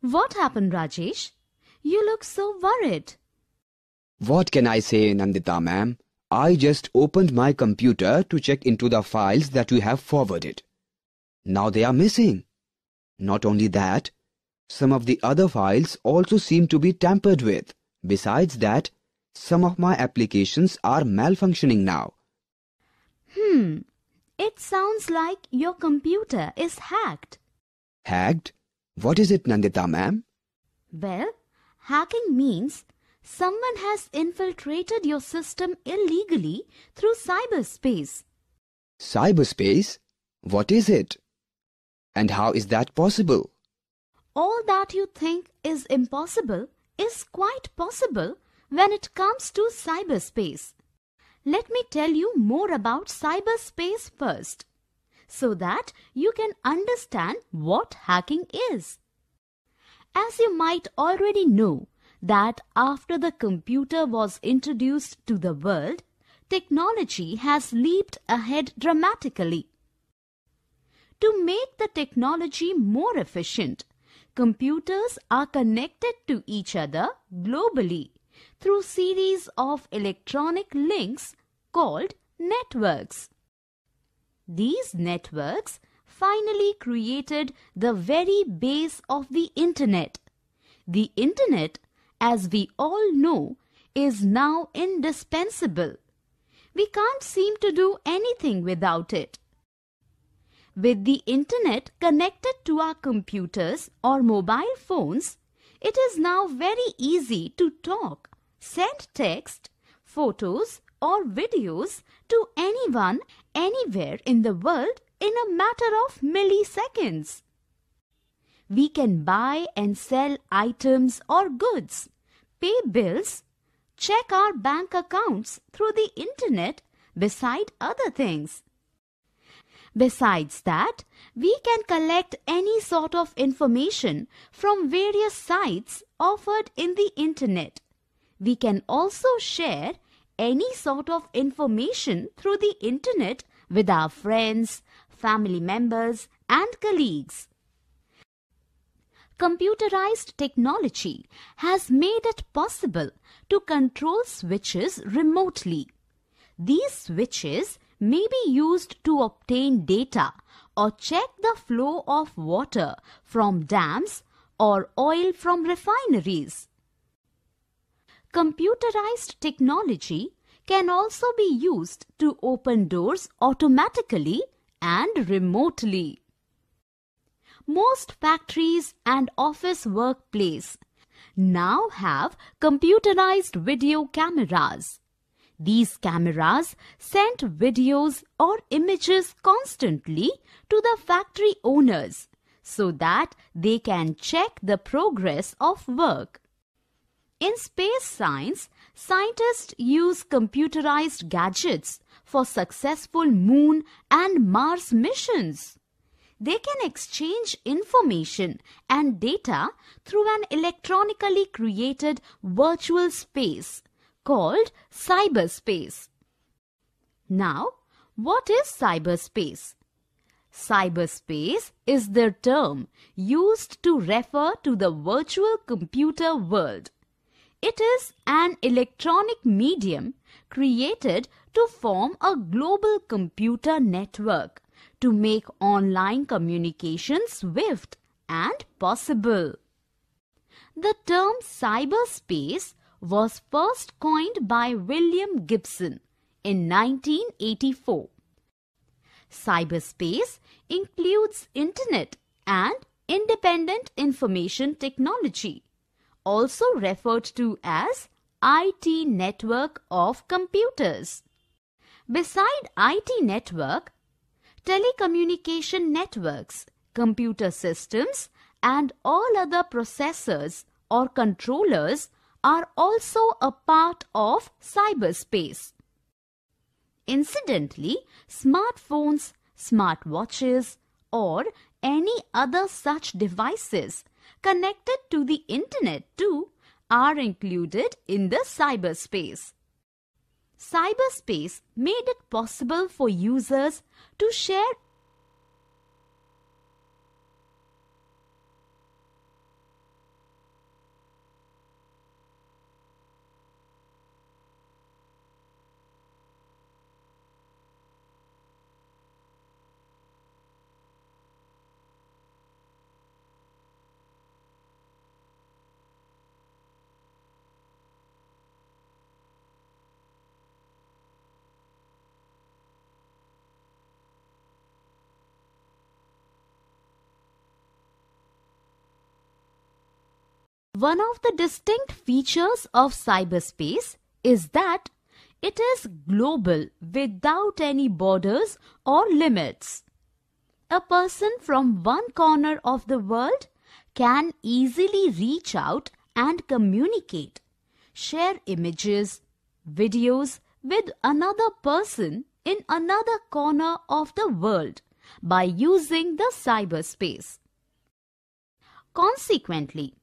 What happened, Rajesh? You look so worried. What can I say, Nandita ma'am? I just opened my computer to check into the files that you have forwarded. Now they are missing. Not only that, some of the other files also seem to be tampered with. Besides that, some of my applications are malfunctioning now. Hmm, it sounds like your computer is hacked. Hacked? What is it, Nandita ma'am? Well, hacking means someone has infiltrated your system illegally through cyberspace. Cyberspace? What is it? And how is that possible? All that you think is impossible is quite possible when it comes to cyberspace. Let me tell you more about cyberspace first so that you can understand what hacking is. As you might already know that after the computer was introduced to the world, technology has leaped ahead dramatically. To make the technology more efficient, computers are connected to each other globally through series of electronic links called networks. These networks finally created the very base of the Internet. The Internet, as we all know, is now indispensable. We can't seem to do anything without it. With the internet connected to our computers or mobile phones, it is now very easy to talk, send text, photos or videos to anyone anywhere in the world in a matter of milliseconds. We can buy and sell items or goods, pay bills, check our bank accounts through the internet beside other things. Besides that, we can collect any sort of information from various sites offered in the internet. We can also share any sort of information through the internet with our friends, family members and colleagues. Computerized technology has made it possible to control switches remotely. These switches may be used to obtain data or check the flow of water from dams or oil from refineries. Computerized technology can also be used to open doors automatically and remotely. Most factories and office workplace now have computerized video cameras. These cameras send videos or images constantly to the factory owners so that they can check the progress of work. In space science, scientists use computerized gadgets for successful moon and Mars missions. They can exchange information and data through an electronically created virtual space called cyberspace. Now, what is cyberspace? Cyberspace is the term used to refer to the virtual computer world. It is an electronic medium created to form a global computer network to make online communication swift and possible. The term cyberspace was first coined by William Gibson in 1984. Cyberspace includes internet and independent information technology also referred to as IT network of computers. Beside IT network, telecommunication networks, computer systems and all other processors or controllers are also a part of cyberspace. Incidentally, smartphones, smartwatches or any other such devices connected to the internet too are included in the cyberspace. Cyberspace made it possible for users to share One of the distinct features of cyberspace is that it is global without any borders or limits. A person from one corner of the world can easily reach out and communicate, share images, videos with another person in another corner of the world by using the cyberspace. Consequently,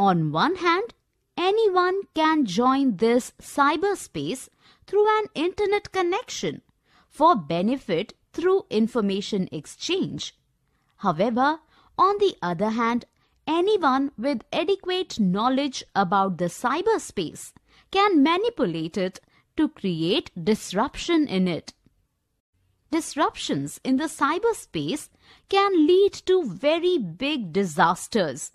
on one hand, anyone can join this cyberspace through an internet connection for benefit through information exchange. However, on the other hand, anyone with adequate knowledge about the cyberspace can manipulate it to create disruption in it. Disruptions in the cyberspace can lead to very big disasters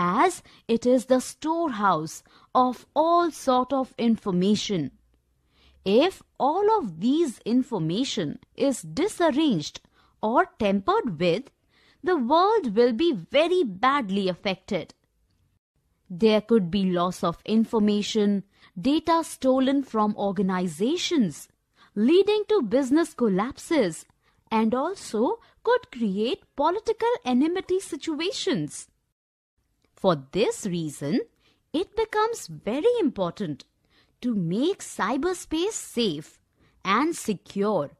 as it is the storehouse of all sort of information. If all of these information is disarranged or tempered with, the world will be very badly affected. There could be loss of information, data stolen from organizations, leading to business collapses, and also could create political enmity situations. For this reason, it becomes very important to make cyberspace safe and secure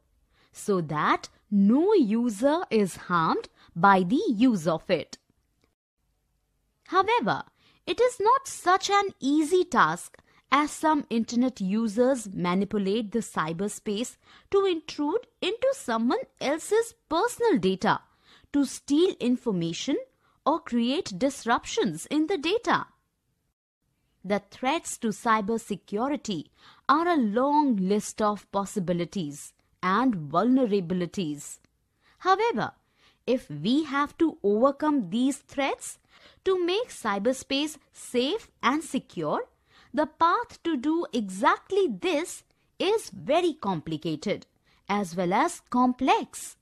so that no user is harmed by the use of it. However, it is not such an easy task as some internet users manipulate the cyberspace to intrude into someone else's personal data, to steal information or create disruptions in the data. The threats to cybersecurity are a long list of possibilities and vulnerabilities. However, if we have to overcome these threats to make cyberspace safe and secure, the path to do exactly this is very complicated as well as complex.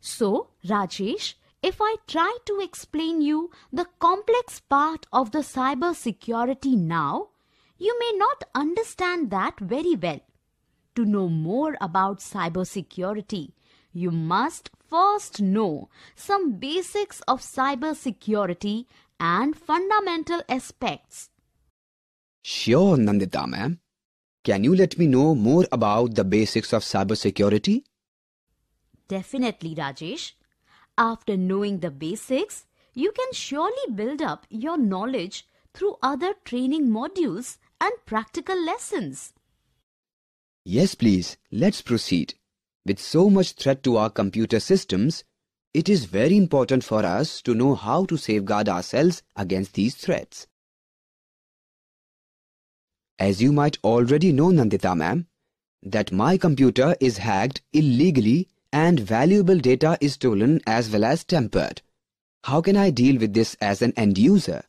So, Rajesh, if I try to explain you the complex part of the cyber security now, you may not understand that very well. To know more about cyber security, you must first know some basics of cyber security and fundamental aspects. Sure, Nandita ma'am. Can you let me know more about the basics of cyber security? Definitely, Rajesh. After knowing the basics, you can surely build up your knowledge through other training modules and practical lessons. Yes, please, let's proceed. With so much threat to our computer systems, it is very important for us to know how to safeguard ourselves against these threats. As you might already know, Nandita ma'am, that my computer is hacked illegally and valuable data is stolen as well as tampered. How can I deal with this as an end user?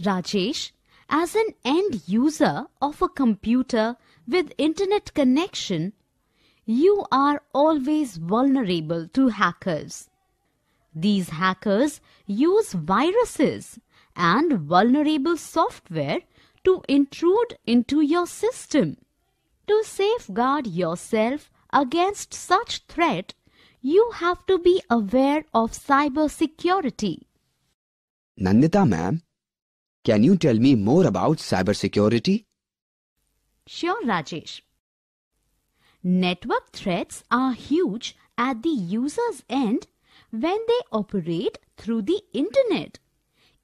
Rajesh, as an end user of a computer with internet connection, you are always vulnerable to hackers. These hackers use viruses and vulnerable software to intrude into your system. To safeguard yourself Against such threat, you have to be aware of cyber security. Nandita ma'am, can you tell me more about cyber security? Sure, Rajesh. Network threats are huge at the user's end when they operate through the internet,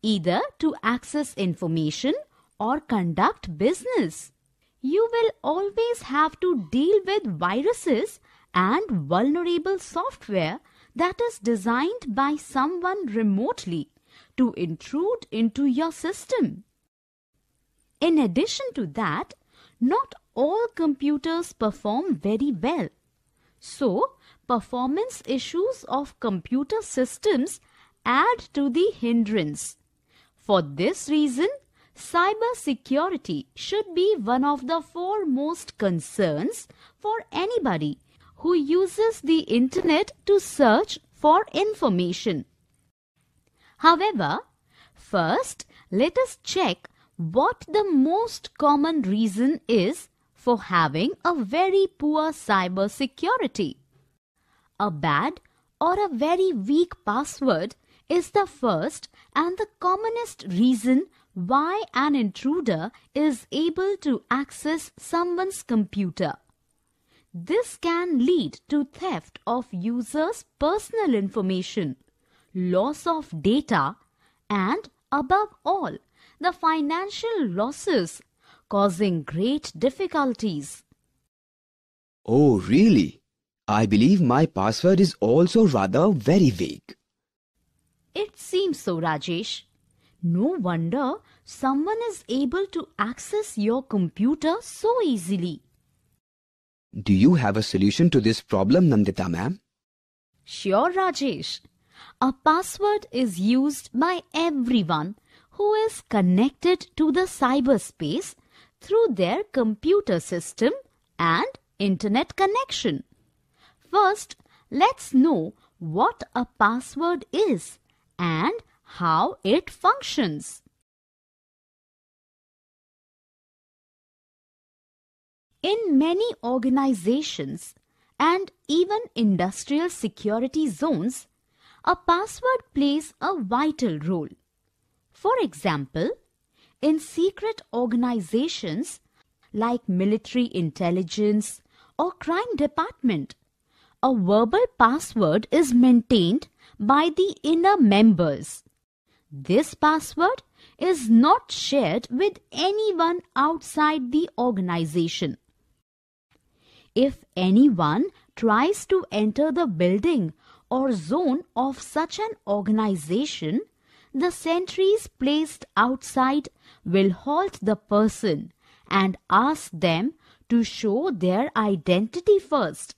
either to access information or conduct business you will always have to deal with viruses and vulnerable software that is designed by someone remotely to intrude into your system. In addition to that, not all computers perform very well. So, performance issues of computer systems add to the hindrance. For this reason, Cyber security should be one of the foremost concerns for anybody who uses the internet to search for information. However, first let us check what the most common reason is for having a very poor cyber security. A bad or a very weak password is the first and the commonest reason why an intruder is able to access someone's computer. This can lead to theft of users' personal information, loss of data, and above all, the financial losses causing great difficulties. Oh, really? I believe my password is also rather very vague. It seems so, Rajesh. No wonder someone is able to access your computer so easily. Do you have a solution to this problem, Nandita ma'am? Sure, Rajesh. A password is used by everyone who is connected to the cyberspace through their computer system and internet connection. First, let's know what a password is and how it functions. In many organizations and even industrial security zones, a password plays a vital role. For example, in secret organizations like military intelligence or crime department, a verbal password is maintained by the inner members. This password is not shared with anyone outside the organization. If anyone tries to enter the building or zone of such an organization, the sentries placed outside will halt the person and ask them to show their identity first.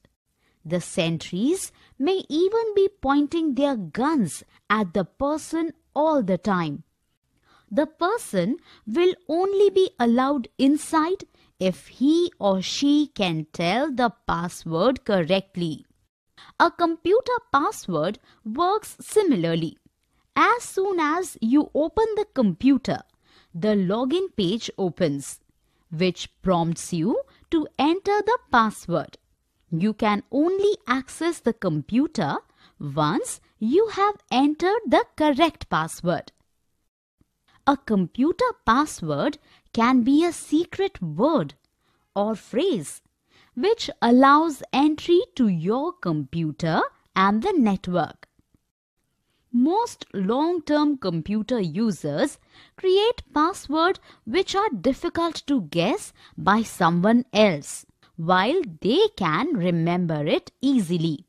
The sentries may even be pointing their guns at the person all the time. The person will only be allowed inside if he or she can tell the password correctly. A computer password works similarly. As soon as you open the computer, the login page opens, which prompts you to enter the password. You can only access the computer once you have entered the correct password. A computer password can be a secret word or phrase which allows entry to your computer and the network. Most long-term computer users create passwords which are difficult to guess by someone else while they can remember it easily.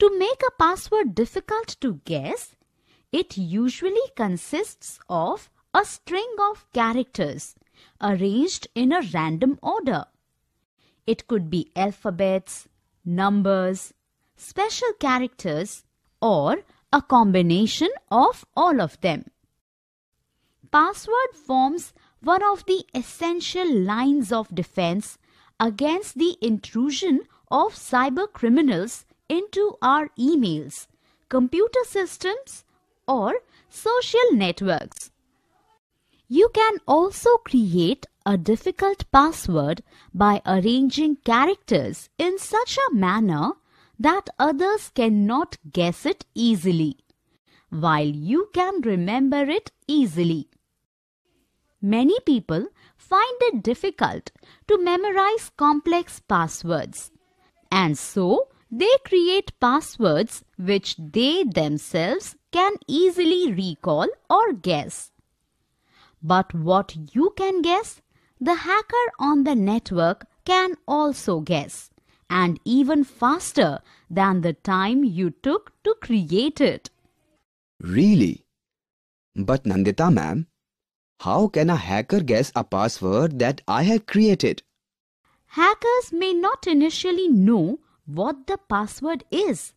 To make a password difficult to guess, it usually consists of a string of characters arranged in a random order. It could be alphabets, numbers, special characters or a combination of all of them. Password forms one of the essential lines of defense against the intrusion of cyber criminals into our emails, computer systems or social networks. You can also create a difficult password by arranging characters in such a manner that others cannot guess it easily, while you can remember it easily. Many people find it difficult to memorize complex passwords and so they create passwords which they themselves can easily recall or guess. But what you can guess, the hacker on the network can also guess and even faster than the time you took to create it. Really? But Nandita ma'am, how can a hacker guess a password that I have created? Hackers may not initially know what the password is.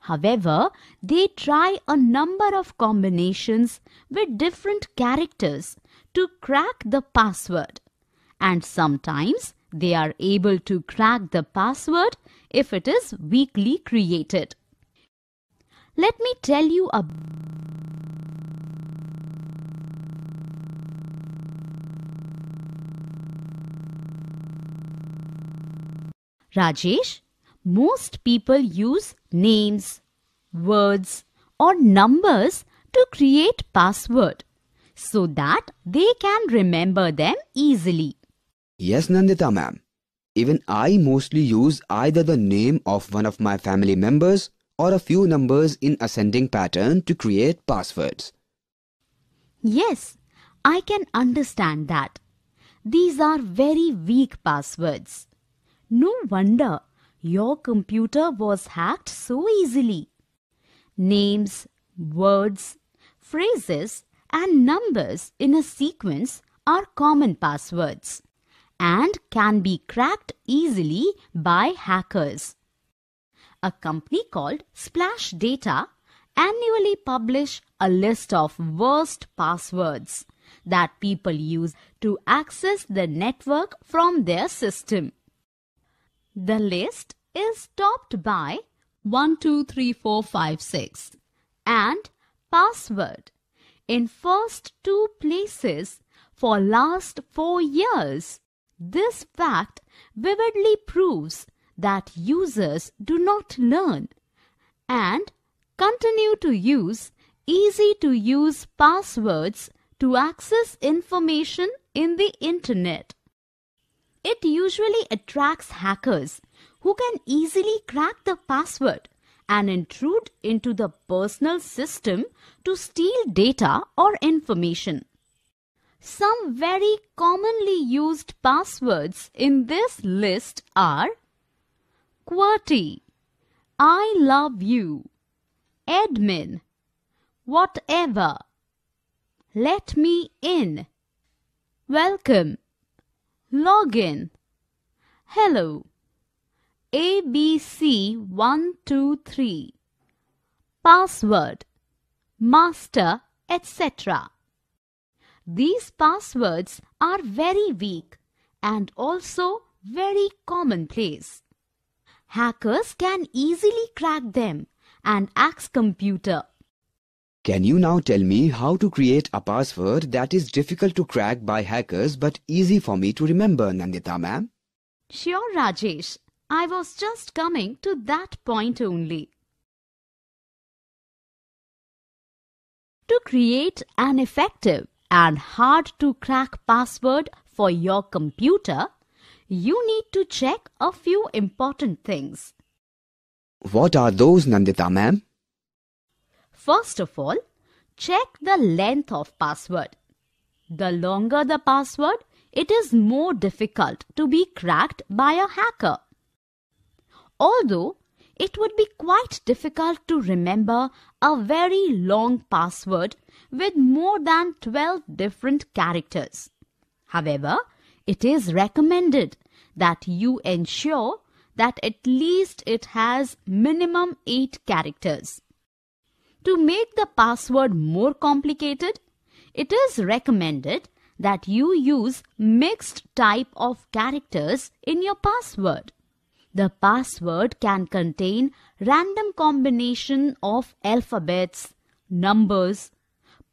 However, they try a number of combinations with different characters to crack the password. And sometimes they are able to crack the password if it is weakly created. Let me tell you about Rajesh, most people use names, words or numbers to create password so that they can remember them easily. Yes, Nandita ma'am. Even I mostly use either the name of one of my family members or a few numbers in ascending pattern to create passwords. Yes, I can understand that. These are very weak passwords. No wonder your computer was hacked so easily. Names, words, phrases and numbers in a sequence are common passwords and can be cracked easily by hackers. A company called Splash Data annually publish a list of worst passwords that people use to access the network from their system. The list is topped by 1, 2, 3, 4, 5, 6 and password in first two places for last four years. This fact vividly proves that users do not learn and continue to use easy to use passwords to access information in the internet. It usually attracts hackers who can easily crack the password and intrude into the personal system to steal data or information. Some very commonly used passwords in this list are QWERTY, I love you, admin, whatever, let me in, welcome, Login. Hello. ABC123. Password. Master, etc. These passwords are very weak and also very commonplace. Hackers can easily crack them and axe computer can you now tell me how to create a password that is difficult to crack by hackers but easy for me to remember, Nandita ma'am? Sure, Rajesh. I was just coming to that point only. To create an effective and hard to crack password for your computer, you need to check a few important things. What are those, Nandita ma'am? First of all, check the length of password. The longer the password, it is more difficult to be cracked by a hacker. Although it would be quite difficult to remember a very long password with more than 12 different characters. However, it is recommended that you ensure that at least it has minimum 8 characters. To make the password more complicated, it is recommended that you use mixed type of characters in your password. The password can contain random combination of alphabets, numbers,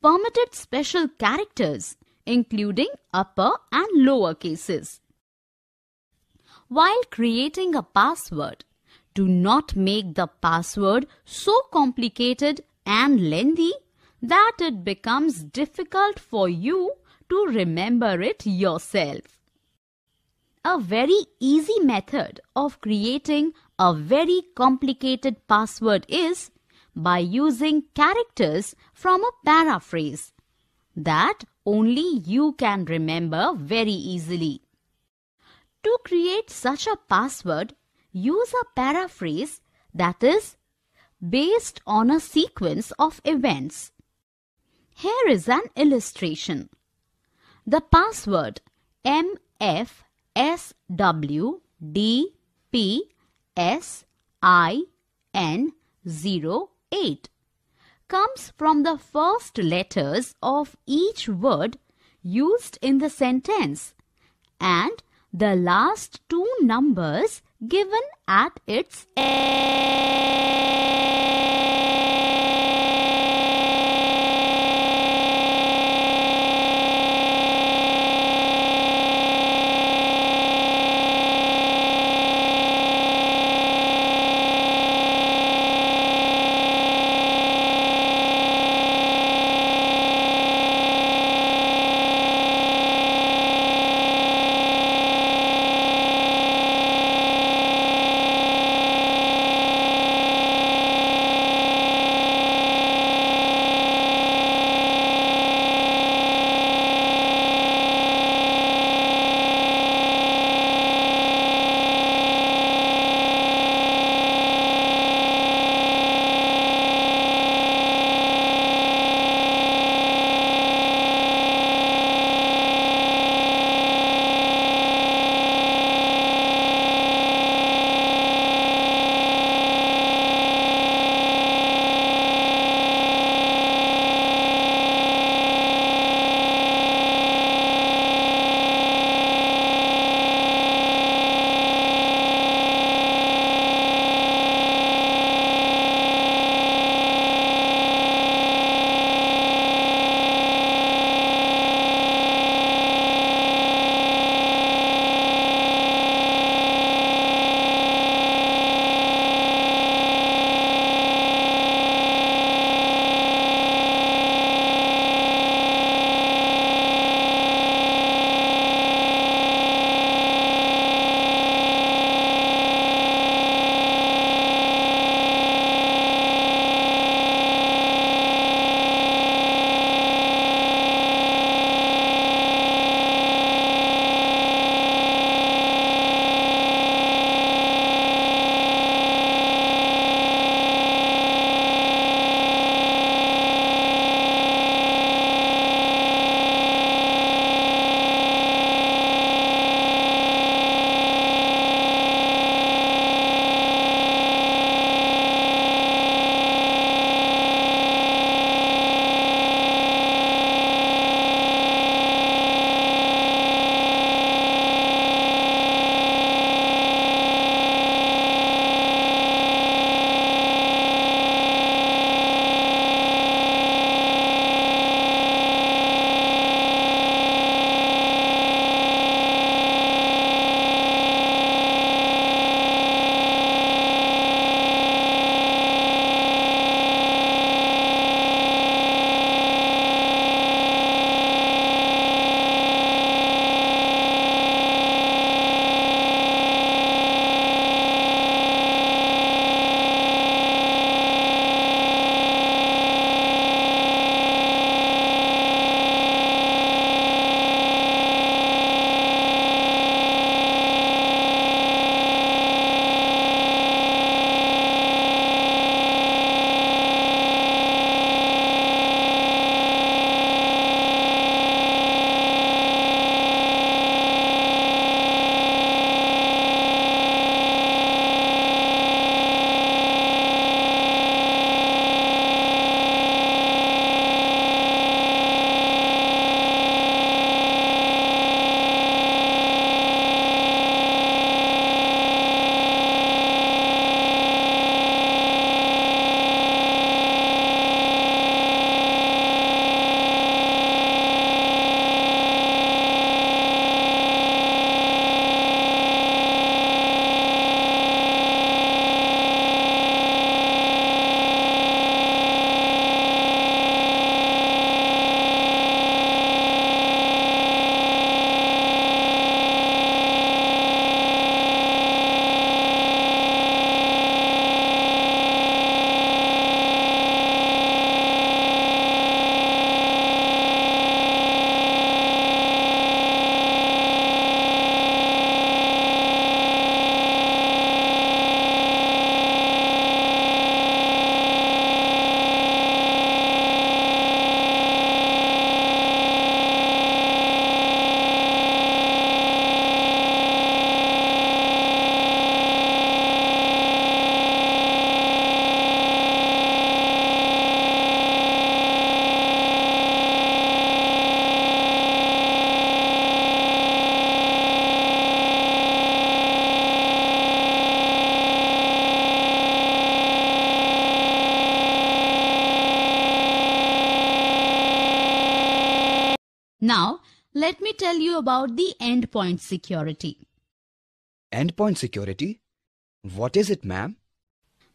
permitted special characters including upper and lower cases. While creating a password, do not make the password so complicated and lengthy that it becomes difficult for you to remember it yourself. A very easy method of creating a very complicated password is by using characters from a paraphrase that only you can remember very easily. To create such a password, use a paraphrase that is based on a sequence of events. Here is an illustration. The password MFSWDPSIN08 comes from the first letters of each word used in the sentence and the last two numbers given at its end. endpoint security. Endpoint security? What is it, ma'am?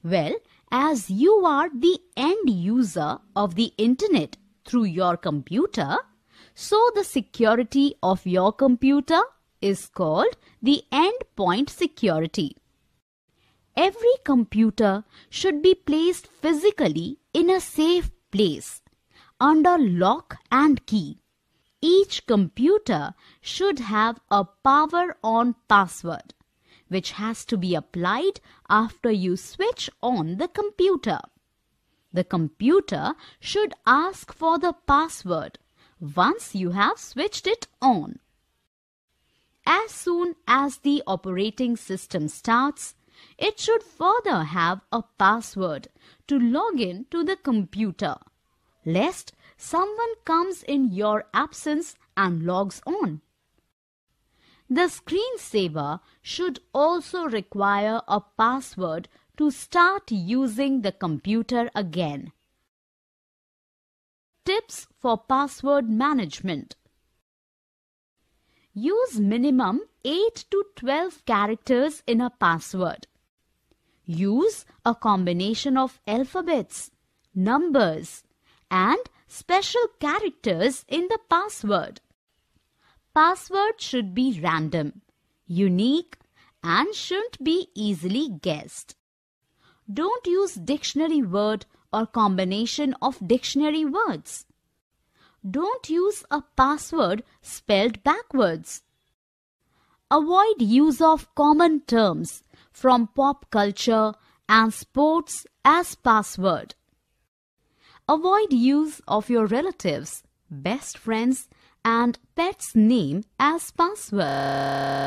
Well, as you are the end user of the internet through your computer, so the security of your computer is called the endpoint security. Every computer should be placed physically in a safe place under lock and key. Each computer should have a power on password which has to be applied after you switch on the computer. The computer should ask for the password once you have switched it on. As soon as the operating system starts, it should further have a password to log in to the computer, lest someone comes in your absence and logs on. The screensaver should also require a password to start using the computer again. Tips for password management Use minimum 8 to 12 characters in a password. Use a combination of alphabets, numbers and special characters in the password. Password should be random, unique and shouldn't be easily guessed. Don't use dictionary word or combination of dictionary words. Don't use a password spelled backwards. Avoid use of common terms from pop culture and sports as password. Avoid use of your relatives, best friends and pet's name as password.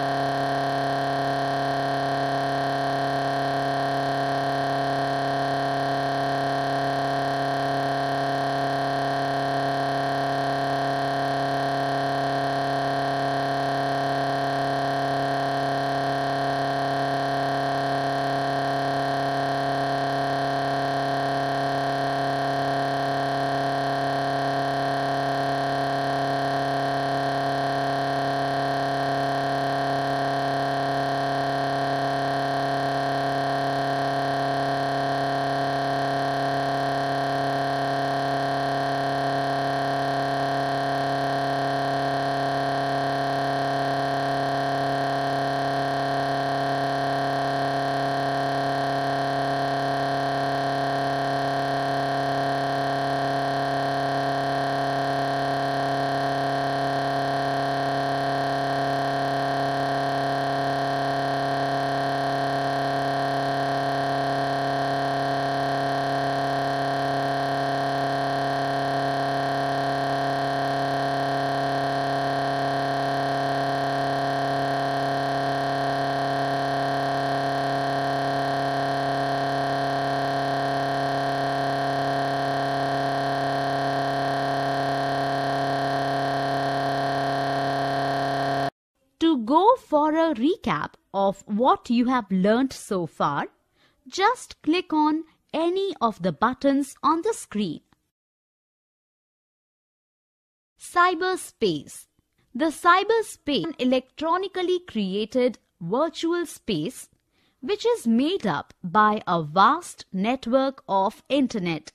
recap of what you have learnt so far, just click on any of the buttons on the screen. Cyberspace The cyberspace is electronically created virtual space which is made up by a vast network of internet.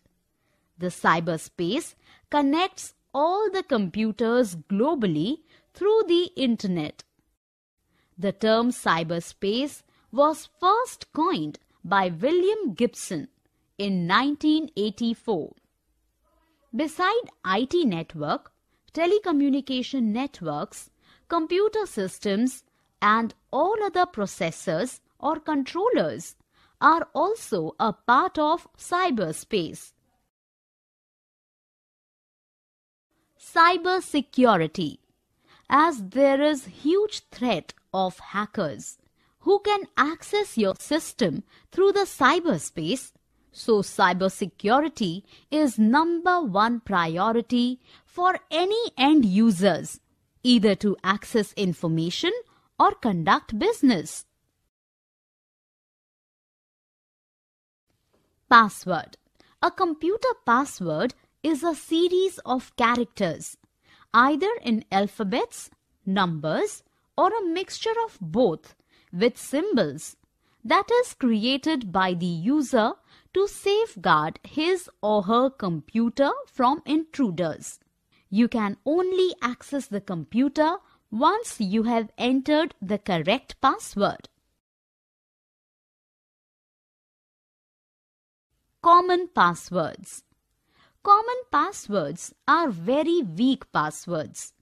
The cyberspace connects all the computers globally through the internet. The term cyberspace was first coined by William Gibson in 1984. Beside IT network, telecommunication networks, computer systems and all other processors or controllers are also a part of cyberspace. Cyber security as there is huge threat of hackers who can access your system through the cyberspace. So cybersecurity is number one priority for any end users, either to access information or conduct business. Password A computer password is a series of characters either in alphabets, numbers, or a mixture of both with symbols that is created by the user to safeguard his or her computer from intruders. You can only access the computer once you have entered the correct password. Common passwords Common passwords are very weak passwords,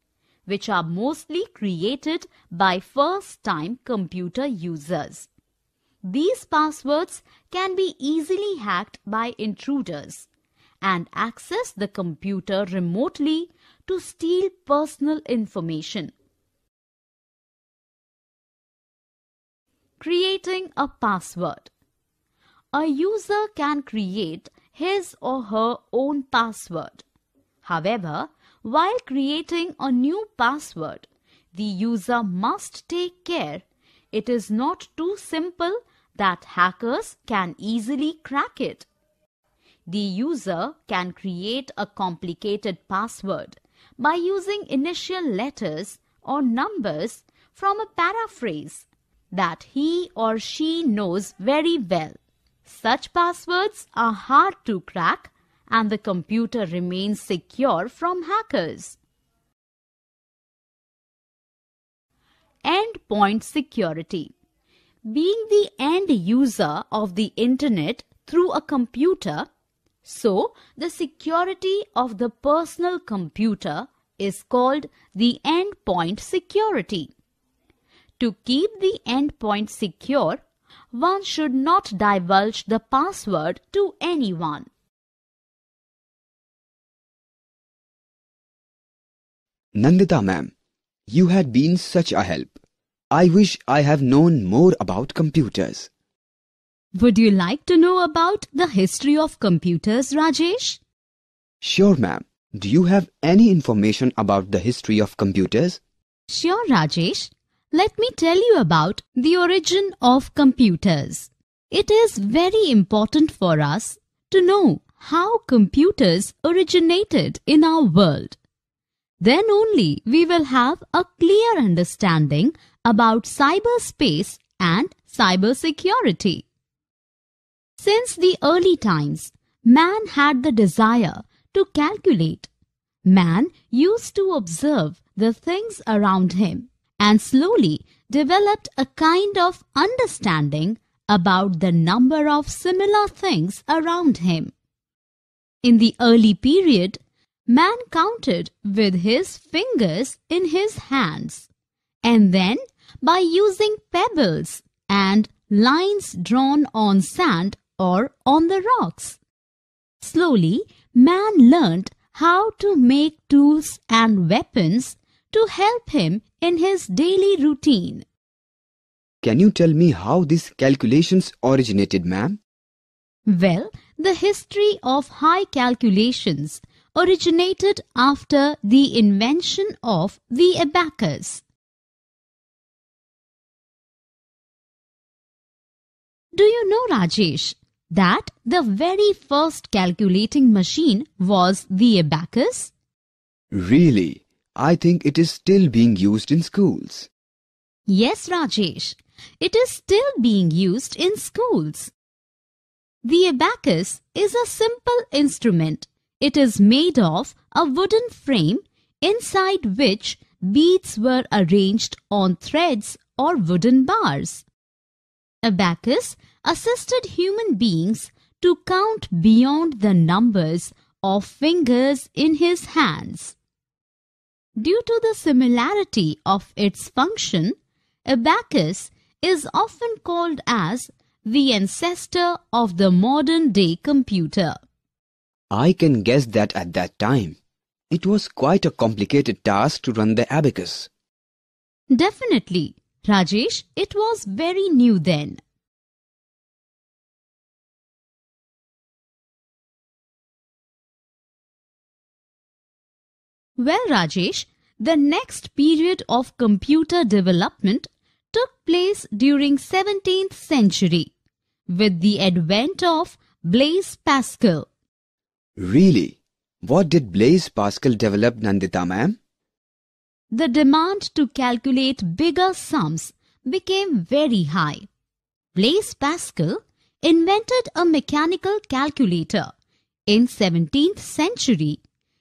which are mostly created by first-time computer users. These passwords can be easily hacked by intruders and access the computer remotely to steal personal information. Creating a password A user can create his or her own password. However, while creating a new password, the user must take care it is not too simple that hackers can easily crack it. The user can create a complicated password by using initial letters or numbers from a paraphrase that he or she knows very well. Such passwords are hard to crack and the computer remains secure from hackers. Endpoint security. Being the end user of the internet through a computer, so the security of the personal computer is called the endpoint security. To keep the endpoint secure, one should not divulge the password to anyone. Nandita ma'am, you had been such a help. I wish I have known more about computers. Would you like to know about the history of computers, Rajesh? Sure, ma'am. Do you have any information about the history of computers? Sure, Rajesh let me tell you about the origin of computers. It is very important for us to know how computers originated in our world. Then only we will have a clear understanding about cyberspace and cybersecurity. Since the early times, man had the desire to calculate. Man used to observe the things around him and slowly developed a kind of understanding about the number of similar things around him. In the early period, man counted with his fingers in his hands and then by using pebbles and lines drawn on sand or on the rocks. Slowly, man learned how to make tools and weapons to help him in his daily routine. Can you tell me how these calculations originated, ma'am? Well, the history of high calculations originated after the invention of the abacus. Do you know, Rajesh, that the very first calculating machine was the abacus? Really? I think it is still being used in schools. Yes, Rajesh. It is still being used in schools. The abacus is a simple instrument. It is made of a wooden frame inside which beads were arranged on threads or wooden bars. Abacus assisted human beings to count beyond the numbers of fingers in his hands. Due to the similarity of its function, abacus is often called as the ancestor of the modern day computer. I can guess that at that time, it was quite a complicated task to run the abacus. Definitely, Rajesh, it was very new then. Well, Rajesh, the next period of computer development took place during 17th century with the advent of Blaise Pascal. Really? What did Blaise Pascal develop, Nandita ma'am? The demand to calculate bigger sums became very high. Blaise Pascal invented a mechanical calculator in 17th century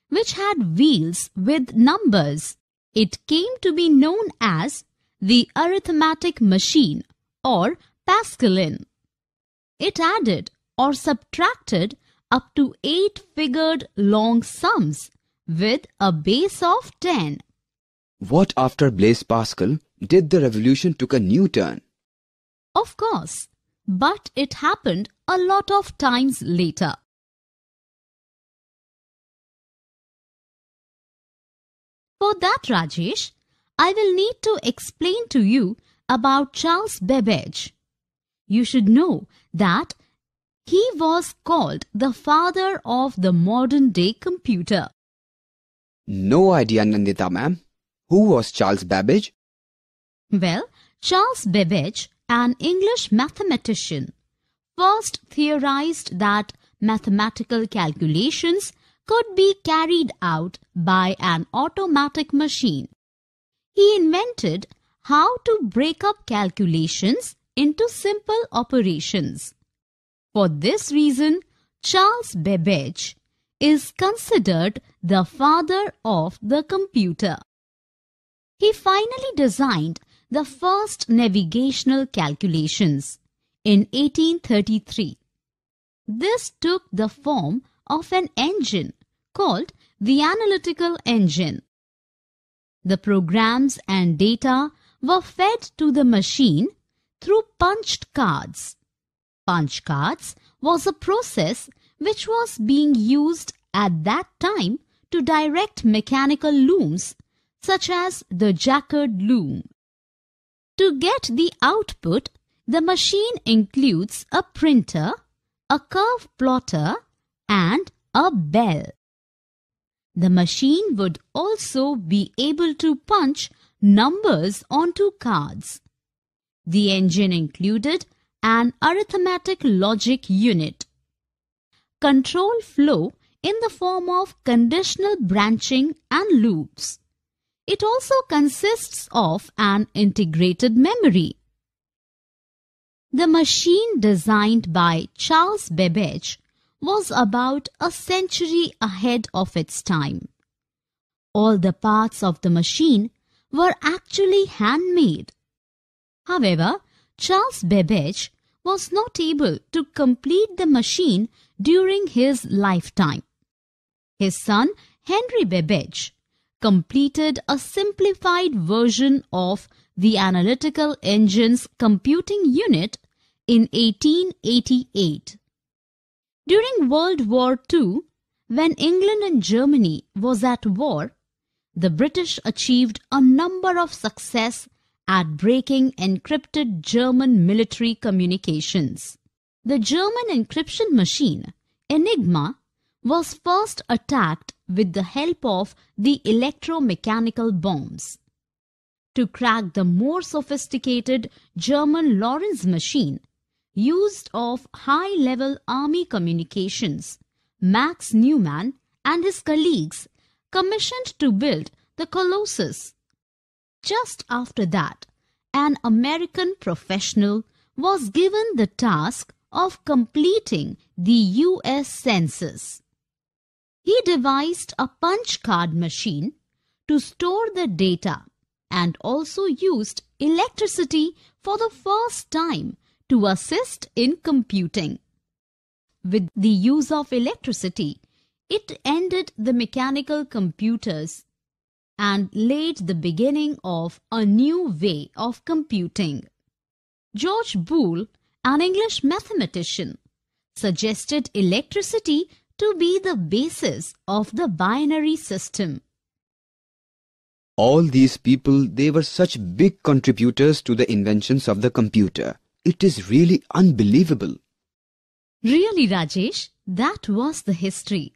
which had wheels with numbers. It came to be known as the arithmetic machine or Pascalin. It added or subtracted up to eight figured long sums with a base of 10. What after Blaise Pascal did the revolution took a new turn? Of course, but it happened a lot of times later. For that, Rajesh, I will need to explain to you about Charles Babbage. You should know that he was called the father of the modern day computer. No idea, Nandita ma'am. Who was Charles Babbage? Well, Charles Babbage, an English mathematician, first theorized that mathematical calculations could be carried out by an automatic machine. He invented how to break up calculations into simple operations. For this reason, Charles Babbage is considered the father of the computer. He finally designed the first navigational calculations in 1833. This took the form of an engine called the analytical engine. The programs and data were fed to the machine through punched cards. Punch cards was a process which was being used at that time to direct mechanical looms such as the jacquard loom. To get the output, the machine includes a printer, a curve plotter and a bell. The machine would also be able to punch numbers onto cards. The engine included an arithmetic logic unit. Control flow in the form of conditional branching and loops. It also consists of an integrated memory. The machine designed by Charles Babbage was about a century ahead of its time. All the parts of the machine were actually handmade. However, Charles Babbage was not able to complete the machine during his lifetime. His son Henry Babbage completed a simplified version of the analytical engine's computing unit in 1888. During World War II, when England and Germany was at war, the British achieved a number of success at breaking encrypted German military communications. The German encryption machine, Enigma, was first attacked with the help of the electromechanical bombs. To crack the more sophisticated German Lorenz machine, used of high-level army communications, Max Newman and his colleagues commissioned to build the Colossus. Just after that, an American professional was given the task of completing the U.S. Census. He devised a punch card machine to store the data and also used electricity for the first time to assist in computing. With the use of electricity, it ended the mechanical computers and laid the beginning of a new way of computing. George Boole, an English mathematician, suggested electricity to be the basis of the binary system. All these people, they were such big contributors to the inventions of the computer. It is really unbelievable. Really, Rajesh, that was the history.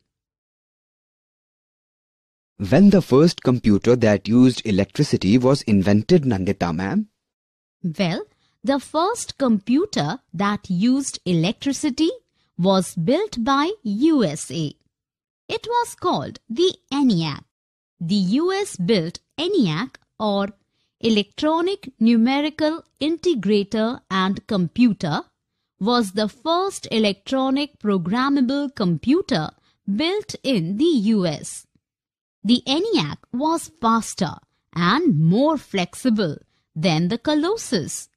When the first computer that used electricity was invented, Nandita ma'am? Well, the first computer that used electricity was built by USA. It was called the ENIAC. The US built ENIAC or electronic numerical integrator and computer was the first electronic programmable computer built in the US. The ENIAC was faster and more flexible than the Colossus.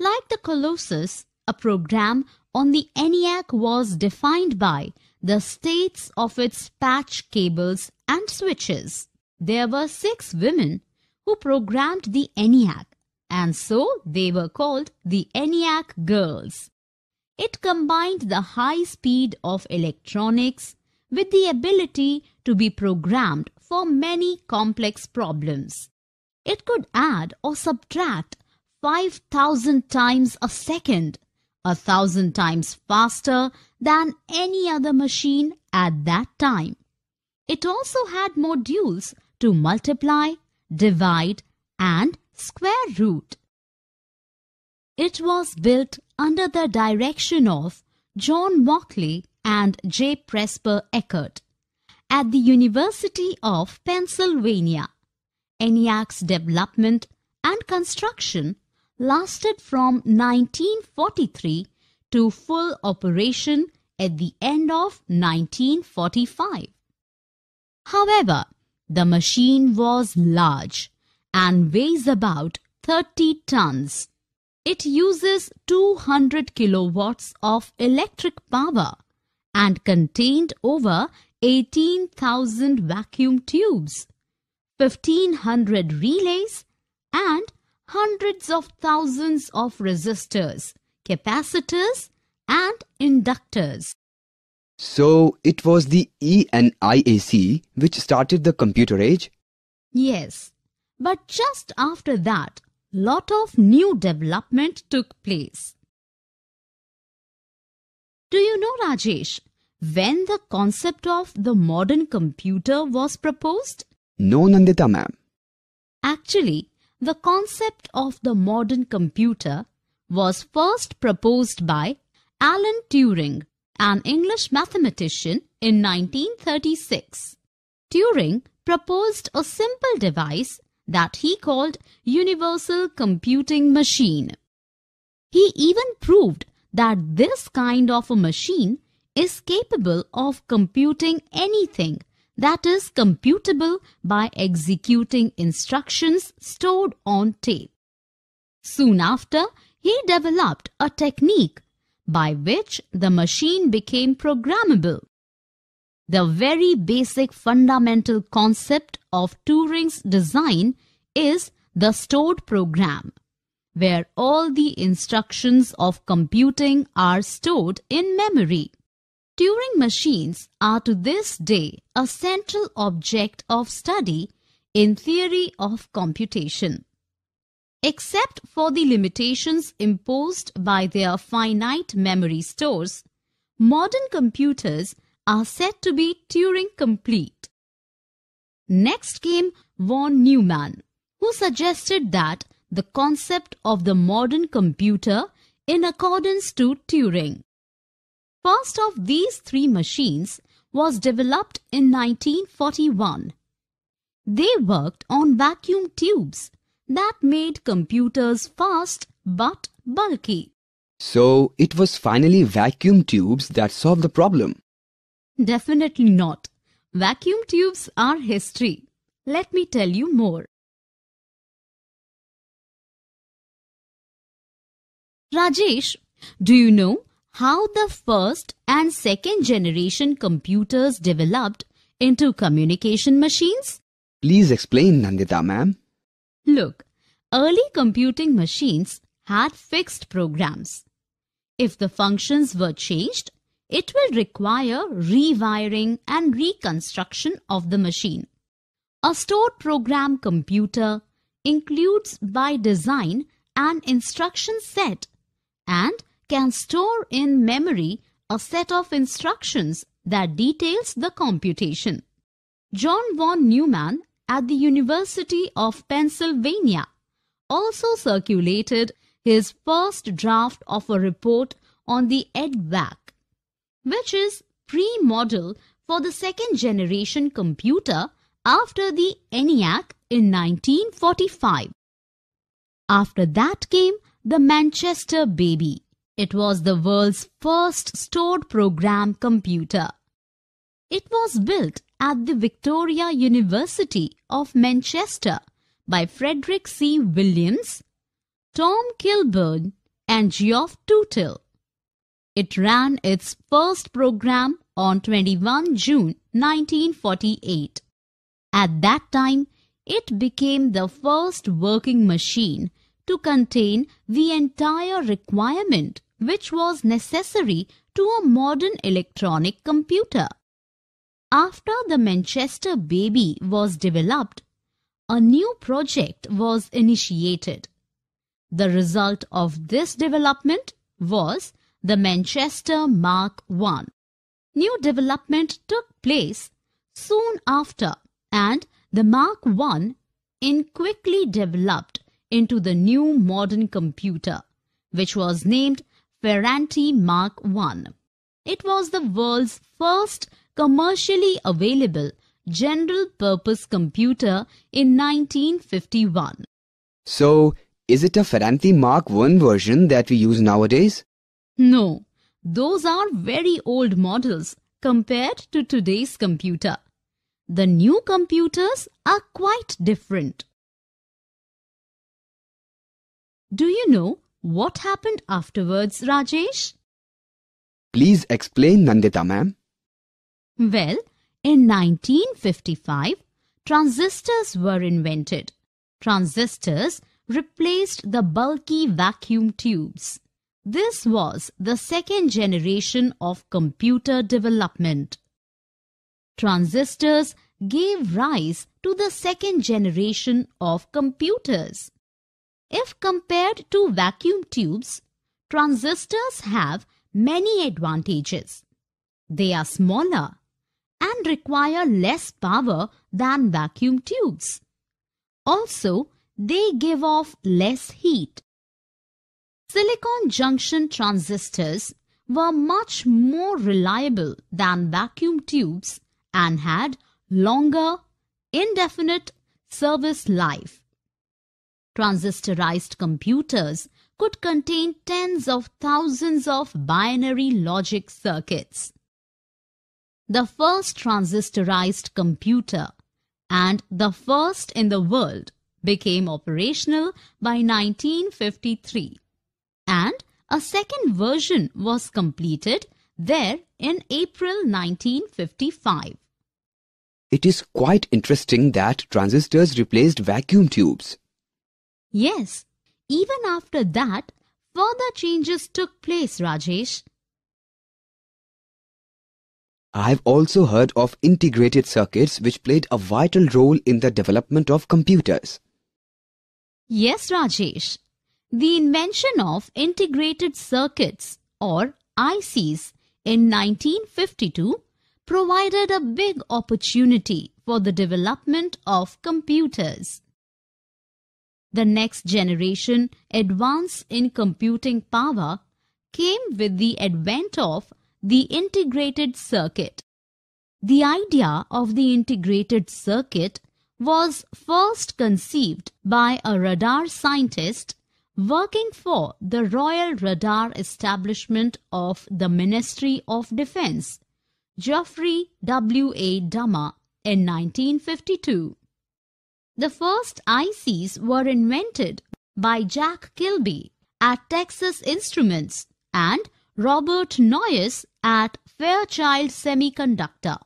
Like the Colossus, a program on the ENIAC was defined by the states of its patch cables and switches. There were six women who programmed the ENIAC and so they were called the ENIAC girls. It combined the high speed of electronics with the ability to be programmed for many complex problems. It could add or subtract 5,000 times a second, a thousand times faster than any other machine at that time. It also had modules to multiply, divide and square root. It was built under the direction of John Mockley and J. Presper Eckert at the University of Pennsylvania. ENIAC's development and construction lasted from 1943 to full operation at the end of 1945. However, the machine was large and weighs about 30 tons. It uses 200 kilowatts of electric power and contained over 18,000 vacuum tubes, 1500 relays and hundreds of thousands of resistors, capacitors and inductors. So it was the ENIAC which started the computer age? Yes. But just after that, lot of new development took place. Do you know, Rajesh, when the concept of the modern computer was proposed? No, Nandita ma'am. Actually, the concept of the modern computer was first proposed by Alan Turing an English mathematician in 1936. Turing proposed a simple device that he called universal computing machine. He even proved that this kind of a machine is capable of computing anything that is computable by executing instructions stored on tape. Soon after, he developed a technique by which the machine became programmable. The very basic fundamental concept of Turing's design is the stored program, where all the instructions of computing are stored in memory. Turing machines are to this day a central object of study in theory of computation. Except for the limitations imposed by their finite memory stores, modern computers are said to be Turing complete. Next came von Neumann, who suggested that the concept of the modern computer in accordance to Turing. First of these three machines was developed in 1941. They worked on vacuum tubes that made computers fast but bulky. So it was finally vacuum tubes that solved the problem. Definitely not. Vacuum tubes are history. Let me tell you more. Rajesh, do you know how the first and second generation computers developed into communication machines? Please explain, Nandita ma'am. Look, early computing machines had fixed programs. If the functions were changed, it will require rewiring and reconstruction of the machine. A stored program computer includes by design an instruction set and can store in memory a set of instructions that details the computation. John von Neumann at the University of Pennsylvania also circulated his first draft of a report on the EDVAC, which is pre-model for the second generation computer after the ENIAC in 1945. After that came the Manchester Baby. It was the world's first stored program computer. It was built at the Victoria University of Manchester by Frederick C. Williams, Tom Kilburn, and Geoff Tootle. It ran its first program on 21 June 1948. At that time, it became the first working machine to contain the entire requirement which was necessary to a modern electronic computer. After the Manchester baby was developed, a new project was initiated. The result of this development was the Manchester Mark I. New development took place soon after and the Mark I in quickly developed into the new modern computer which was named Ferranti Mark I. It was the world's first commercially available general purpose computer in 1951. So, is it a Ferranti Mark I version that we use nowadays? No, those are very old models compared to today's computer. The new computers are quite different. Do you know what happened afterwards, Rajesh? Please explain, Nandita ma'am. Well, in 1955, transistors were invented. Transistors replaced the bulky vacuum tubes. This was the second generation of computer development. Transistors gave rise to the second generation of computers. If compared to vacuum tubes, transistors have many advantages. They are smaller and require less power than vacuum tubes. Also, they give off less heat. Silicon junction transistors were much more reliable than vacuum tubes and had longer, indefinite service life. Transistorized computers could contain tens of thousands of binary logic circuits the first transistorized computer and the first in the world became operational by 1953 and a second version was completed there in April 1955. It is quite interesting that transistors replaced vacuum tubes. Yes, even after that, further changes took place, Rajesh. I have also heard of integrated circuits which played a vital role in the development of computers. Yes, Rajesh. The invention of integrated circuits or ICs in 1952 provided a big opportunity for the development of computers. The next generation advance in computing power came with the advent of the integrated circuit. The idea of the integrated circuit was first conceived by a radar scientist working for the Royal Radar Establishment of the Ministry of Defense, Geoffrey W. A. Dummer, in 1952. The first ICs were invented by Jack Kilby at Texas Instruments and Robert Noyes at Fairchild Semiconductor.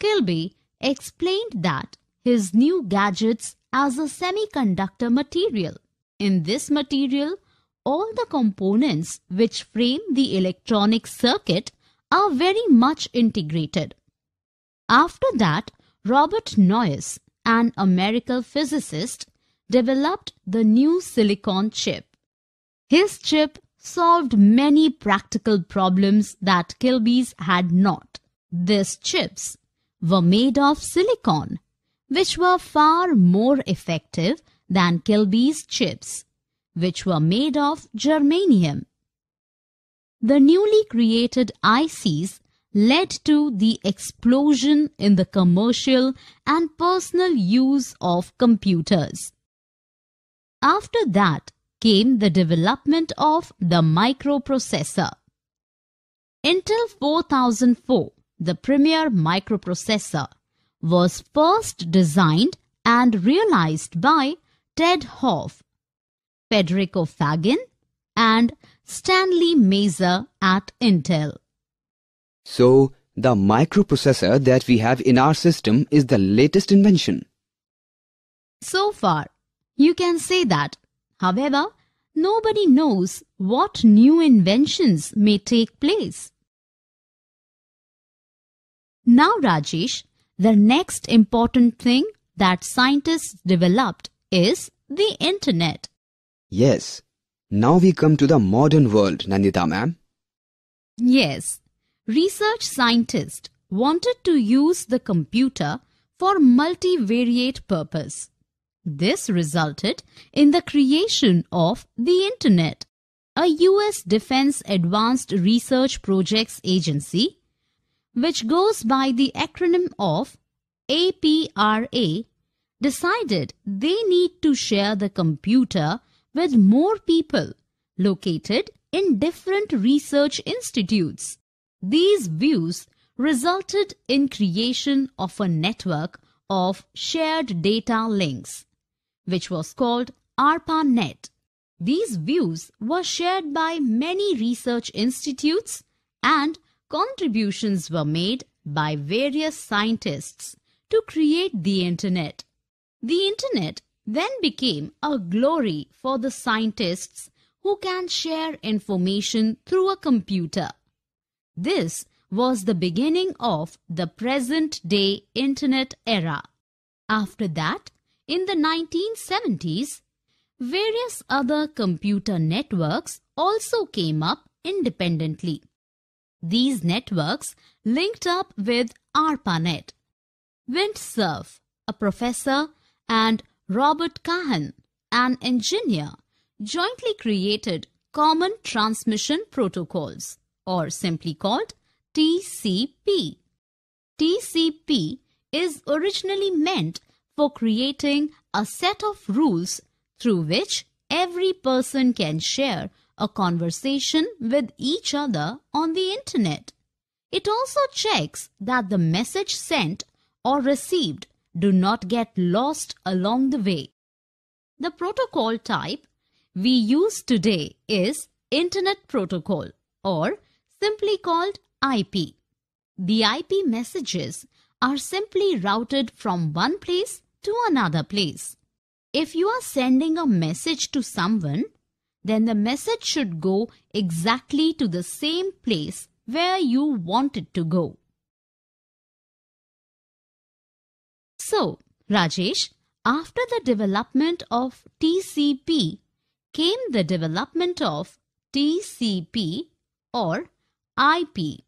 Kilby explained that his new gadgets as a semiconductor material. In this material, all the components which frame the electronic circuit are very much integrated. After that, Robert Noyes, an American physicist, developed the new silicon chip. His chip solved many practical problems that Kilby's had not. These chips were made of silicon, which were far more effective than Kilby's chips, which were made of germanium. The newly created ICs led to the explosion in the commercial and personal use of computers. After that, came the development of the microprocessor. Intel 4004, the premier microprocessor, was first designed and realized by Ted Hoff, Federico Fagin and Stanley Mazer at Intel. So, the microprocessor that we have in our system is the latest invention. So far, you can say that However, nobody knows what new inventions may take place. Now Rajesh, the next important thing that scientists developed is the internet. Yes. Now we come to the modern world, Nandita ma'am. Yes. Research scientists wanted to use the computer for multivariate purpose. This resulted in the creation of the Internet. A US Defense Advanced Research Projects Agency, which goes by the acronym of APRA, decided they need to share the computer with more people located in different research institutes. These views resulted in creation of a network of shared data links which was called ARPANET. These views were shared by many research institutes and contributions were made by various scientists to create the Internet. The Internet then became a glory for the scientists who can share information through a computer. This was the beginning of the present day Internet era. After that, in the 1970s, various other computer networks also came up independently. These networks linked up with ARPANET. Windsurf, a professor, and Robert Kahan, an engineer, jointly created Common Transmission Protocols, or simply called TCP. TCP is originally meant for creating a set of rules through which every person can share a conversation with each other on the internet. It also checks that the message sent or received do not get lost along the way. The protocol type we use today is Internet Protocol or simply called IP. The IP messages are simply routed from one place to another place. If you are sending a message to someone, then the message should go exactly to the same place where you want it to go. So, Rajesh, after the development of TCP came the development of TCP or IP.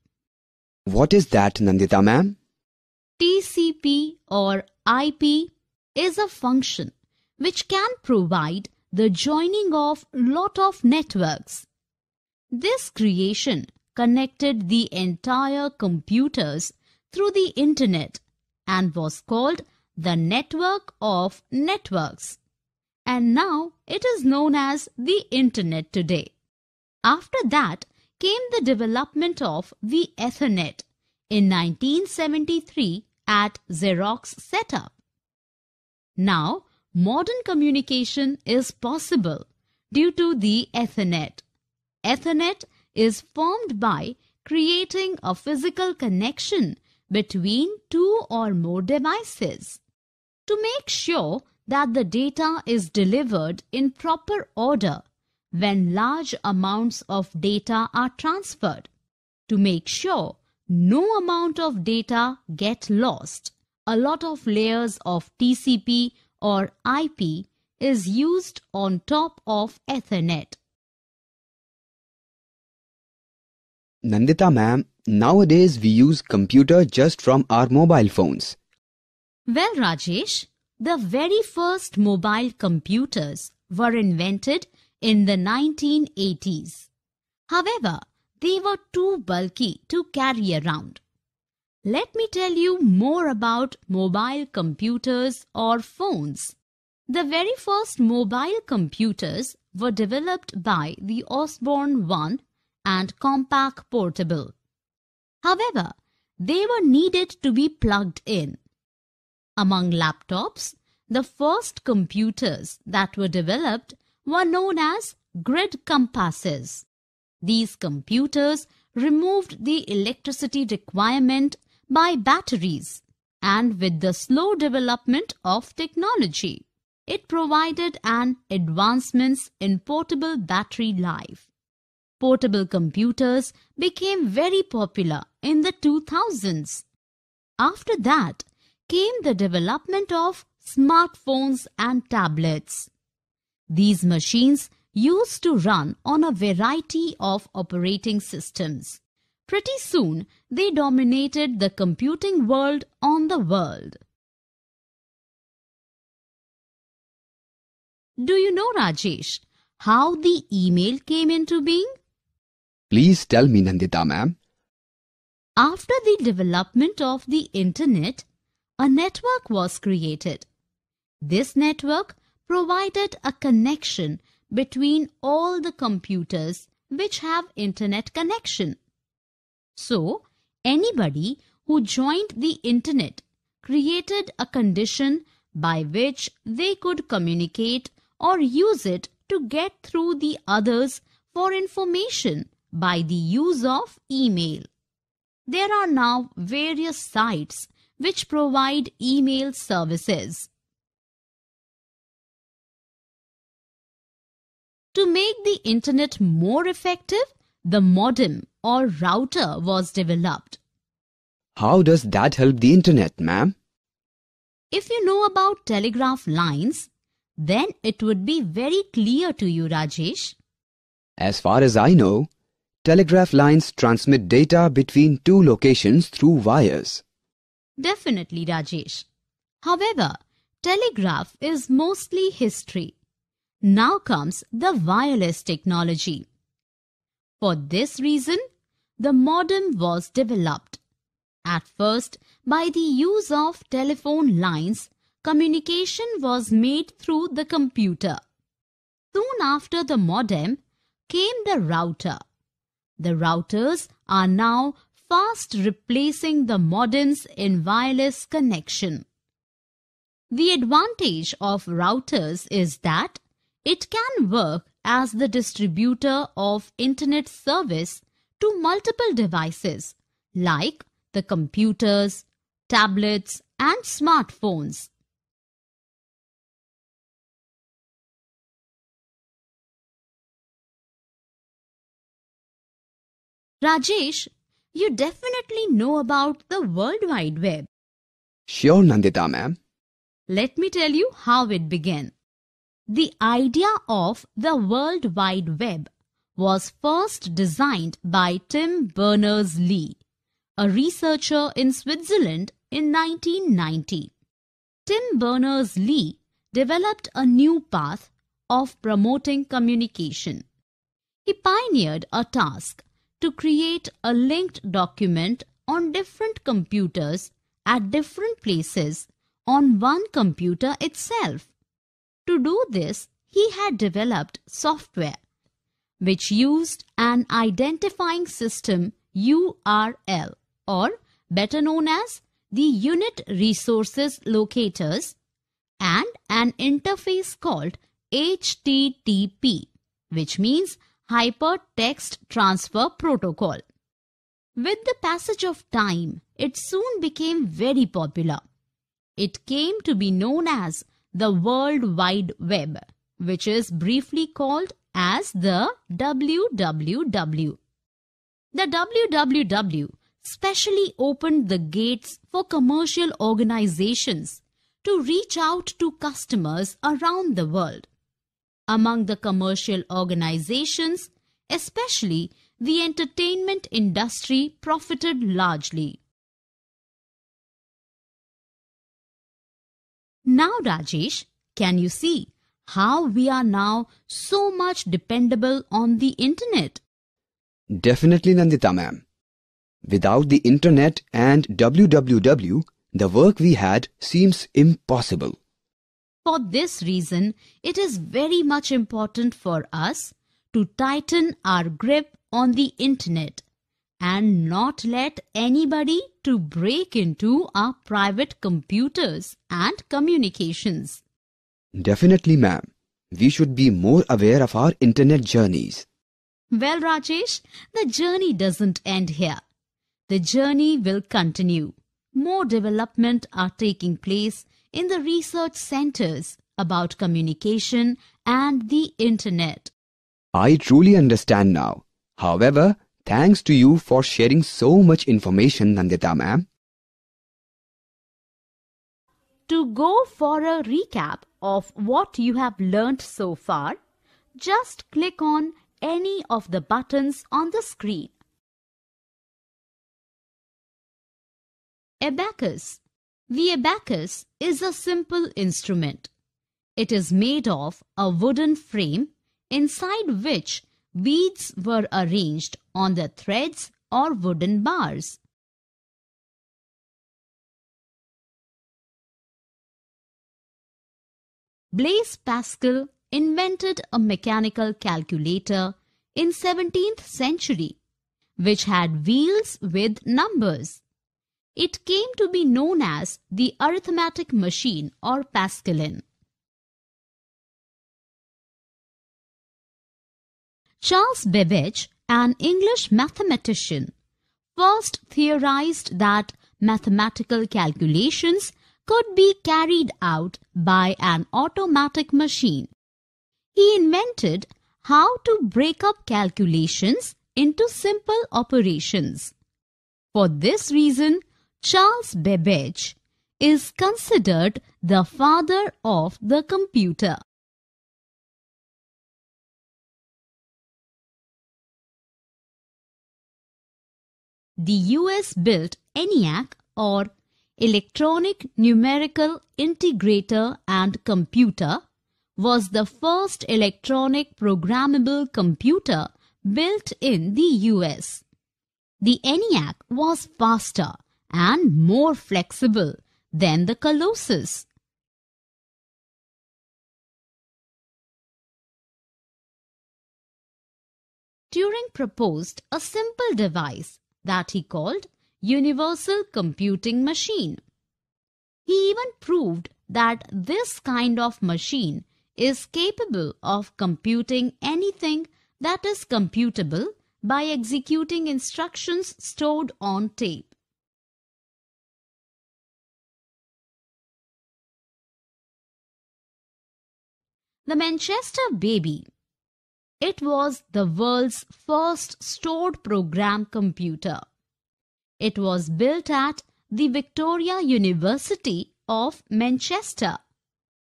What is that, Nandita ma'am? TCP or IP is a function which can provide the joining of lot of networks. This creation connected the entire computers through the internet and was called the network of networks. And now it is known as the internet today. After that came the development of the Ethernet in 1973 at Xerox setup. Now, modern communication is possible due to the Ethernet. Ethernet is formed by creating a physical connection between two or more devices. To make sure that the data is delivered in proper order when large amounts of data are transferred, to make sure no amount of data get lost. A lot of layers of TCP or IP is used on top of Ethernet. Nandita ma'am, nowadays we use computer just from our mobile phones. Well, Rajesh, the very first mobile computers were invented in the 1980s. However, they were too bulky to carry around. Let me tell you more about mobile computers or phones. The very first mobile computers were developed by the Osborne 1 and Compaq Portable. However, they were needed to be plugged in. Among laptops, the first computers that were developed were known as grid compasses. These computers removed the electricity requirement by batteries and with the slow development of technology, it provided an advancements in portable battery life. Portable computers became very popular in the 2000s. After that came the development of smartphones and tablets. These machines used to run on a variety of operating systems. Pretty soon, they dominated the computing world on the world. Do you know, Rajesh, how the email came into being? Please tell me, Nandita ma'am. After the development of the internet, a network was created. This network provided a connection between all the computers which have internet connection. So, anybody who joined the internet created a condition by which they could communicate or use it to get through the others for information by the use of email. There are now various sites which provide email services. To make the internet more effective, the modem or router was developed. How does that help the internet, ma'am? If you know about telegraph lines, then it would be very clear to you, Rajesh. As far as I know, telegraph lines transmit data between two locations through wires. Definitely, Rajesh. However, telegraph is mostly history. Now comes the wireless technology. For this reason, the modem was developed. At first, by the use of telephone lines, communication was made through the computer. Soon after the modem came the router. The routers are now fast replacing the modems in wireless connection. The advantage of routers is that it can work as the distributor of internet service to multiple devices like the computers, tablets and smartphones. Rajesh, you definitely know about the World Wide Web. Sure, Nandita ma'am. Let me tell you how it began. The idea of the World Wide Web was first designed by Tim Berners-Lee, a researcher in Switzerland in 1990. Tim Berners-Lee developed a new path of promoting communication. He pioneered a task to create a linked document on different computers at different places on one computer itself. To do this, he had developed software which used an identifying system URL or better known as the unit resources locators and an interface called HTTP which means Hypertext Transfer Protocol. With the passage of time, it soon became very popular. It came to be known as the World Wide Web, which is briefly called as the WWW. The WWW specially opened the gates for commercial organizations to reach out to customers around the world. Among the commercial organizations, especially the entertainment industry profited largely. Now, Rajesh, can you see how we are now so much dependable on the internet? Definitely, Nandita ma'am. Without the internet and www, the work we had seems impossible. For this reason, it is very much important for us to tighten our grip on the internet and not let anybody to break into our private computers and communications. Definitely, ma'am. We should be more aware of our internet journeys. Well, Rajesh, the journey doesn't end here. The journey will continue. More development are taking place in the research centers about communication and the internet. I truly understand now. However, Thanks to you for sharing so much information, Nandita ma'am. To go for a recap of what you have learnt so far, just click on any of the buttons on the screen. Abacus The abacus is a simple instrument. It is made of a wooden frame inside which Beads were arranged on the threads or wooden bars. Blaise Pascal invented a mechanical calculator in 17th century which had wheels with numbers. It came to be known as the arithmetic machine or Pascaline. Charles Babbage, an English mathematician, first theorized that mathematical calculations could be carried out by an automatic machine. He invented how to break up calculations into simple operations. For this reason, Charles Babbage is considered the father of the computer. the US built ENIAC or Electronic Numerical Integrator and Computer was the first electronic programmable computer built in the US. The ENIAC was faster and more flexible than the Colossus. Turing proposed a simple device that he called universal computing machine. He even proved that this kind of machine is capable of computing anything that is computable by executing instructions stored on tape. The Manchester Baby it was the world's first stored program computer. It was built at the Victoria University of Manchester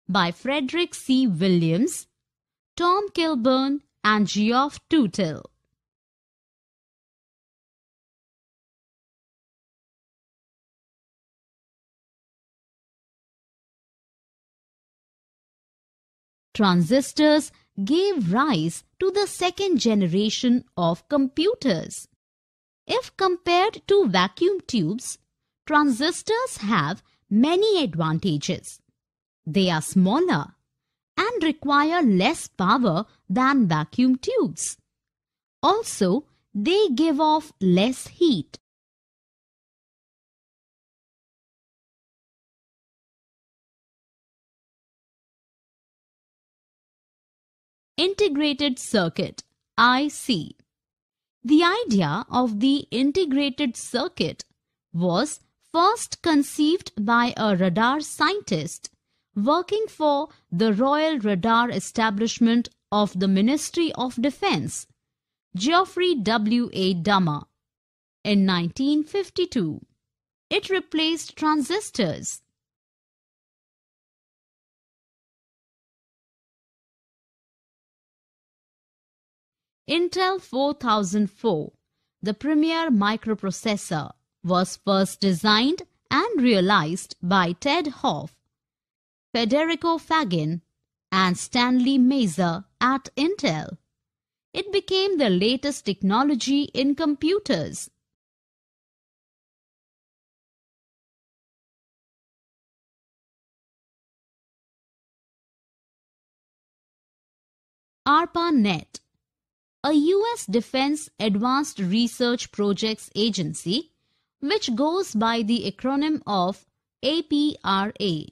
by Frederick C. Williams, Tom Kilburn and Geoff Tootle. Transistors gave rise to the second generation of computers. If compared to vacuum tubes, transistors have many advantages. They are smaller and require less power than vacuum tubes. Also, they give off less heat. integrated circuit, IC. The idea of the integrated circuit was first conceived by a radar scientist working for the Royal Radar Establishment of the Ministry of Defense, Geoffrey W. A. Dummer, in 1952. It replaced transistors Intel 4004, the premier microprocessor, was first designed and realized by Ted Hoff, Federico Fagin, and Stanley Mazer at Intel. It became the latest technology in computers. ARPANET a U.S. Defense Advanced Research Projects Agency, which goes by the acronym of APRA,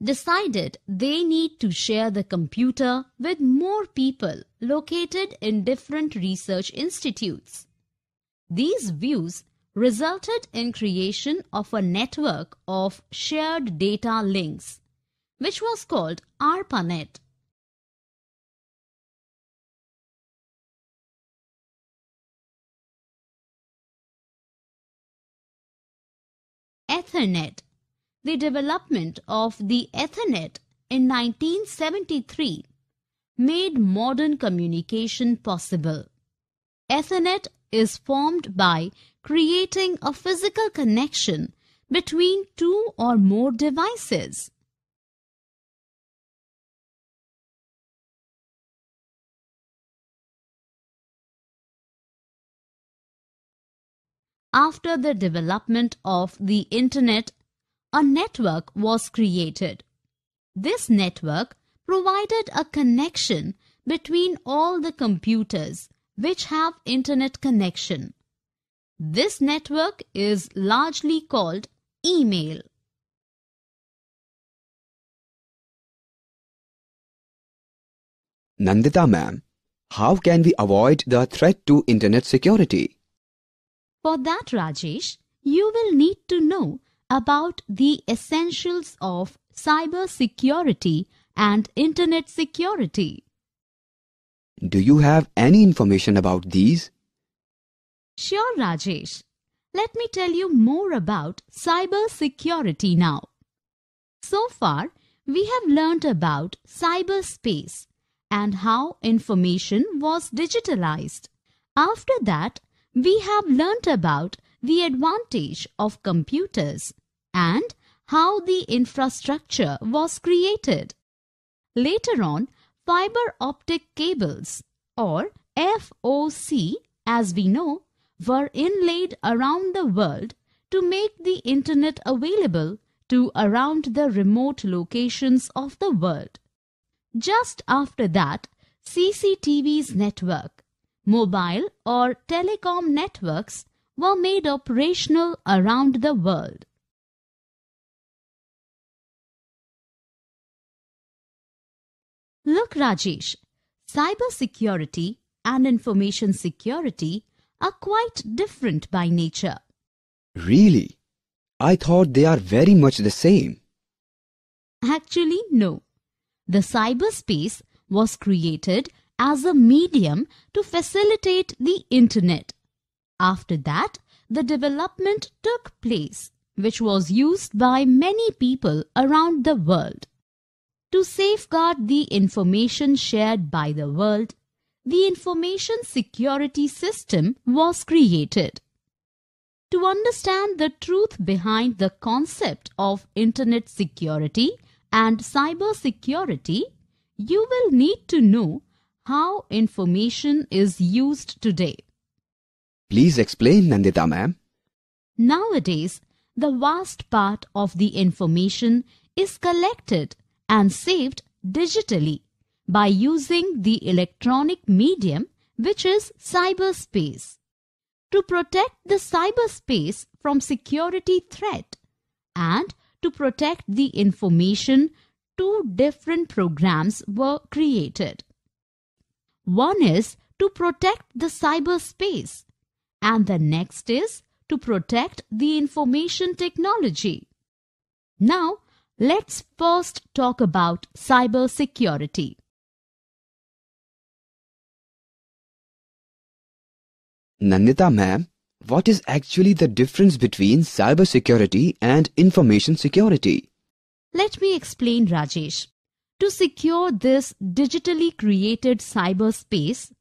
decided they need to share the computer with more people located in different research institutes. These views resulted in creation of a network of shared data links, which was called ARPANET. Ethernet. The development of the Ethernet in 1973 made modern communication possible. Ethernet is formed by creating a physical connection between two or more devices. after the development of the Internet, a network was created. This network provided a connection between all the computers which have internet connection. This network is largely called email. Nandita ma'am, how can we avoid the threat to internet security? For that, Rajesh, you will need to know about the essentials of cyber security and internet security. Do you have any information about these? Sure, Rajesh. Let me tell you more about cyber security now. So far, we have learned about cyberspace and how information was digitalized. After that, we have learnt about the advantage of computers and how the infrastructure was created. Later on, fiber optic cables or FOC as we know were inlaid around the world to make the internet available to around the remote locations of the world. Just after that, CCTV's network mobile or telecom networks were made operational around the world. Look Rajesh, cyber security and information security are quite different by nature. Really? I thought they are very much the same. Actually, no. The cyberspace was created as a medium to facilitate the internet. After that, the development took place, which was used by many people around the world. To safeguard the information shared by the world, the information security system was created. To understand the truth behind the concept of internet security and cyber security, you will need to know how information is used today. Please explain, Nandita ma'am. Nowadays, the vast part of the information is collected and saved digitally by using the electronic medium which is cyberspace. To protect the cyberspace from security threat and to protect the information, two different programs were created. One is to protect the cyberspace and the next is to protect the information technology. Now, let's first talk about cybersecurity. Nandita ma'am, what is actually the difference between cybersecurity and information security? Let me explain, Rajesh. To secure this digitally created cyberspace,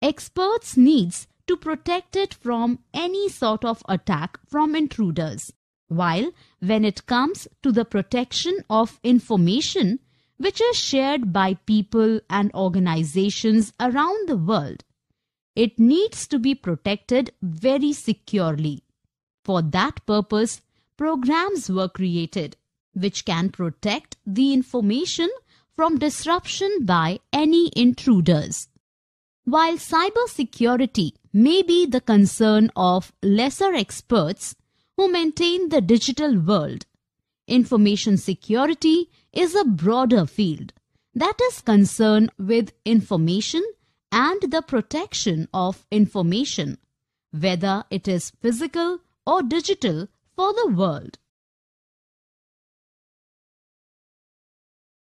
experts needs to protect it from any sort of attack from intruders. While when it comes to the protection of information which is shared by people and organizations around the world, it needs to be protected very securely. For that purpose, programs were created which can protect the information from disruption by any intruders. While cybersecurity may be the concern of lesser experts who maintain the digital world, information security is a broader field that is concerned with information and the protection of information, whether it is physical or digital for the world.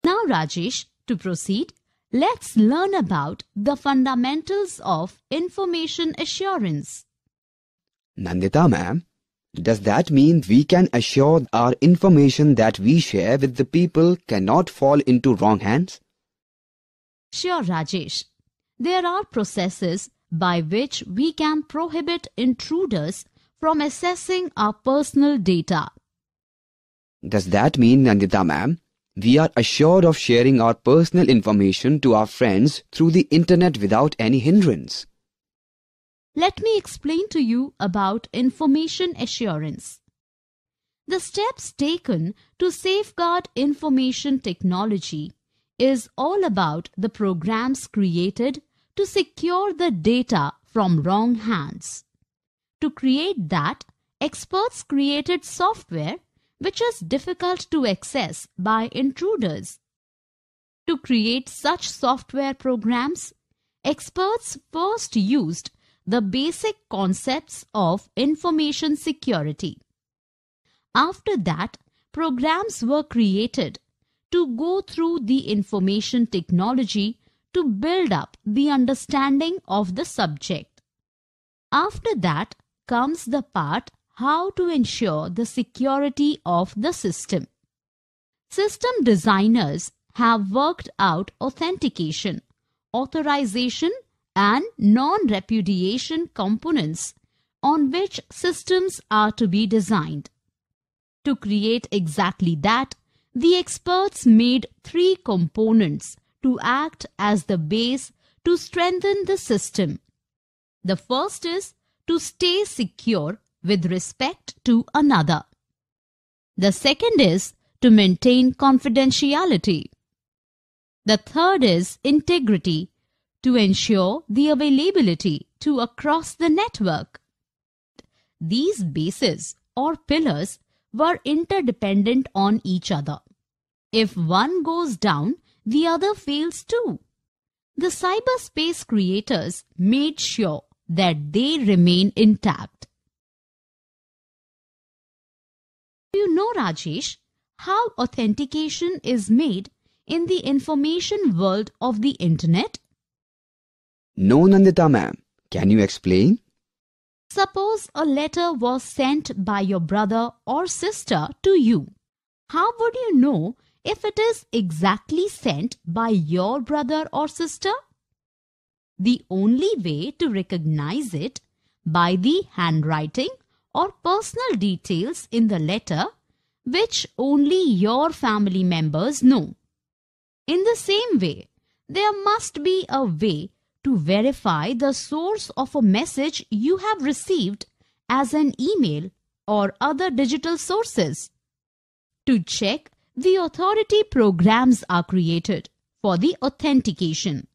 Now, Rajesh, to proceed, let's learn about the fundamentals of information assurance. Nandita, ma'am, does that mean we can assure our information that we share with the people cannot fall into wrong hands? Sure, Rajesh. There are processes by which we can prohibit intruders from accessing our personal data. Does that mean, Nandita ma'am, we are assured of sharing our personal information to our friends through the internet without any hindrance. Let me explain to you about information assurance. The steps taken to safeguard information technology is all about the programs created to secure the data from wrong hands. To create that, experts created software which is difficult to access by intruders. To create such software programs, experts first used the basic concepts of information security. After that, programs were created to go through the information technology to build up the understanding of the subject. After that comes the part how to ensure the security of the system. System designers have worked out authentication, authorization and non-repudiation components on which systems are to be designed. To create exactly that, the experts made three components to act as the base to strengthen the system. The first is to stay secure with respect to another. The second is to maintain confidentiality. The third is integrity, to ensure the availability to across the network. These bases or pillars were interdependent on each other. If one goes down, the other fails too. The cyberspace creators made sure that they remain intact. you know, Rajesh, how authentication is made in the information world of the internet? No, Nandita ma'am. Can you explain? Suppose a letter was sent by your brother or sister to you. How would you know if it is exactly sent by your brother or sister? The only way to recognize it by the handwriting or personal details in the letter which only your family members know. In the same way, there must be a way to verify the source of a message you have received as an email or other digital sources. To check, the authority programs are created for the authentication.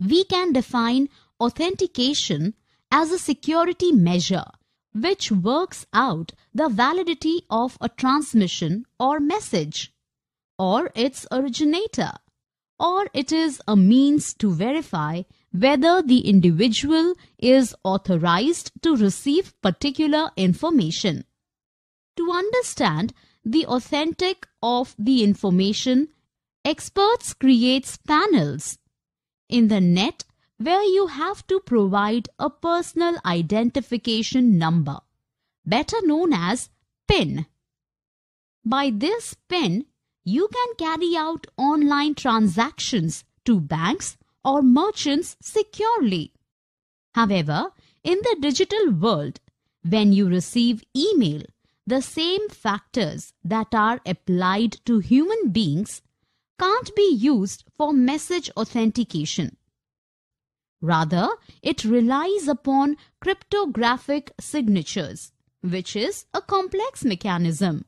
We can define authentication as a security measure which works out the validity of a transmission or message, or its originator, or it is a means to verify whether the individual is authorized to receive particular information. To understand the authentic of the information, experts creates panels. In the net, where you have to provide a personal identification number, better known as PIN. By this PIN, you can carry out online transactions to banks or merchants securely. However, in the digital world, when you receive email, the same factors that are applied to human beings can't be used for message authentication. Rather, it relies upon cryptographic signatures, which is a complex mechanism.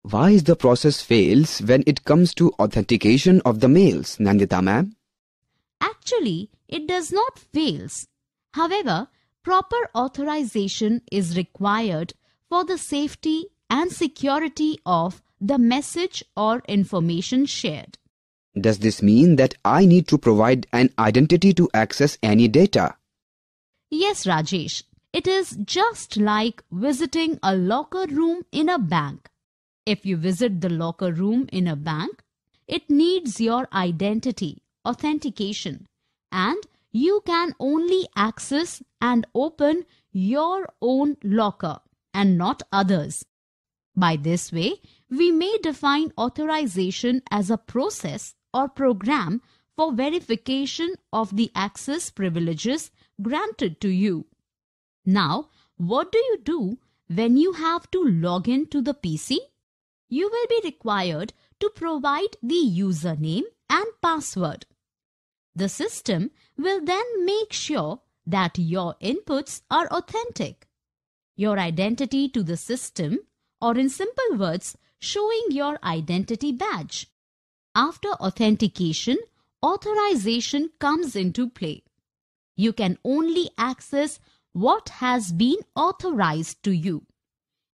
Why is the process fails when it comes to authentication of the mails, Nandita ma'am? Actually, it does not fails. However, proper authorization is required for the safety and security of the message or information shared. Does this mean that I need to provide an identity to access any data? Yes, Rajesh. It is just like visiting a locker room in a bank. If you visit the locker room in a bank, it needs your identity, authentication, and you can only access and open your own locker and not others. By this way, we may define authorization as a process or program for verification of the access privileges granted to you. Now, what do you do when you have to log in to the PC? You will be required to provide the username and password. The system will then make sure that your inputs are authentic. Your identity to the system, or in simple words, showing your identity badge. After authentication, authorization comes into play. You can only access what has been authorized to you.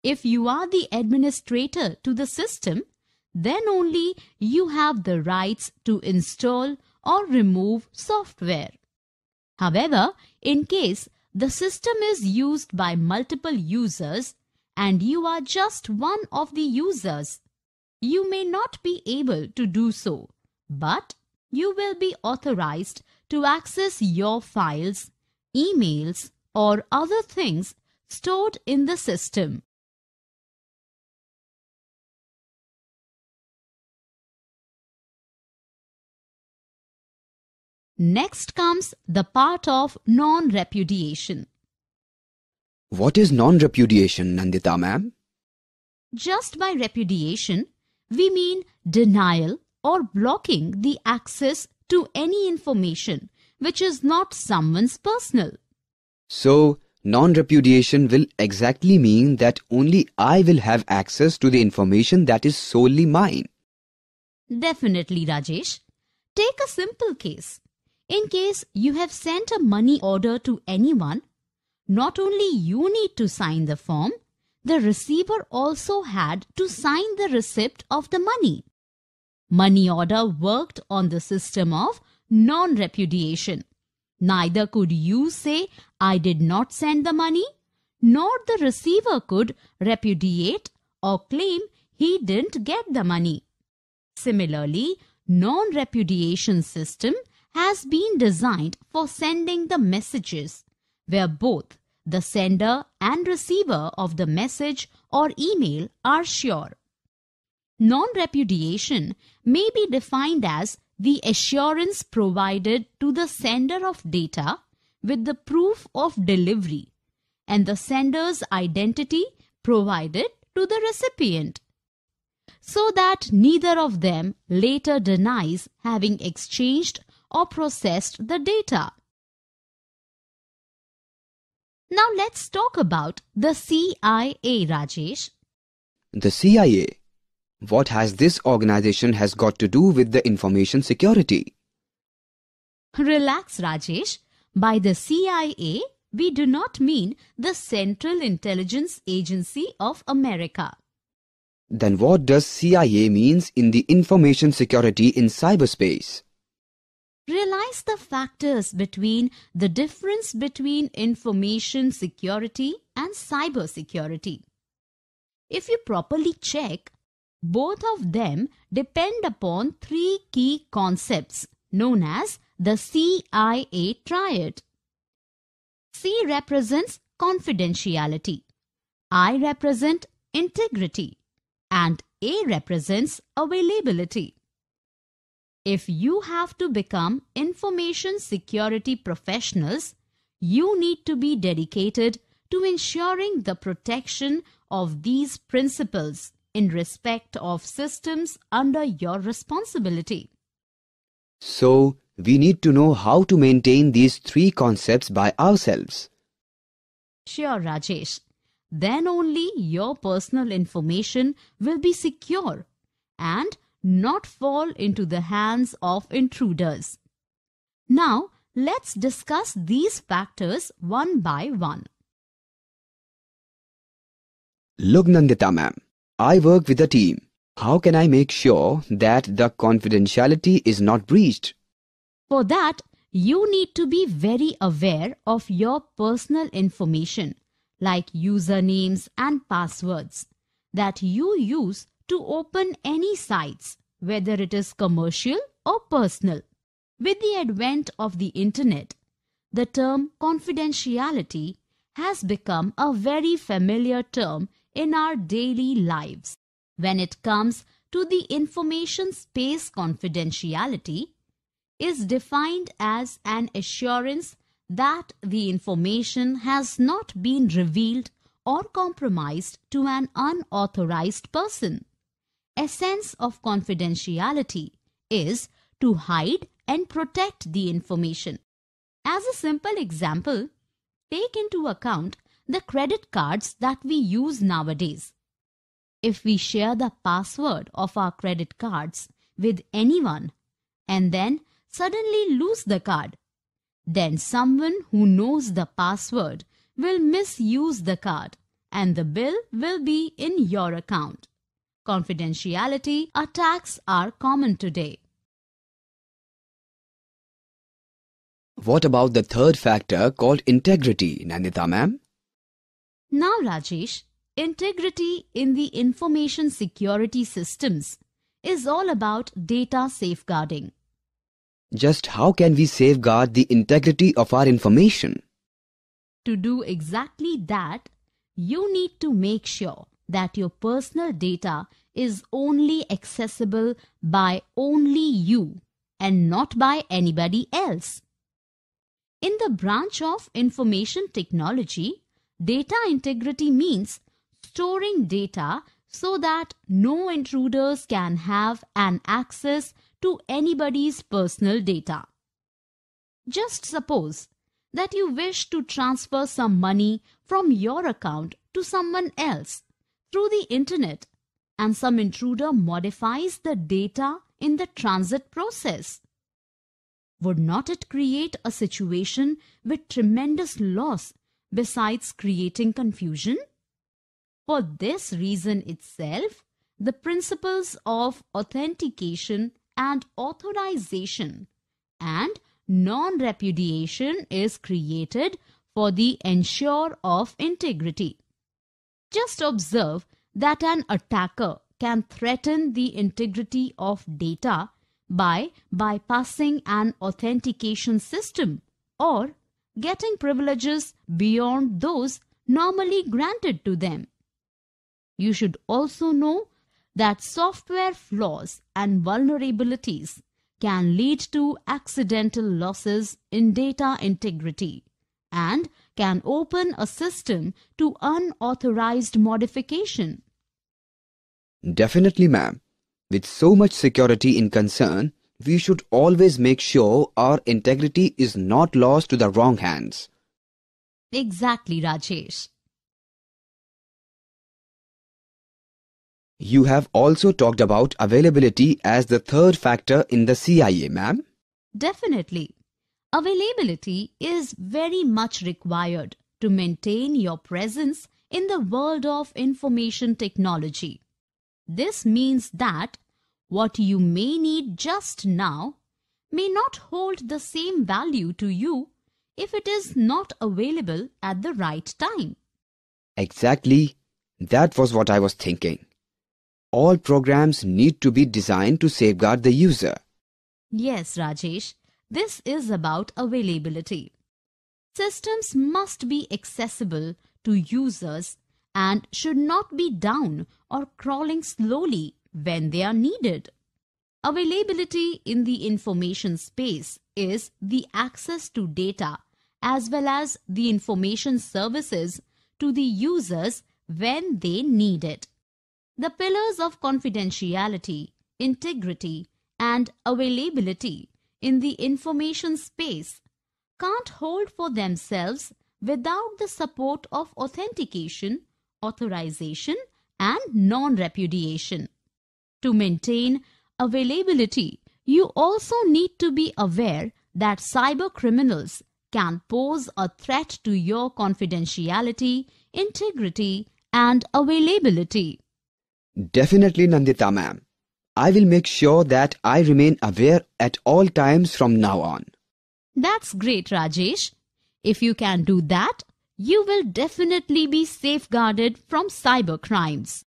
If you are the administrator to the system, then only you have the rights to install or remove software. However, in case the system is used by multiple users, and you are just one of the users. You may not be able to do so, but you will be authorized to access your files, emails, or other things stored in the system. Next comes the part of non-repudiation. What is non-repudiation, Nandita ma'am? Just by repudiation, we mean denial or blocking the access to any information which is not someone's personal. So, non-repudiation will exactly mean that only I will have access to the information that is solely mine. Definitely, Rajesh. Take a simple case. In case you have sent a money order to anyone not only you need to sign the form, the receiver also had to sign the receipt of the money. Money order worked on the system of non repudiation. Neither could you say, I did not send the money, nor the receiver could repudiate or claim he didn't get the money. Similarly, non repudiation system has been designed for sending the messages where both the sender and receiver of the message or email are sure. Non-repudiation may be defined as the assurance provided to the sender of data with the proof of delivery and the sender's identity provided to the recipient so that neither of them later denies having exchanged or processed the data. Now let's talk about the CIA, Rajesh. The CIA? What has this organization has got to do with the information security? Relax, Rajesh. By the CIA, we do not mean the Central Intelligence Agency of America. Then what does CIA means in the information security in cyberspace? realize the factors between the difference between information security and cyber security. If you properly check, both of them depend upon three key concepts known as the CIA triad. C represents confidentiality, I represent integrity, and A represents availability. If you have to become information security professionals, you need to be dedicated to ensuring the protection of these principles in respect of systems under your responsibility. So, we need to know how to maintain these three concepts by ourselves. Sure, Rajesh. Then only your personal information will be secure and not fall into the hands of intruders. Now, let's discuss these factors one by one. Look, Nandita ma'am, I work with a team. How can I make sure that the confidentiality is not breached? For that, you need to be very aware of your personal information like usernames and passwords that you use to open any sites, whether it is commercial or personal. With the advent of the internet, the term confidentiality has become a very familiar term in our daily lives. When it comes to the information space confidentiality is defined as an assurance that the information has not been revealed or compromised to an unauthorized person essence of confidentiality is to hide and protect the information. As a simple example, take into account the credit cards that we use nowadays. If we share the password of our credit cards with anyone and then suddenly lose the card, then someone who knows the password will misuse the card and the bill will be in your account. Confidentiality attacks are common today. What about the third factor called integrity, Nandita ma'am? Now, Rajesh, integrity in the information security systems is all about data safeguarding. Just how can we safeguard the integrity of our information? To do exactly that, you need to make sure that your personal data is only accessible by only you and not by anybody else. In the branch of information technology, data integrity means storing data so that no intruders can have an access to anybody's personal data. Just suppose that you wish to transfer some money from your account to someone else through the internet and some intruder modifies the data in the transit process. Would not it create a situation with tremendous loss besides creating confusion? For this reason itself, the principles of authentication and authorization and non-repudiation is created for the ensure of integrity. Just observe that an attacker can threaten the integrity of data by bypassing an authentication system or getting privileges beyond those normally granted to them. You should also know that software flaws and vulnerabilities can lead to accidental losses in data integrity and can open a system to unauthorized modification. Definitely, ma'am. With so much security in concern, we should always make sure our integrity is not lost to the wrong hands. Exactly, Rajesh. You have also talked about availability as the third factor in the CIA, ma'am. Definitely. Availability is very much required to maintain your presence in the world of information technology. This means that what you may need just now may not hold the same value to you if it is not available at the right time. Exactly. That was what I was thinking. All programs need to be designed to safeguard the user. Yes, Rajesh. This is about availability. Systems must be accessible to users and should not be down or crawling slowly when they are needed. Availability in the information space is the access to data as well as the information services to the users when they need it. The pillars of confidentiality, integrity and availability in the information space can't hold for themselves without the support of authentication, authorization, and non-repudiation. To maintain availability, you also need to be aware that cyber criminals can pose a threat to your confidentiality, integrity, and availability. Definitely, Nandita ma'am. I will make sure that I remain aware at all times from now on. That's great, Rajesh. If you can do that, you will definitely be safeguarded from cyber crimes.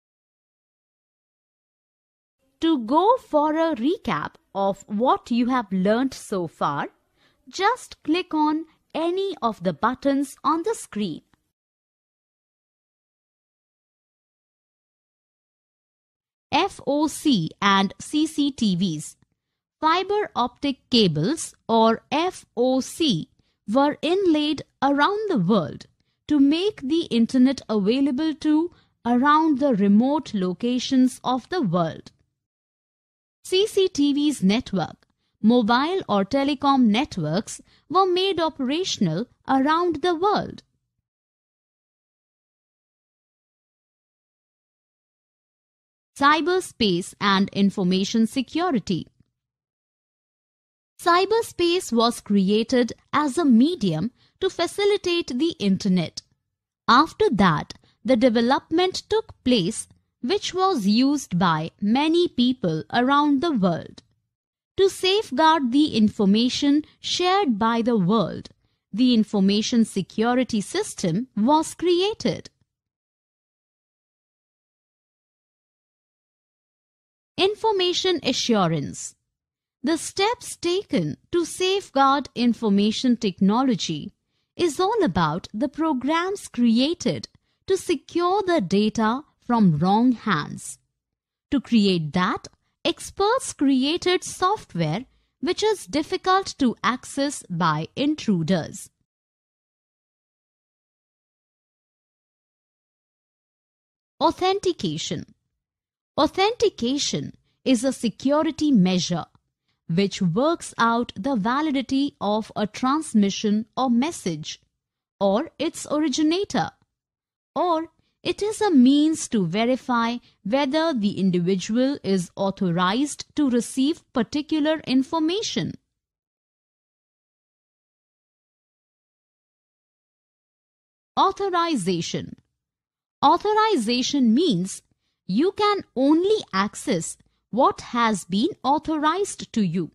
To go for a recap of what you have learned so far, just click on any of the buttons on the screen. FOC and CCTVs. Fiber optic cables or FOC were inlaid around the world to make the internet available to around the remote locations of the world. CCTV's network, mobile or telecom networks were made operational around the world. cyberspace and information security. Cyberspace was created as a medium to facilitate the internet. After that, the development took place which was used by many people around the world. To safeguard the information shared by the world, the information security system was created. Information Assurance The steps taken to safeguard information technology is all about the programs created to secure the data from wrong hands. To create that, experts created software which is difficult to access by intruders. Authentication Authentication is a security measure which works out the validity of a transmission or message or its originator. Or it is a means to verify whether the individual is authorized to receive particular information. Authorization Authorization means you can only access what has been authorized to you.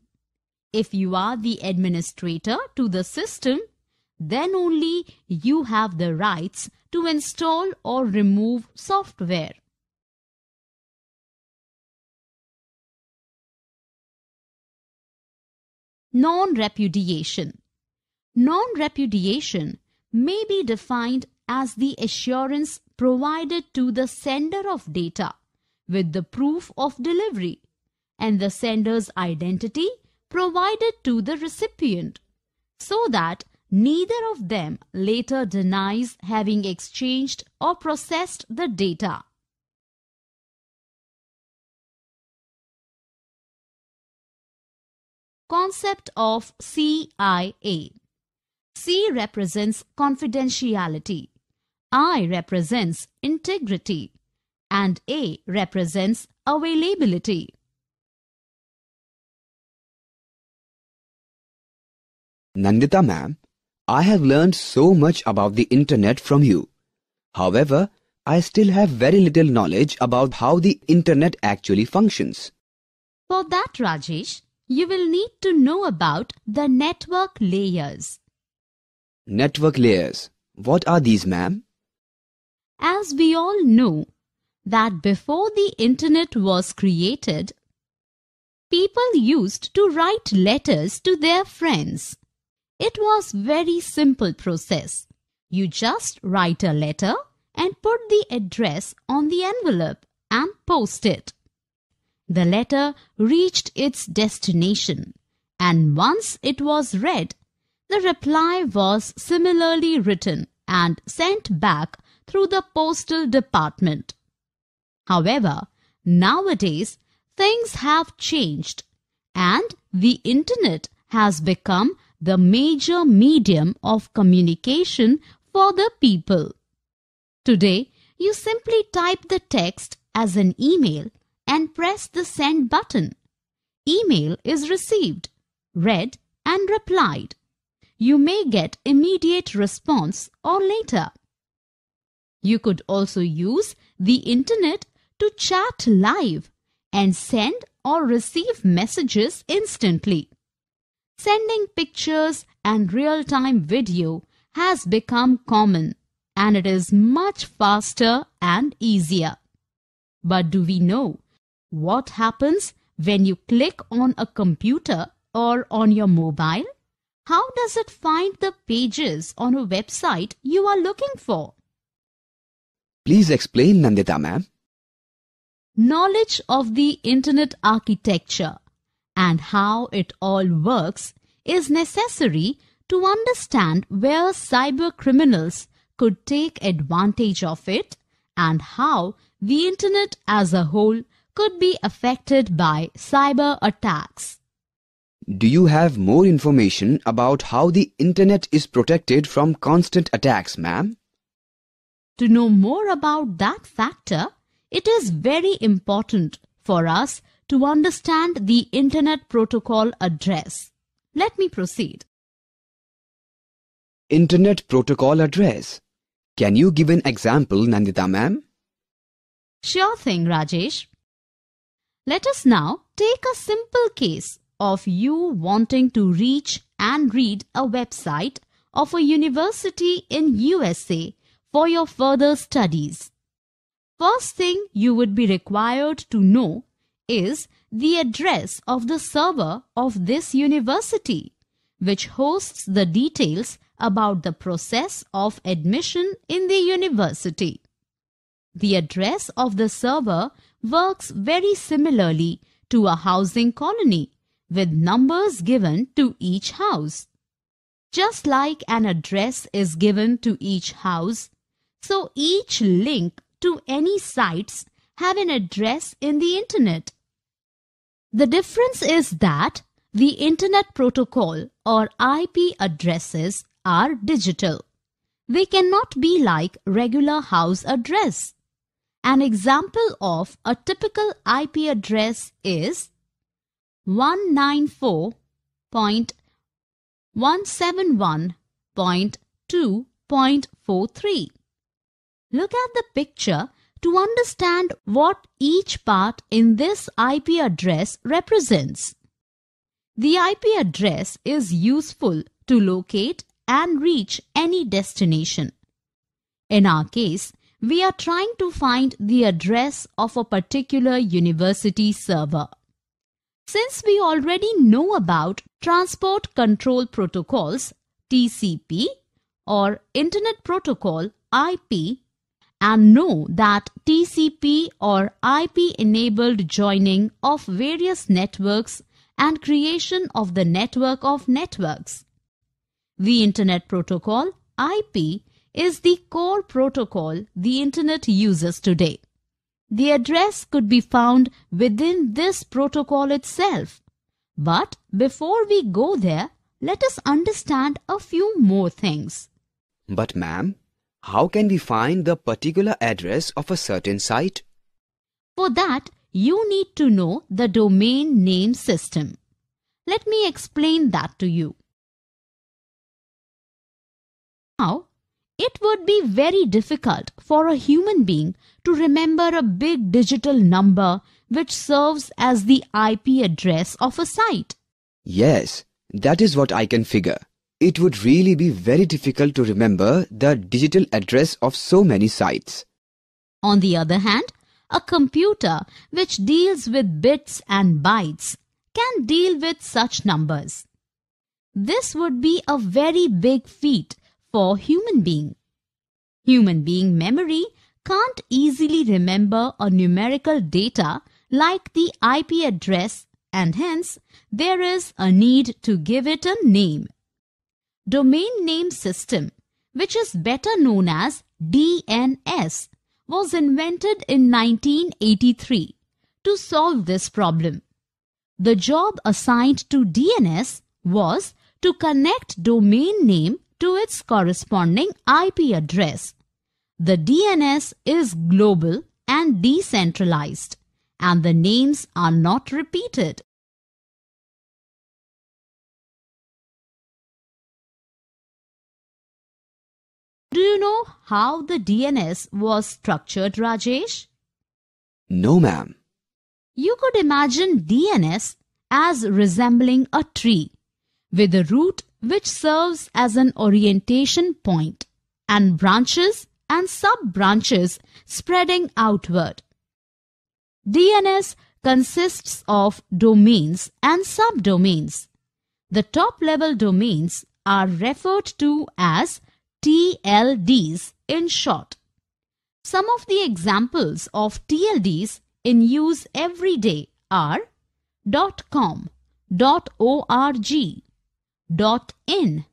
If you are the administrator to the system, then only you have the rights to install or remove software. Non-repudiation Non-repudiation may be defined as the assurance provided to the sender of data with the proof of delivery and the sender's identity provided to the recipient so that neither of them later denies having exchanged or processed the data. Concept of CIA C represents confidentiality I represents integrity and A represents availability. Nandita ma'am, I have learned so much about the internet from you. However, I still have very little knowledge about how the internet actually functions. For that, Rajesh, you will need to know about the network layers. Network layers. What are these, ma'am? as we all know that before the internet was created, people used to write letters to their friends. It was very simple process. You just write a letter and put the address on the envelope and post it. The letter reached its destination and once it was read, the reply was similarly written and sent back through the postal department. However, nowadays things have changed and the internet has become the major medium of communication for the people. Today, you simply type the text as an email and press the send button. Email is received, read and replied. You may get immediate response or later. You could also use the internet to chat live and send or receive messages instantly. Sending pictures and real time video has become common and it is much faster and easier. But do we know what happens when you click on a computer or on your mobile? How does it find the pages on a website you are looking for? Please explain, Nandita ma'am. Knowledge of the Internet architecture and how it all works is necessary to understand where cyber criminals could take advantage of it and how the internet as a whole could be affected by cyber attacks. Do you have more information about how the internet is protected from constant attacks, ma'am? To know more about that factor, it is very important for us to understand the Internet Protocol address. Let me proceed. Internet Protocol address. Can you give an example, Nandita ma'am? Sure thing, Rajesh. Let us now take a simple case of you wanting to reach and read a website of a university in USA for your further studies. First thing you would be required to know is the address of the server of this university, which hosts the details about the process of admission in the university. The address of the server works very similarly to a housing colony with numbers given to each house. Just like an address is given to each house, so each link to any sites have an address in the internet. The difference is that the internet protocol or IP addresses are digital. They cannot be like regular house address. An example of a typical IP address is 194.171.2.43. Look at the picture to understand what each part in this IP address represents. The IP address is useful to locate and reach any destination. In our case, we are trying to find the address of a particular university server. Since we already know about Transport Control Protocols TCP or Internet Protocol IP and know that TCP or IP enabled joining of various networks and creation of the network of networks. The Internet Protocol IP is the core protocol the Internet uses today. The address could be found within this protocol itself. But before we go there, let us understand a few more things. But ma'am, how can we find the particular address of a certain site? For that, you need to know the domain name system. Let me explain that to you. Now, it would be very difficult for a human being to remember a big digital number which serves as the IP address of a site. Yes, that is what I can figure it would really be very difficult to remember the digital address of so many sites. On the other hand, a computer which deals with bits and bytes can deal with such numbers. This would be a very big feat for human being. Human being memory can't easily remember a numerical data like the IP address and hence there is a need to give it a name domain name system, which is better known as DNS, was invented in 1983 to solve this problem. The job assigned to DNS was to connect domain name to its corresponding IP address. The DNS is global and decentralized and the names are not repeated. Do you know how the DNS was structured, Rajesh? No, ma'am. You could imagine DNS as resembling a tree with a root which serves as an orientation point and branches and sub-branches spreading outward. DNS consists of domains and subdomains. The top-level domains are referred to as TLDs in short. Some of the examples of TLDs in use every day are .com, .org, .in,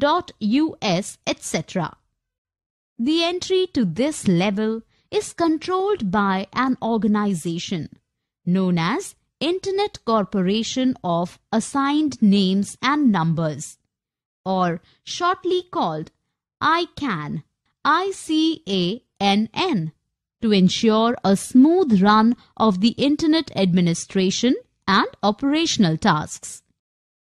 .us, etc. The entry to this level is controlled by an organization known as Internet Corporation of Assigned Names and Numbers or shortly called I can. I C A N N to ensure a smooth run of the Internet administration and operational tasks.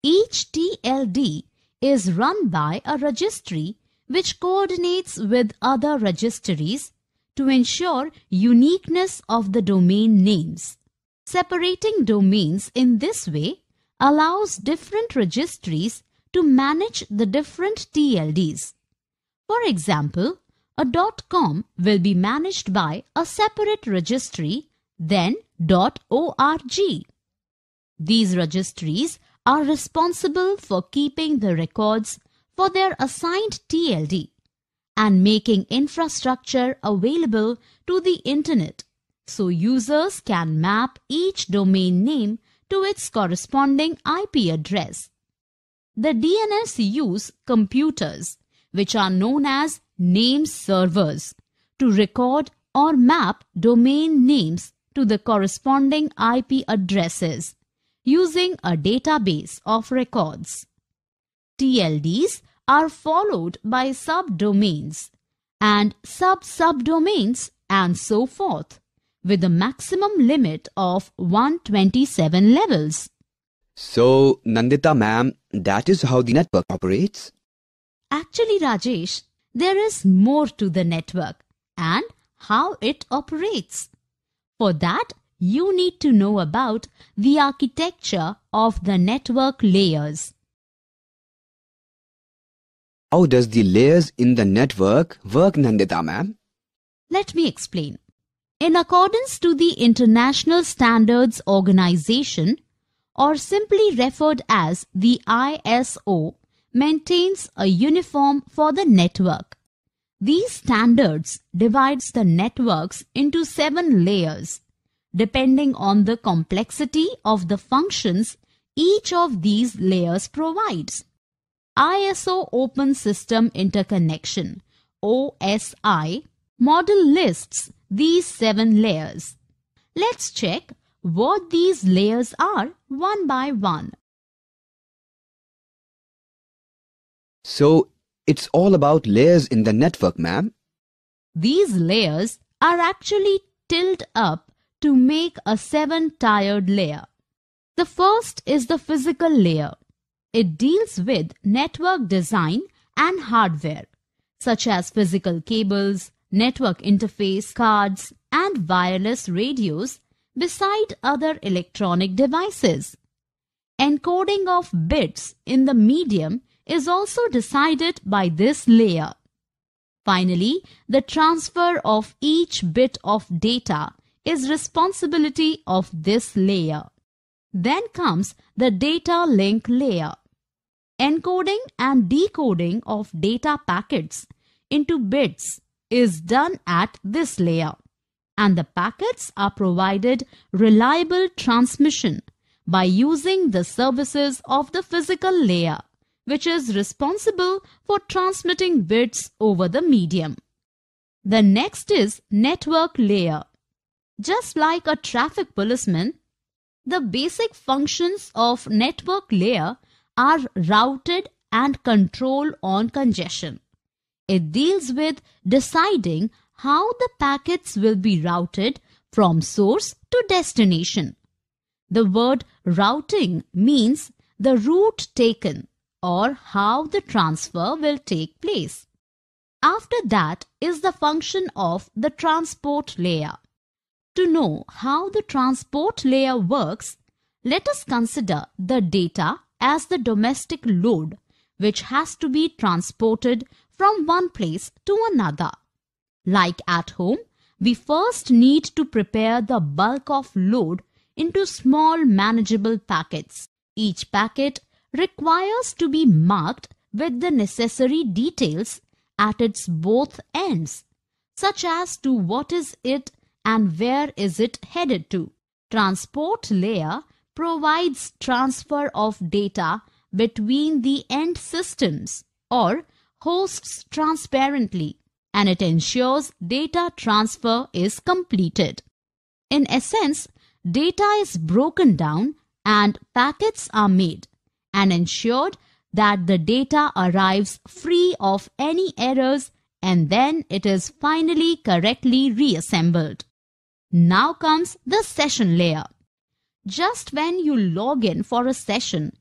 Each TLD is run by a registry which coordinates with other registries to ensure uniqueness of the domain names. Separating domains in this way allows different registries to manage the different TLDs. For example, a .com will be managed by a separate registry then .org. These registries are responsible for keeping the records for their assigned TLD and making infrastructure available to the internet so users can map each domain name to its corresponding IP address. The DNS use computers which are known as name servers, to record or map domain names to the corresponding IP addresses using a database of records. TLDs are followed by subdomains and sub-subdomains and so forth with a maximum limit of 127 levels. So, Nandita ma'am, that is how the network operates? Actually, Rajesh, there is more to the network and how it operates. For that, you need to know about the architecture of the network layers. How does the layers in the network work, Nandita ma'am? Let me explain. In accordance to the International Standards Organization, or simply referred as the ISO maintains a uniform for the network. These standards divides the networks into seven layers. Depending on the complexity of the functions each of these layers provides. ISO Open System Interconnection OSI model lists these seven layers. Let's check what these layers are one by one. So it's all about layers in the network, ma'am. These layers are actually tilled up to make a seven-tiered layer. The first is the physical layer. It deals with network design and hardware, such as physical cables, network interface cards, and wireless radios, beside other electronic devices. Encoding of bits in the medium is also decided by this layer. Finally, the transfer of each bit of data is responsibility of this layer. Then comes the data link layer. Encoding and decoding of data packets into bits is done at this layer and the packets are provided reliable transmission by using the services of the physical layer which is responsible for transmitting bits over the medium. The next is network layer. Just like a traffic policeman, the basic functions of network layer are routed and control on congestion. It deals with deciding how the packets will be routed from source to destination. The word routing means the route taken or how the transfer will take place. After that is the function of the transport layer. To know how the transport layer works, let us consider the data as the domestic load which has to be transported from one place to another. Like at home, we first need to prepare the bulk of load into small manageable packets. Each packet requires to be marked with the necessary details at its both ends, such as to what is it and where is it headed to. Transport layer provides transfer of data between the end systems or hosts transparently and it ensures data transfer is completed. In essence, data is broken down and packets are made and ensured that the data arrives free of any errors and then it is finally correctly reassembled. Now comes the session layer. Just when you log in for a session,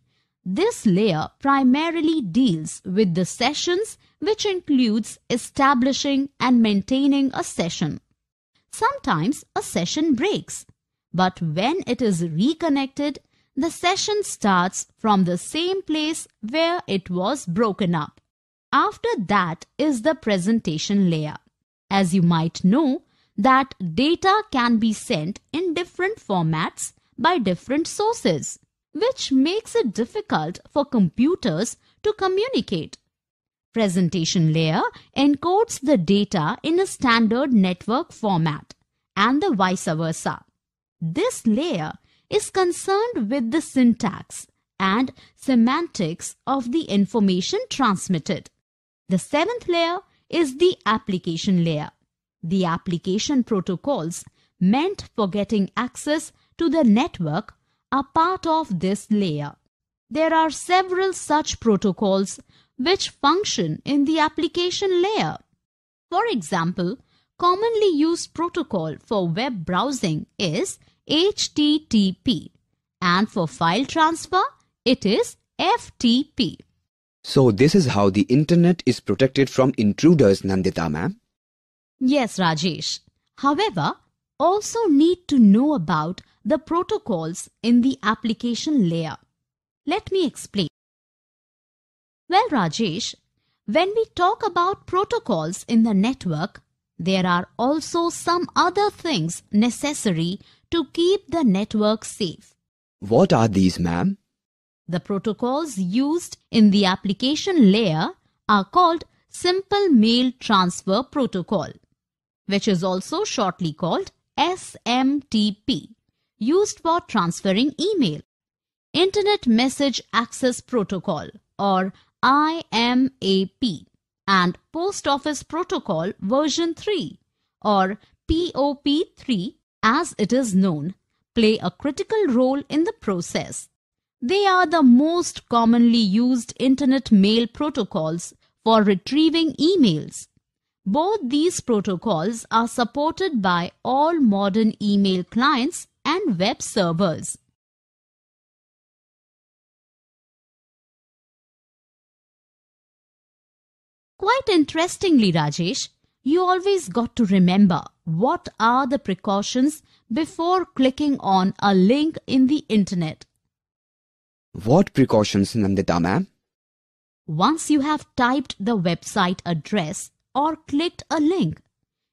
this layer primarily deals with the sessions which includes establishing and maintaining a session. Sometimes a session breaks, but when it is reconnected the session starts from the same place where it was broken up. After that is the presentation layer. As you might know, that data can be sent in different formats by different sources, which makes it difficult for computers to communicate. Presentation layer encodes the data in a standard network format and the vice versa. This layer is concerned with the syntax and semantics of the information transmitted. The seventh layer is the application layer. The application protocols meant for getting access to the network are part of this layer. There are several such protocols which function in the application layer. For example, commonly used protocol for web browsing is HTTP and for file transfer it is FTP. So this is how the internet is protected from intruders Nandita ma'am. Yes Rajesh. However, also need to know about the protocols in the application layer. Let me explain. Well Rajesh, when we talk about protocols in the network, there are also some other things necessary to keep the network safe. What are these, ma'am? The protocols used in the application layer are called Simple Mail Transfer Protocol, which is also shortly called SMTP, used for transferring email. Internet Message Access Protocol or IMAP and Post Office Protocol version 3 or POP3 as it is known, play a critical role in the process. They are the most commonly used internet mail protocols for retrieving emails. Both these protocols are supported by all modern email clients and web servers. Quite interestingly, Rajesh, you always got to remember what are the precautions before clicking on a link in the internet? What precautions, Nandita ma'am? Once you have typed the website address or clicked a link,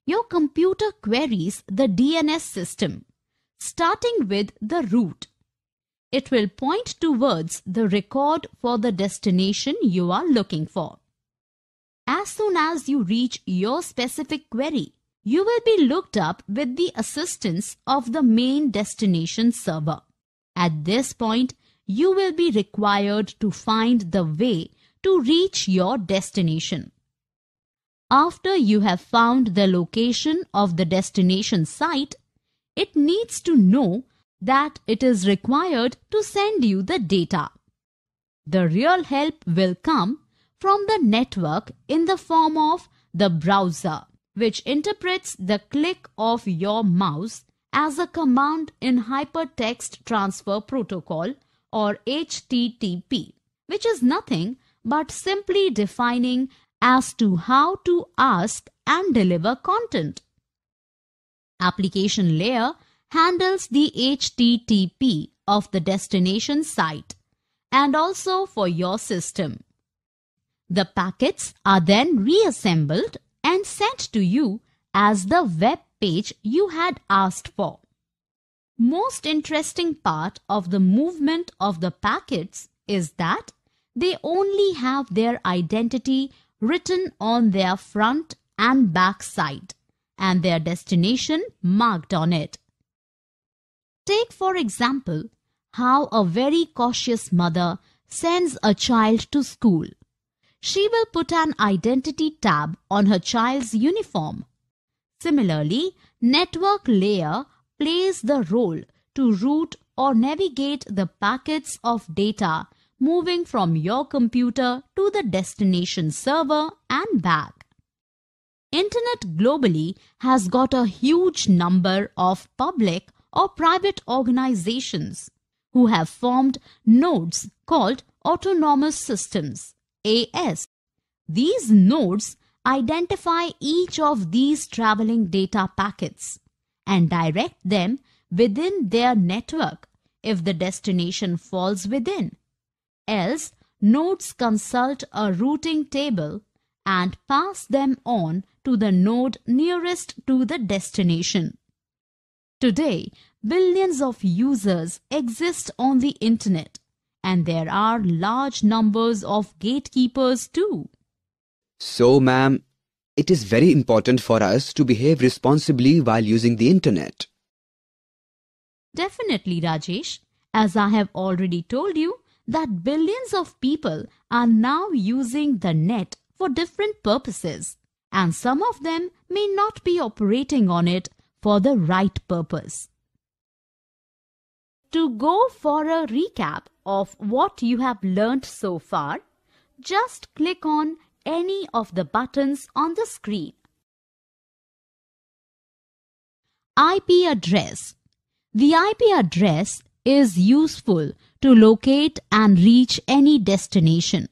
your computer queries the DNS system, starting with the root. It will point towards the record for the destination you are looking for. As soon as you reach your specific query, you will be looked up with the assistance of the main destination server. At this point, you will be required to find the way to reach your destination. After you have found the location of the destination site, it needs to know that it is required to send you the data. The real help will come from the network in the form of the browser which interprets the click of your mouse as a command in Hypertext Transfer Protocol or HTTP, which is nothing but simply defining as to how to ask and deliver content. Application layer handles the HTTP of the destination site and also for your system. The packets are then reassembled and sent to you as the web page you had asked for. Most interesting part of the movement of the packets is that they only have their identity written on their front and back side and their destination marked on it. Take for example how a very cautious mother sends a child to school she will put an identity tab on her child's uniform. Similarly, network layer plays the role to route or navigate the packets of data moving from your computer to the destination server and back. Internet globally has got a huge number of public or private organizations who have formed nodes called autonomous systems AS. These nodes identify each of these traveling data packets and direct them within their network if the destination falls within. Else, nodes consult a routing table and pass them on to the node nearest to the destination. Today, billions of users exist on the internet and there are large numbers of gatekeepers too. So, ma'am, it is very important for us to behave responsibly while using the internet. Definitely, Rajesh. As I have already told you, that billions of people are now using the net for different purposes, and some of them may not be operating on it for the right purpose. To go for a recap of what you have learnt so far, just click on any of the buttons on the screen. IP address. The IP address is useful to locate and reach any destination.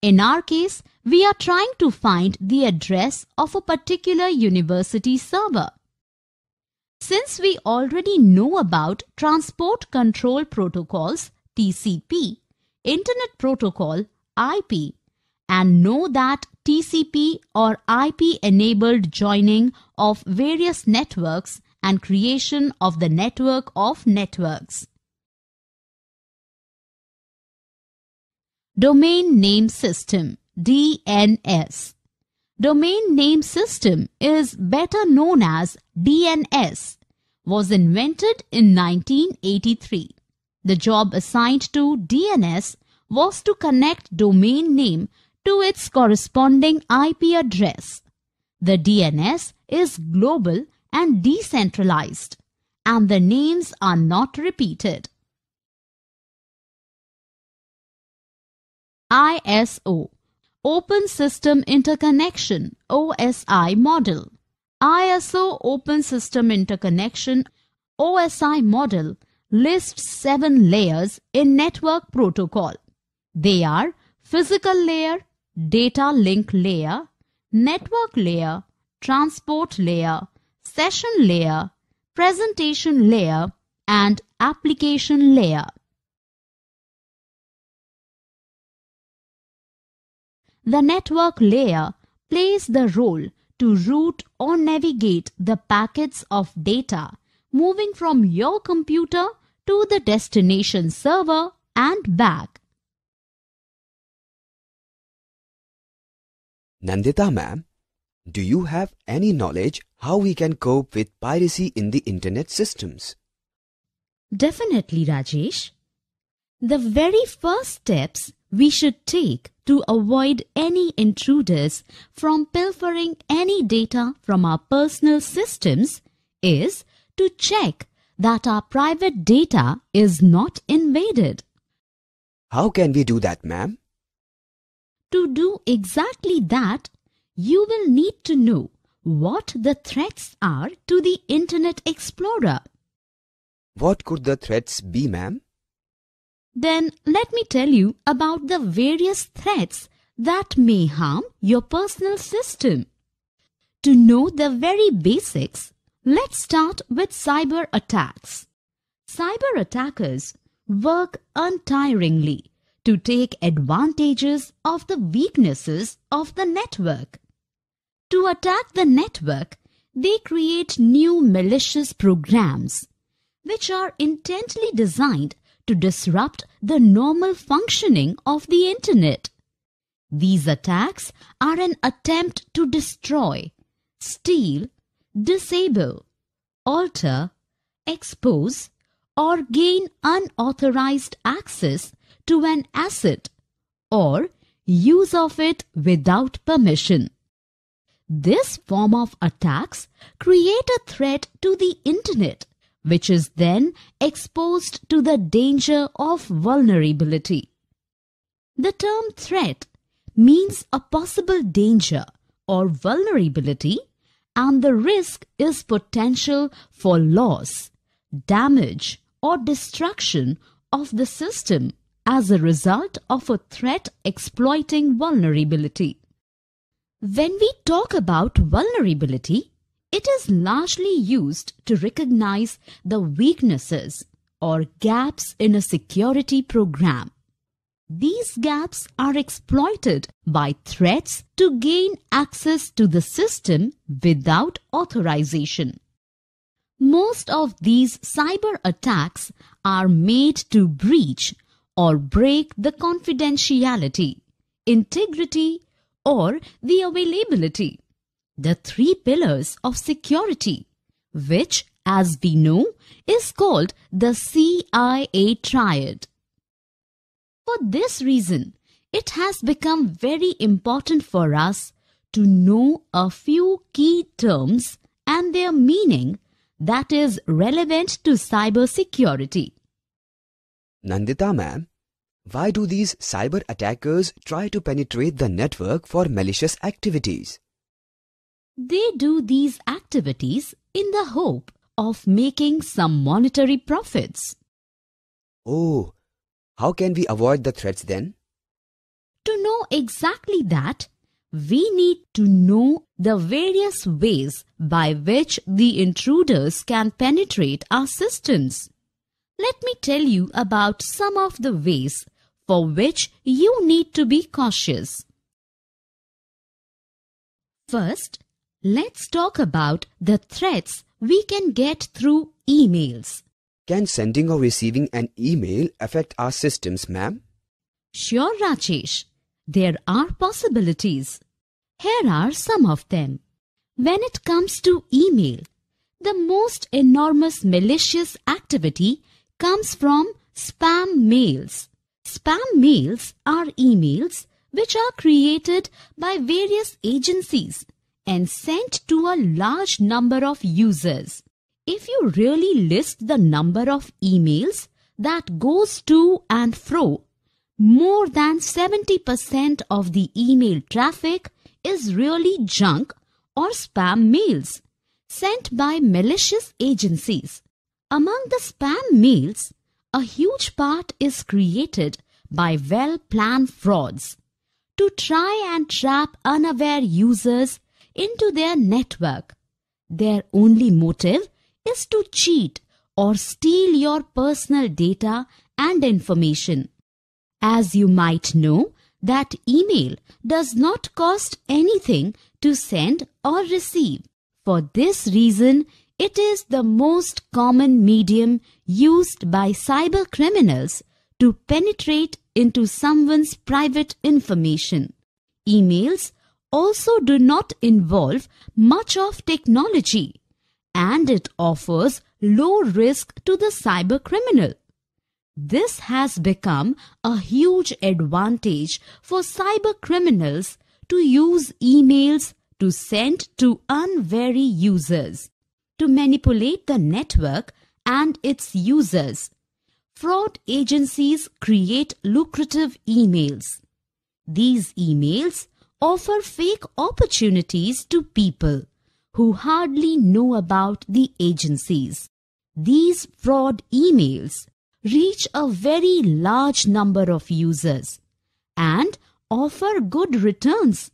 In our case, we are trying to find the address of a particular university server. Since we already know about Transport Control Protocols TCP, Internet Protocol IP and know that TCP or IP enabled joining of various networks and creation of the network of networks. Domain Name System DNS domain name system is better known as DNS was invented in 1983. The job assigned to DNS was to connect domain name to its corresponding IP address. The DNS is global and decentralized and the names are not repeated. ISO Open System Interconnection OSI model. ISO Open System Interconnection OSI model lists seven layers in network protocol. They are physical layer, data link layer, network layer, transport layer, session layer, presentation layer, and application layer. The network layer plays the role to route or navigate the packets of data moving from your computer to the destination server and back. Nandita ma'am, do you have any knowledge how we can cope with piracy in the internet systems? Definitely, Rajesh. The very first steps we should take to avoid any intruders from pilfering any data from our personal systems is to check that our private data is not invaded. How can we do that, ma'am? To do exactly that, you will need to know what the threats are to the Internet Explorer. What could the threats be, ma'am? Then let me tell you about the various threats that may harm your personal system. To know the very basics, let's start with cyber attacks. Cyber attackers work untiringly to take advantages of the weaknesses of the network. To attack the network, they create new malicious programs, which are intently designed to disrupt the normal functioning of the internet. These attacks are an attempt to destroy, steal, disable, alter, expose, or gain unauthorized access to an asset or use of it without permission. This form of attacks create a threat to the internet which is then exposed to the danger of vulnerability. The term threat means a possible danger or vulnerability and the risk is potential for loss, damage or destruction of the system as a result of a threat exploiting vulnerability. When we talk about vulnerability, it is largely used to recognize the weaknesses or gaps in a security program. These gaps are exploited by threats to gain access to the system without authorization. Most of these cyber attacks are made to breach or break the confidentiality, integrity or the availability the three pillars of security, which, as we know, is called the CIA triad. For this reason, it has become very important for us to know a few key terms and their meaning that is relevant to cybersecurity. Nandita ma'am, why do these cyber attackers try to penetrate the network for malicious activities? They do these activities in the hope of making some monetary profits. Oh, how can we avoid the threats then? To know exactly that, we need to know the various ways by which the intruders can penetrate our systems. Let me tell you about some of the ways for which you need to be cautious. First, Let's talk about the threats we can get through emails. Can sending or receiving an email affect our systems, ma'am? Sure, Rakesh. There are possibilities. Here are some of them. When it comes to email, the most enormous malicious activity comes from spam mails. Spam mails are emails which are created by various agencies and sent to a large number of users. If you really list the number of emails that goes to and fro, more than 70% of the email traffic is really junk or spam mails sent by malicious agencies. Among the spam mails, a huge part is created by well planned frauds to try and trap unaware users into their network. Their only motive is to cheat or steal your personal data and information. As you might know, that email does not cost anything to send or receive. For this reason, it is the most common medium used by cyber criminals to penetrate into someone's private information. Emails also do not involve much of technology and it offers low risk to the cyber criminal. This has become a huge advantage for cyber criminals to use emails to send to unwary users, to manipulate the network and its users. Fraud agencies create lucrative emails. These emails offer fake opportunities to people who hardly know about the agencies. These fraud emails reach a very large number of users and offer good returns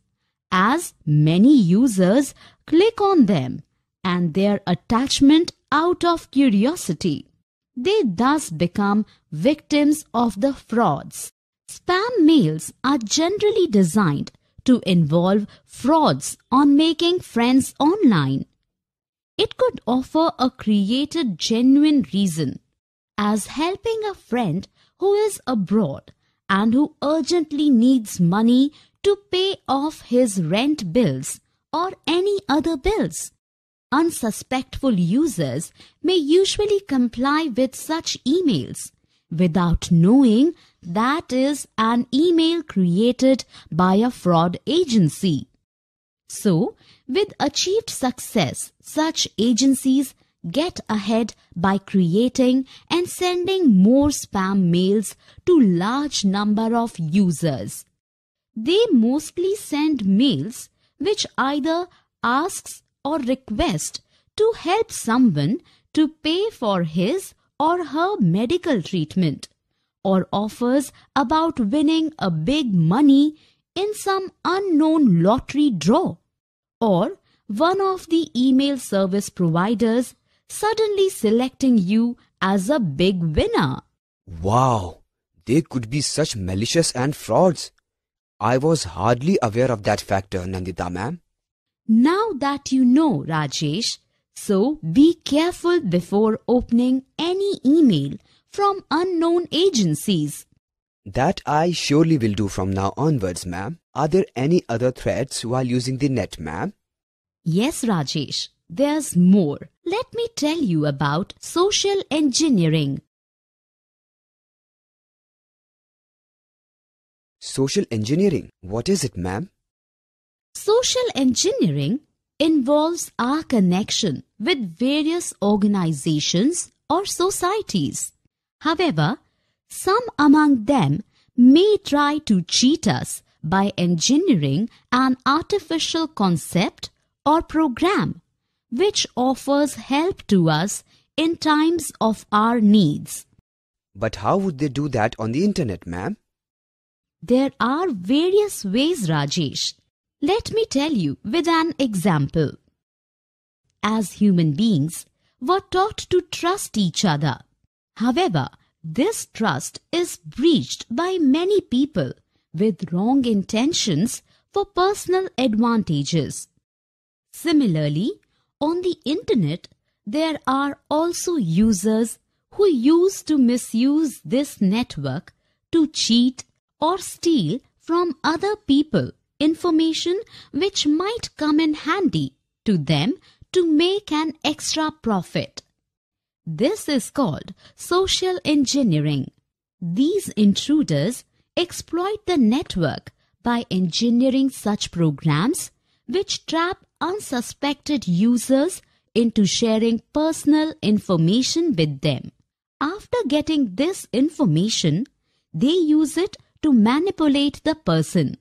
as many users click on them and their attachment out of curiosity. They thus become victims of the frauds. Spam mails are generally designed to involve frauds on making friends online. It could offer a created genuine reason as helping a friend who is abroad and who urgently needs money to pay off his rent bills or any other bills. Unsuspectful users may usually comply with such emails without knowing that is an email created by a fraud agency. So, with achieved success, such agencies get ahead by creating and sending more spam mails to large number of users. They mostly send mails which either asks or request to help someone to pay for his or her medical treatment or offers about winning a big money in some unknown lottery draw or one of the email service providers suddenly selecting you as a big winner. Wow, There could be such malicious and frauds. I was hardly aware of that factor, Nandita ma'am. Now that you know, Rajesh, so be careful before opening any email from unknown agencies. That I surely will do from now onwards, ma'am. Are there any other threats while using the net, ma'am? Yes, Rajesh. There's more. Let me tell you about social engineering. Social engineering. What is it, ma'am? Social engineering involves our connection with various organizations or societies. However, some among them may try to cheat us by engineering an artificial concept or program which offers help to us in times of our needs. But how would they do that on the internet, ma'am? There are various ways, Rajesh. Let me tell you with an example. As human beings, we're taught to trust each other However, this trust is breached by many people with wrong intentions for personal advantages. Similarly, on the internet, there are also users who use to misuse this network to cheat or steal from other people information which might come in handy to them to make an extra profit. This is called social engineering. These intruders exploit the network by engineering such programs which trap unsuspected users into sharing personal information with them. After getting this information, they use it to manipulate the person.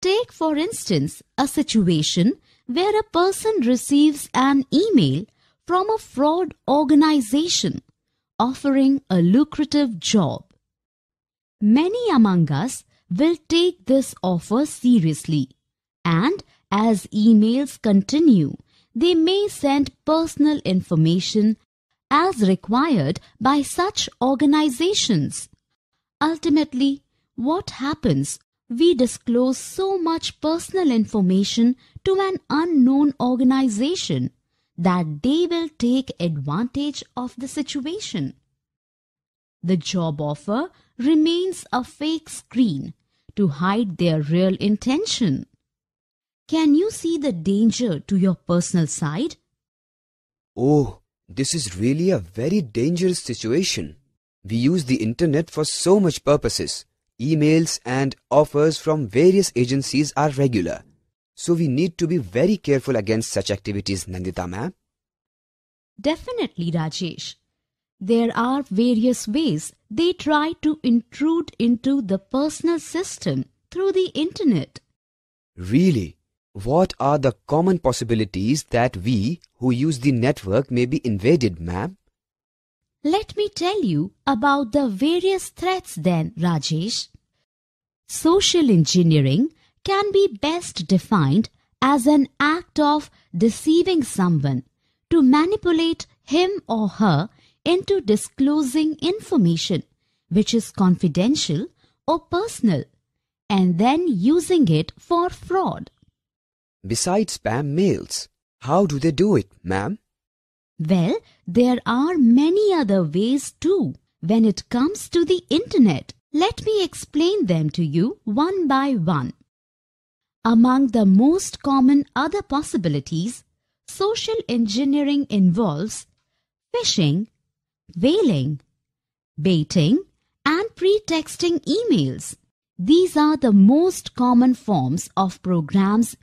Take, for instance, a situation where a person receives an email from a fraud organization offering a lucrative job. Many among us will take this offer seriously and as emails continue, they may send personal information as required by such organizations. Ultimately, what happens? We disclose so much personal information to an unknown organization that they will take advantage of the situation. The job offer remains a fake screen to hide their real intention. Can you see the danger to your personal side? Oh, this is really a very dangerous situation. We use the internet for so much purposes. Emails and offers from various agencies are regular. So we need to be very careful against such activities, Nandita ma'am. Definitely, Rajesh. There are various ways they try to intrude into the personal system through the internet. Really? What are the common possibilities that we who use the network may be invaded, ma'am? Let me tell you about the various threats then, Rajesh. Social engineering can be best defined as an act of deceiving someone to manipulate him or her into disclosing information which is confidential or personal and then using it for fraud. Besides spam mails, how do they do it, ma'am? Well, there are many other ways too when it comes to the internet. Let me explain them to you one by one. Among the most common other possibilities, social engineering involves phishing, whaling, baiting, and pretexting emails. These are the most common forms of programs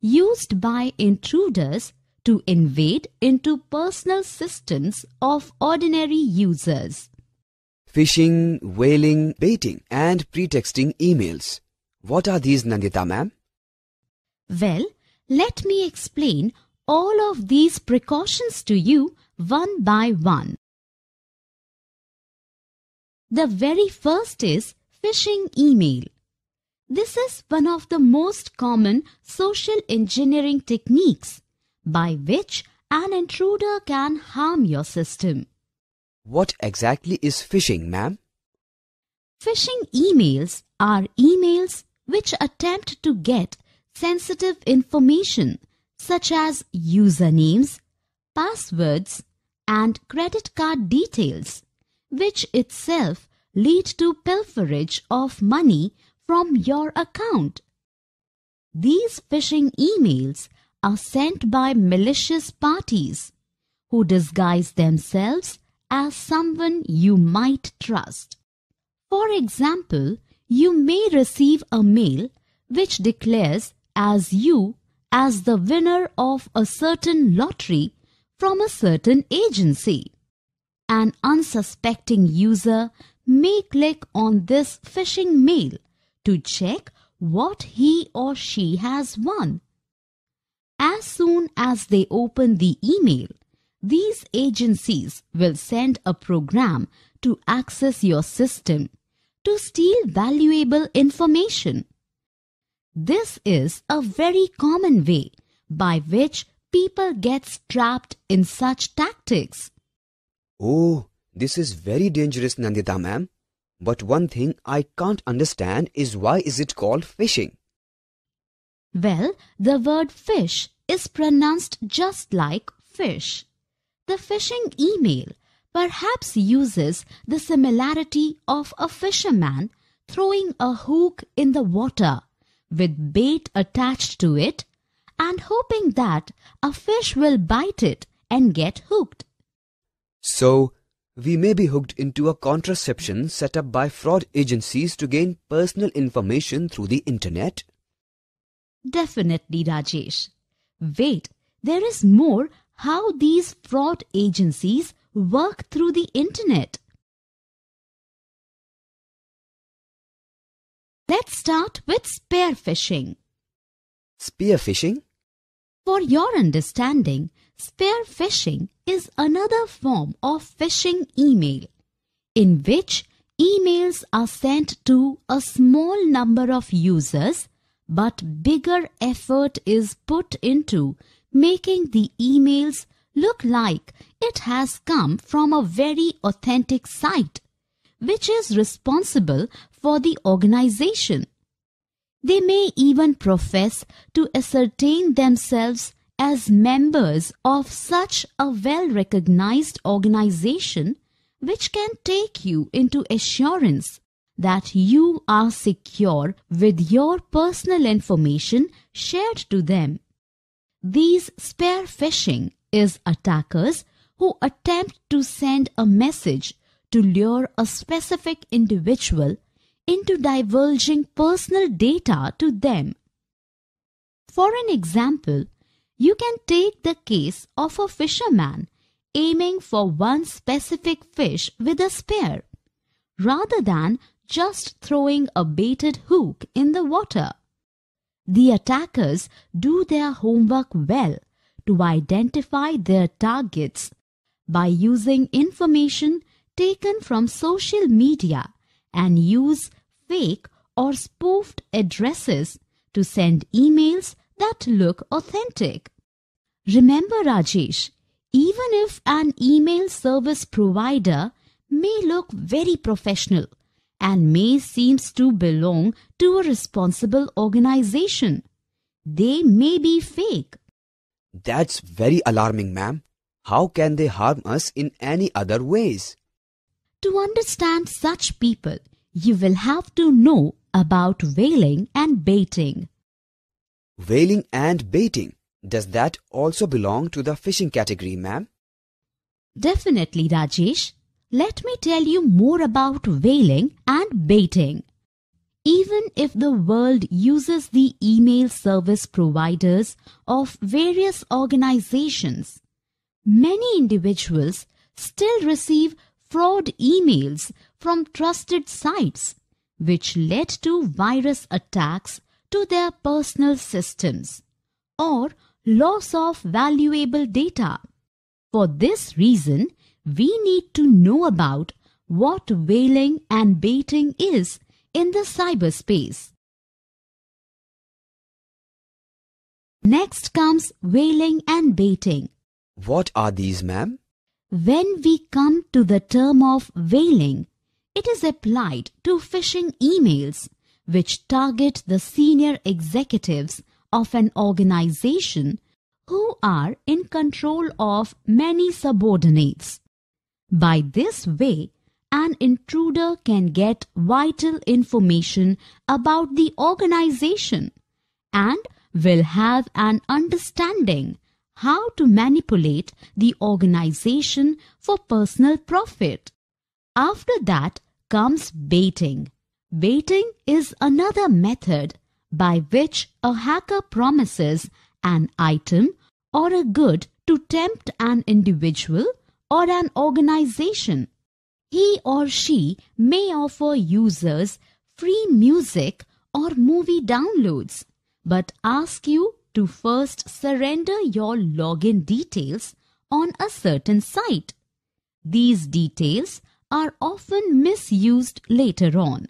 used by intruders to invade into personal systems of ordinary users. Phishing, whaling, baiting, and pretexting emails. What are these, Nandita ma'am? Well, let me explain all of these precautions to you one by one. The very first is phishing email. This is one of the most common social engineering techniques by which an intruder can harm your system. What exactly is phishing, ma'am? Phishing emails are emails which attempt to get sensitive information such as usernames, passwords, and credit card details, which itself lead to pilferage of money from your account. These phishing emails are sent by malicious parties who disguise themselves as someone you might trust. For example, you may receive a mail which declares as you as the winner of a certain lottery from a certain agency. An unsuspecting user may click on this phishing mail to check what he or she has won. As soon as they open the email, these agencies will send a program to access your system to steal valuable information this is a very common way by which people get trapped in such tactics. Oh, this is very dangerous, Nandita ma'am. But one thing I can't understand is why is it called fishing? Well, the word fish is pronounced just like fish. The phishing email perhaps uses the similarity of a fisherman throwing a hook in the water with bait attached to it and hoping that a fish will bite it and get hooked. So, we may be hooked into a contraception set up by fraud agencies to gain personal information through the internet? Definitely, Rajesh. Wait, there is more how these fraud agencies work through the internet. Let's start with spearfishing. Spearfishing? For your understanding, spearfishing is another form of phishing email in which emails are sent to a small number of users but bigger effort is put into making the emails look like it has come from a very authentic site which is responsible for the organization. They may even profess to ascertain themselves as members of such a well recognized organization, which can take you into assurance that you are secure with your personal information shared to them. These spear phishing is attackers who attempt to send a message to lure a specific individual into divulging personal data to them. For an example, you can take the case of a fisherman aiming for one specific fish with a spear, rather than just throwing a baited hook in the water. The attackers do their homework well to identify their targets by using information taken from social media and use fake or spoofed addresses to send emails that look authentic. Remember, Rajesh, even if an email service provider may look very professional and may seems to belong to a responsible organization, they may be fake. That's very alarming, ma'am. How can they harm us in any other ways? To understand such people, you will have to know about whaling and baiting. Whaling and baiting, does that also belong to the fishing category, ma'am? Definitely, Rajesh. Let me tell you more about whaling and baiting. Even if the world uses the email service providers of various organizations, many individuals still receive fraud emails from trusted sites, which led to virus attacks to their personal systems or loss of valuable data. For this reason, we need to know about what whaling and baiting is in the cyberspace. Next comes whaling and baiting. What are these, ma'am? When we come to the term of whaling, it is applied to phishing emails which target the senior executives of an organization who are in control of many subordinates. By this way, an intruder can get vital information about the organization and will have an understanding how to manipulate the organization for personal profit. After that comes baiting. Baiting is another method by which a hacker promises an item or a good to tempt an individual or an organization. He or she may offer users free music or movie downloads, but ask you to first surrender your login details on a certain site. These details are often misused later on.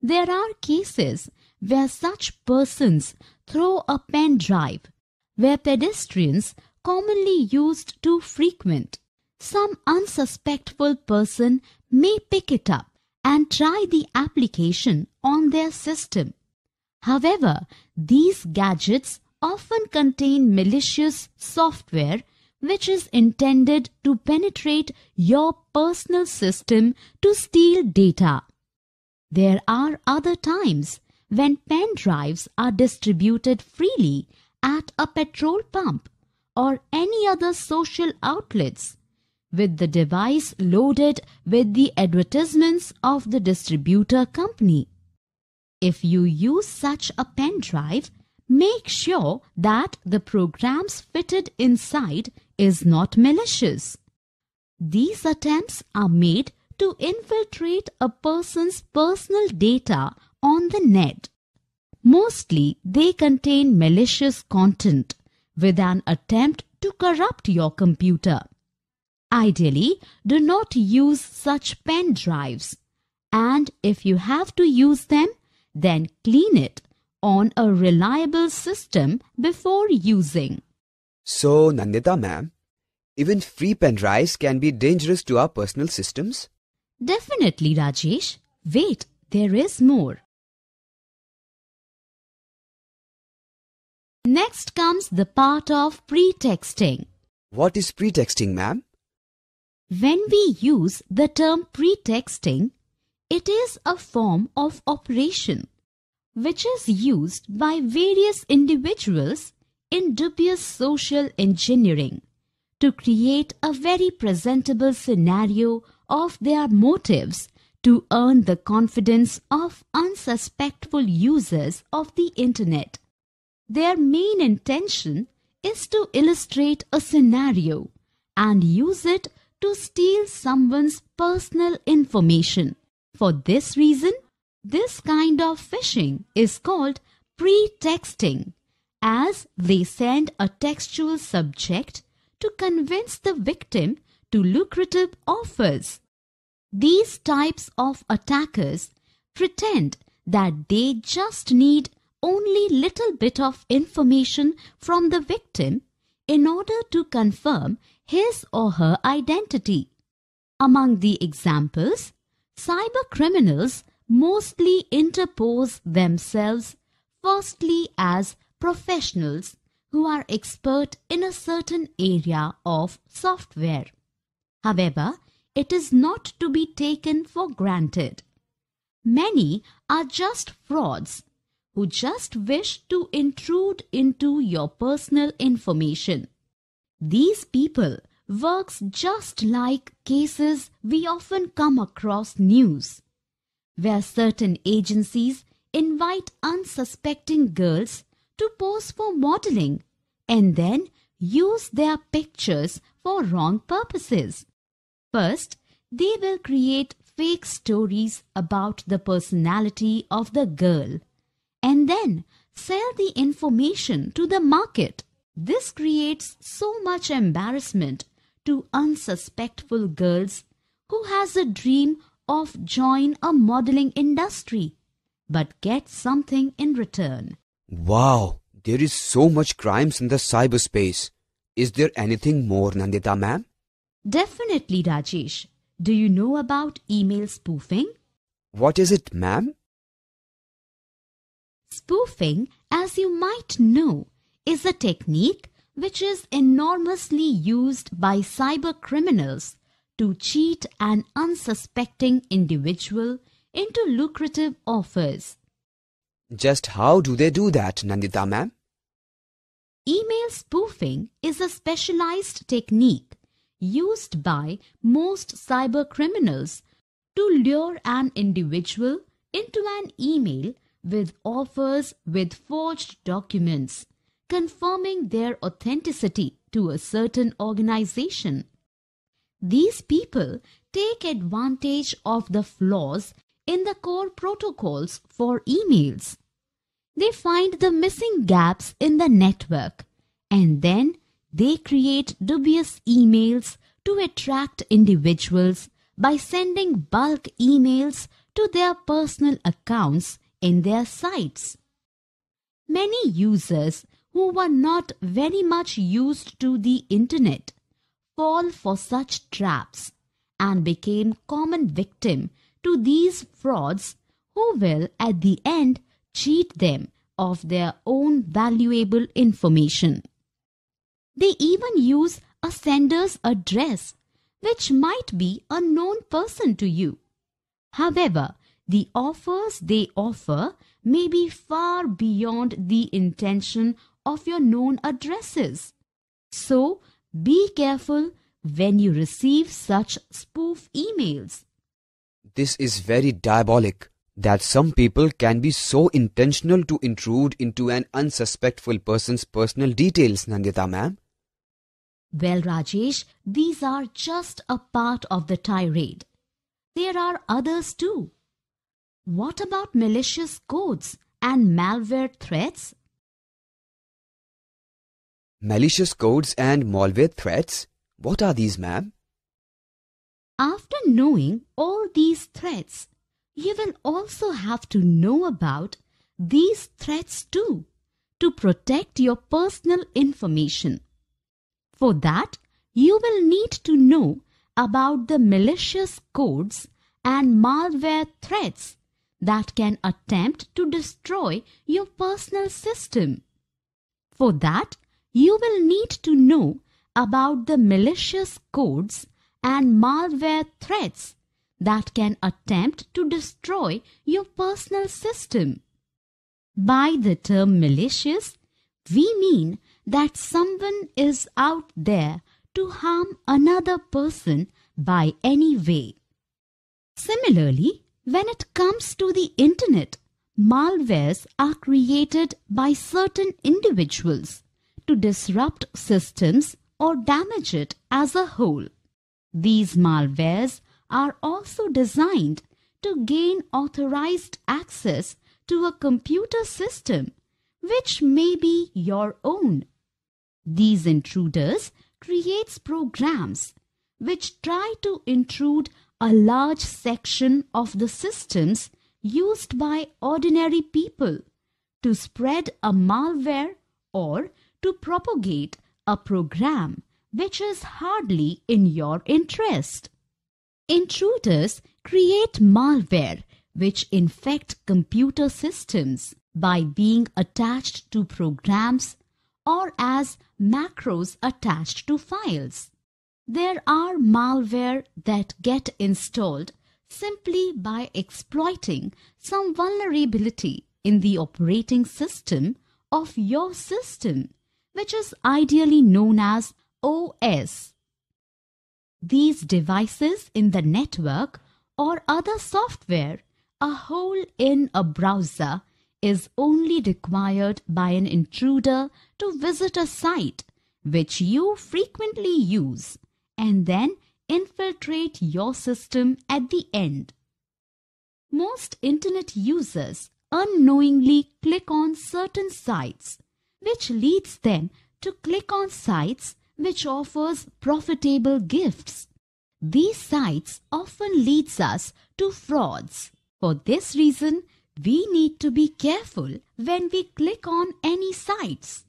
There are cases where such persons throw a pen drive, where pedestrians commonly used to frequent. Some unsuspectful person may pick it up and try the application on their system. However, these gadgets often contain malicious software which is intended to penetrate your personal system to steal data. There are other times when pen drives are distributed freely at a petrol pump or any other social outlets with the device loaded with the advertisements of the distributor company. If you use such a pen drive, make sure that the programs fitted inside is not malicious. These attempts are made to infiltrate a person's personal data on the net. Mostly they contain malicious content with an attempt to corrupt your computer. Ideally, do not use such pen drives and if you have to use them, then clean it on a reliable system before using. So, Nandita ma'am, even free pen drives can be dangerous to our personal systems? Definitely, Rajesh. Wait, there is more. Next comes the part of pretexting. What is pretexting, ma'am? When we use the term pretexting, it is a form of operation which is used by various individuals in dubious social engineering to create a very presentable scenario of their motives to earn the confidence of unsuspectful users of the internet. Their main intention is to illustrate a scenario and use it to steal someone's personal information. For this reason, this kind of phishing is called pretexting as they send a textual subject to convince the victim to lucrative offers. These types of attackers pretend that they just need only little bit of information from the victim in order to confirm his or her identity. Among the examples, cyber criminals mostly interpose themselves firstly as professionals who are expert in a certain area of software. However, it is not to be taken for granted. Many are just frauds who just wish to intrude into your personal information. These people works just like cases we often come across news where certain agencies invite unsuspecting girls to pose for modeling and then use their pictures for wrong purposes. First, they will create fake stories about the personality of the girl and then sell the information to the market. This creates so much embarrassment to unsuspectful girls who has a dream of join a modeling industry but get something in return. Wow, there is so much crimes in the cyberspace. Is there anything more, Nandita ma'am? Definitely, Rajesh. Do you know about email spoofing? What is it, ma'am? Spoofing, as you might know, is a technique which is enormously used by cyber criminals to cheat an unsuspecting individual into lucrative offers just how do they do that, Nandita ma'am? Email spoofing is a specialized technique used by most cyber criminals to lure an individual into an email with offers with forged documents confirming their authenticity to a certain organization. These people take advantage of the flaws in the core protocols for emails. They find the missing gaps in the network and then they create dubious emails to attract individuals by sending bulk emails to their personal accounts in their sites. Many users who were not very much used to the internet fall for such traps and became common victim to these frauds who will at the end cheat them of their own valuable information. They even use a sender's address, which might be a known person to you. However, the offers they offer may be far beyond the intention of your known addresses. So be careful when you receive such spoof emails. This is very diabolic that some people can be so intentional to intrude into an unsuspectful person's personal details, Nandita ma'am. Well, Rajesh, these are just a part of the tirade. There are others too. What about malicious codes and malware threats? Malicious codes and malware threats? What are these, ma'am? After knowing all these threats, you will also have to know about these threats too to protect your personal information. For that, you will need to know about the malicious codes and malware threats that can attempt to destroy your personal system. For that, you will need to know about the malicious codes and malware threats that can attempt to destroy your personal system. By the term malicious, we mean that someone is out there to harm another person by any way. Similarly, when it comes to the internet, malwares are created by certain individuals to disrupt systems or damage it as a whole. These malwares are also designed to gain authorized access to a computer system which may be your own. These intruders creates programs which try to intrude a large section of the systems used by ordinary people to spread a malware or to propagate a program which is hardly in your interest. Intruders create malware which infect computer systems by being attached to programs or as macros attached to files. There are malware that get installed simply by exploiting some vulnerability in the operating system of your system, which is ideally known as OS. These devices in the network or other software, a hole in a browser, is only required by an intruder to visit a site which you frequently use and then infiltrate your system at the end. Most internet users unknowingly click on certain sites, which leads them to click on sites which offers profitable gifts. These sites often leads us to frauds. For this reason, we need to be careful when we click on any sites.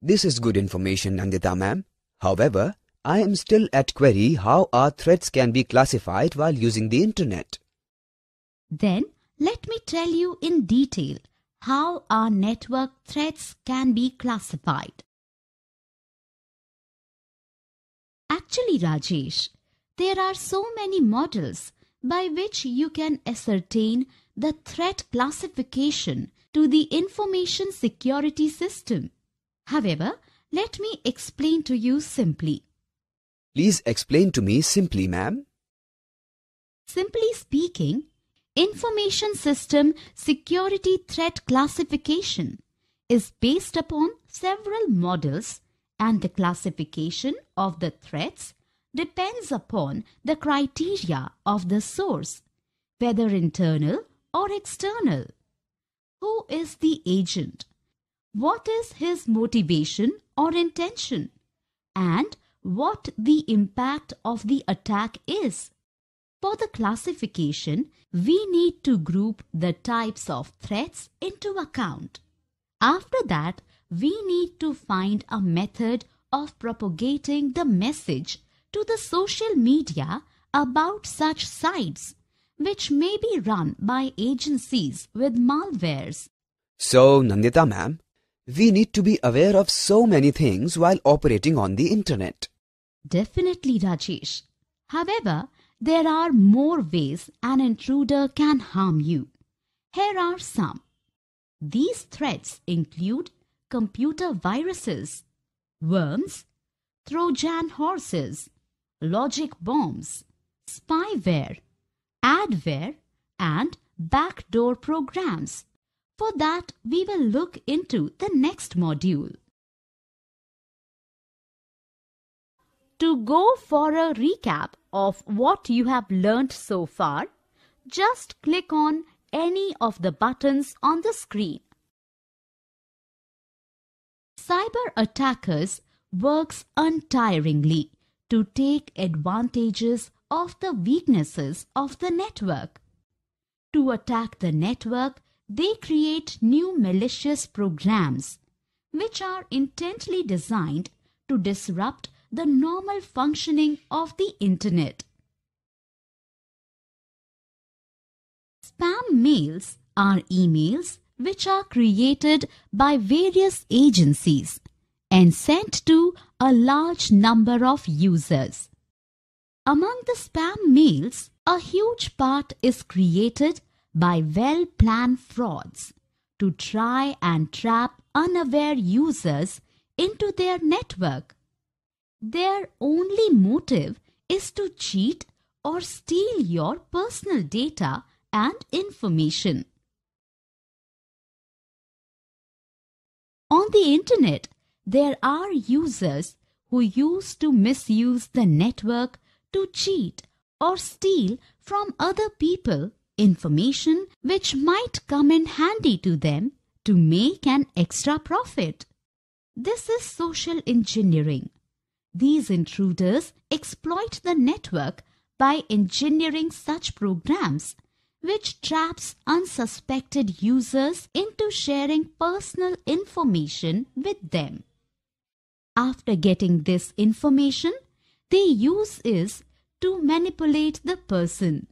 This is good information, Nandita ma'am. However, I am still at query how our threats can be classified while using the internet. Then, let me tell you in detail how our network threats can be classified. Actually, Rajesh, there are so many models by which you can ascertain the threat classification to the information security system. However, let me explain to you simply. Please explain to me simply, ma'am. Simply speaking, information system security threat classification is based upon several models and the classification of the threats depends upon the criteria of the source, whether internal or external. Who is the agent? What is his motivation or intention? And what the impact of the attack is. For the classification, we need to group the types of threats into account. After that, we need to find a method of propagating the message to the social media about such sites, which may be run by agencies with malwares. So, Nandita ma'am, we need to be aware of so many things while operating on the internet. Definitely, Rajesh. However, there are more ways an intruder can harm you. Here are some. These threats include computer viruses, worms, Trojan horses, logic bombs, spyware, adware, and backdoor programs. For that, we will look into the next module. To go for a recap of what you have learnt so far, just click on any of the buttons on the screen cyber attackers works untiringly to take advantages of the weaknesses of the network. To attack the network, they create new malicious programs which are intently designed to disrupt the normal functioning of the internet. Spam mails are emails which are created by various agencies and sent to a large number of users. Among the spam mails, a huge part is created by well-planned frauds to try and trap unaware users into their network. Their only motive is to cheat or steal your personal data and information. On the internet, there are users who used to misuse the network to cheat or steal from other people information which might come in handy to them to make an extra profit. This is social engineering. These intruders exploit the network by engineering such programs which traps unsuspected users into sharing personal information with them. After getting this information, they use is to manipulate the person.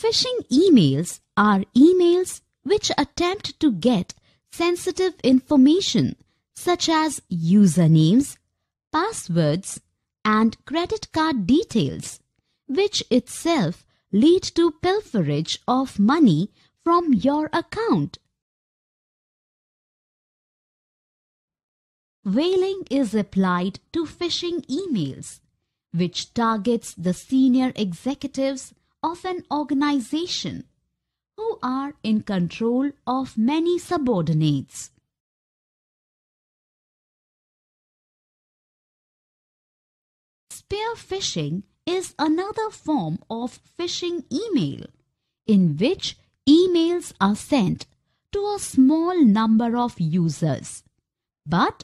Phishing emails are emails which attempt to get sensitive information such as usernames, passwords, and credit card details which itself lead to pilferage of money from your account. Whaling is applied to phishing emails, which targets the senior executives of an organization who are in control of many subordinates. Spear phishing is another form of phishing email in which emails are sent to a small number of users. But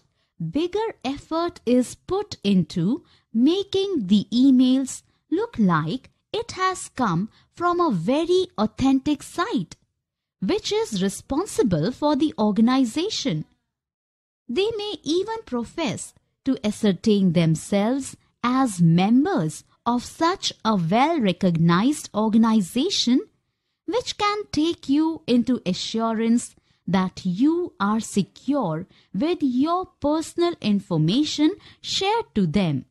bigger effort is put into making the emails look like it has come from a very authentic site, which is responsible for the organization. They may even profess to ascertain themselves as members of such a well recognized organization which can take you into assurance that you are secure with your personal information shared to them.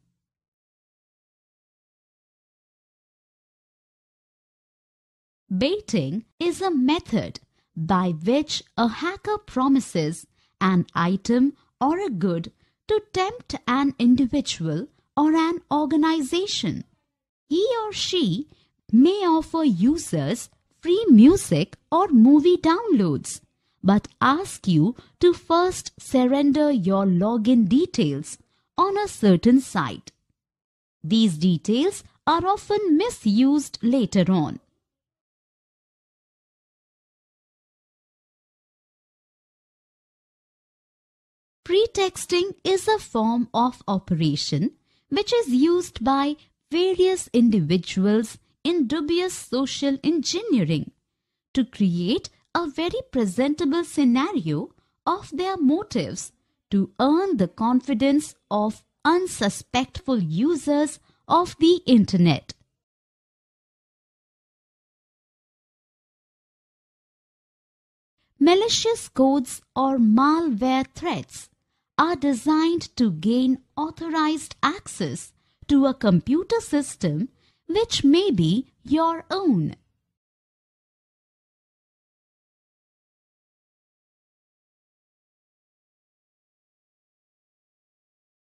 Baiting is a method by which a hacker promises an item or a good to tempt an individual or an organization. He or she may offer users free music or movie downloads, but ask you to first surrender your login details on a certain site. These details are often misused later on. Pretexting is a form of operation which is used by various individuals in dubious social engineering to create a very presentable scenario of their motives to earn the confidence of unsuspectful users of the internet. Malicious codes or malware threats are designed to gain authorized access to a computer system which may be your own.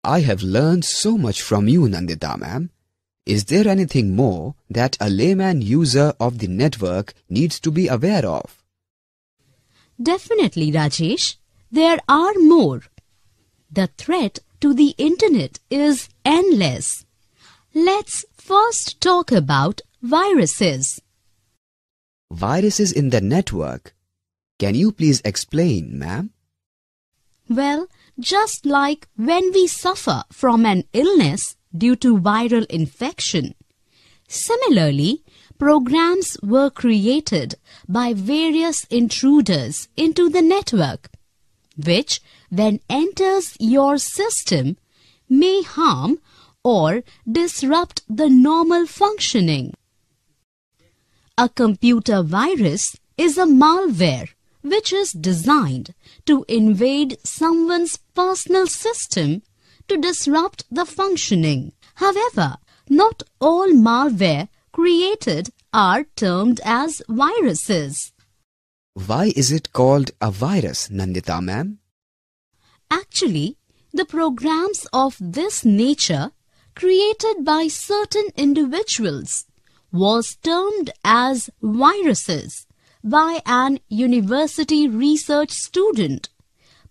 I have learned so much from you, Nandita ma'am. Is there anything more that a layman user of the network needs to be aware of? Definitely, Rajesh. There are more. The threat to the internet is endless. Let's first talk about viruses. Viruses in the network. Can you please explain, ma'am? Well, just like when we suffer from an illness due to viral infection. Similarly, programs were created by various intruders into the network, which when enters your system may harm or disrupt the normal functioning. A computer virus is a malware which is designed to invade someone's personal system to disrupt the functioning. However, not all malware created are termed as viruses. Why is it called a virus, Nandita ma'am? Actually, the programs of this nature created by certain individuals was termed as viruses by an university research student,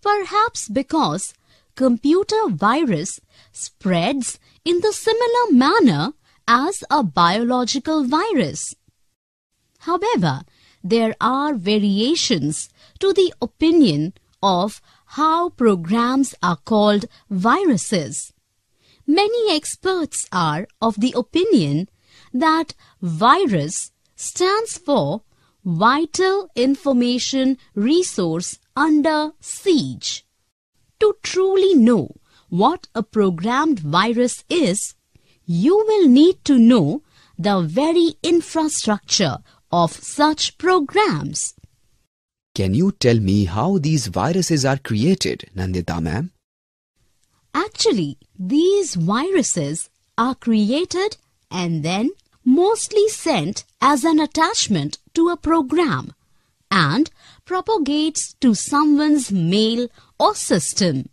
perhaps because computer virus spreads in the similar manner as a biological virus. However, there are variations to the opinion of how programs are called viruses. Many experts are of the opinion that virus stands for Vital Information Resource Under Siege. To truly know what a programmed virus is, you will need to know the very infrastructure of such programs. Can you tell me how these viruses are created, Nandita ma'am? Actually, these viruses are created and then mostly sent as an attachment to a program and propagates to someone's mail or system.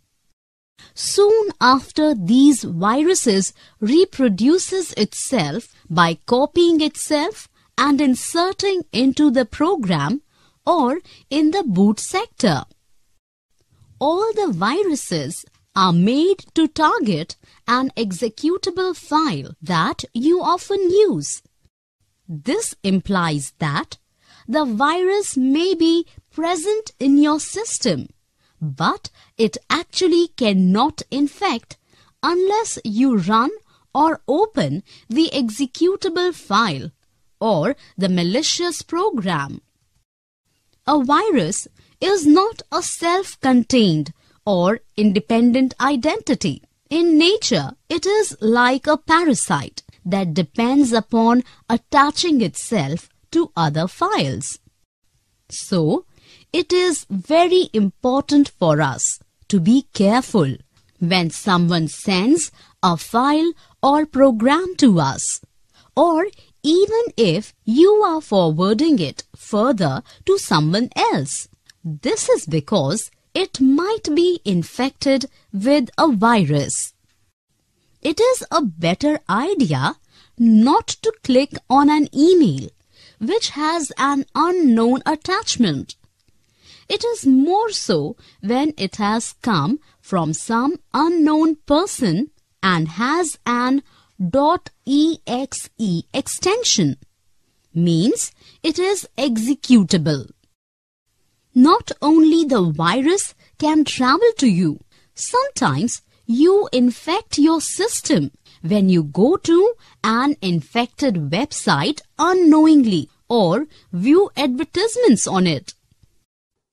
Soon after these viruses reproduces itself by copying itself and inserting into the program or in the boot sector. All the viruses are made to target an executable file that you often use. This implies that the virus may be present in your system, but it actually cannot infect unless you run or open the executable file or the malicious program. A virus is not a self-contained or independent identity. In nature, it is like a parasite that depends upon attaching itself to other files. So, it is very important for us to be careful when someone sends a file or program to us or even if you are forwarding it further to someone else. This is because it might be infected with a virus. It is a better idea not to click on an email which has an unknown attachment. It is more so when it has come from some unknown person and has an .exe extension means it is executable. Not only the virus can travel to you, sometimes you infect your system when you go to an infected website unknowingly or view advertisements on it.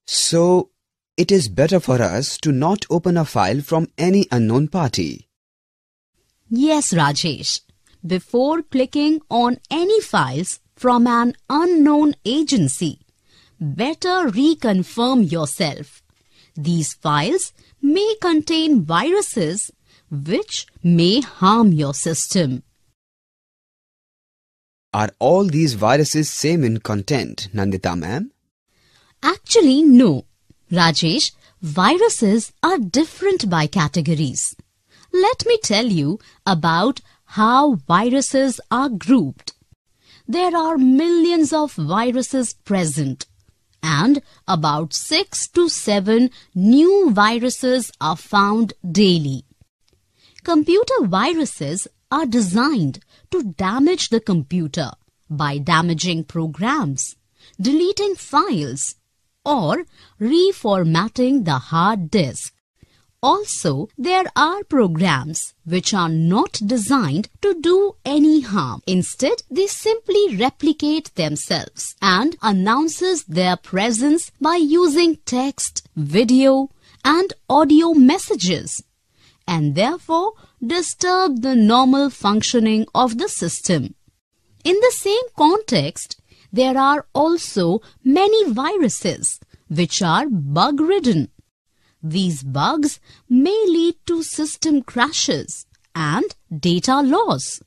So, it is better for us to not open a file from any unknown party. Yes, Rajesh. Before clicking on any files from an unknown agency, better reconfirm yourself. These files may contain viruses which may harm your system. Are all these viruses same in content, Nandita ma'am? Actually, no. Rajesh, viruses are different by categories. Let me tell you about how viruses are grouped. There are millions of viruses present and about 6 to 7 new viruses are found daily. Computer viruses are designed to damage the computer by damaging programs, deleting files or reformatting the hard disk. Also, there are programs which are not designed to do any harm. Instead, they simply replicate themselves and announces their presence by using text, video and audio messages and therefore disturb the normal functioning of the system. In the same context, there are also many viruses which are bug ridden. These bugs may lead to system crashes and data loss.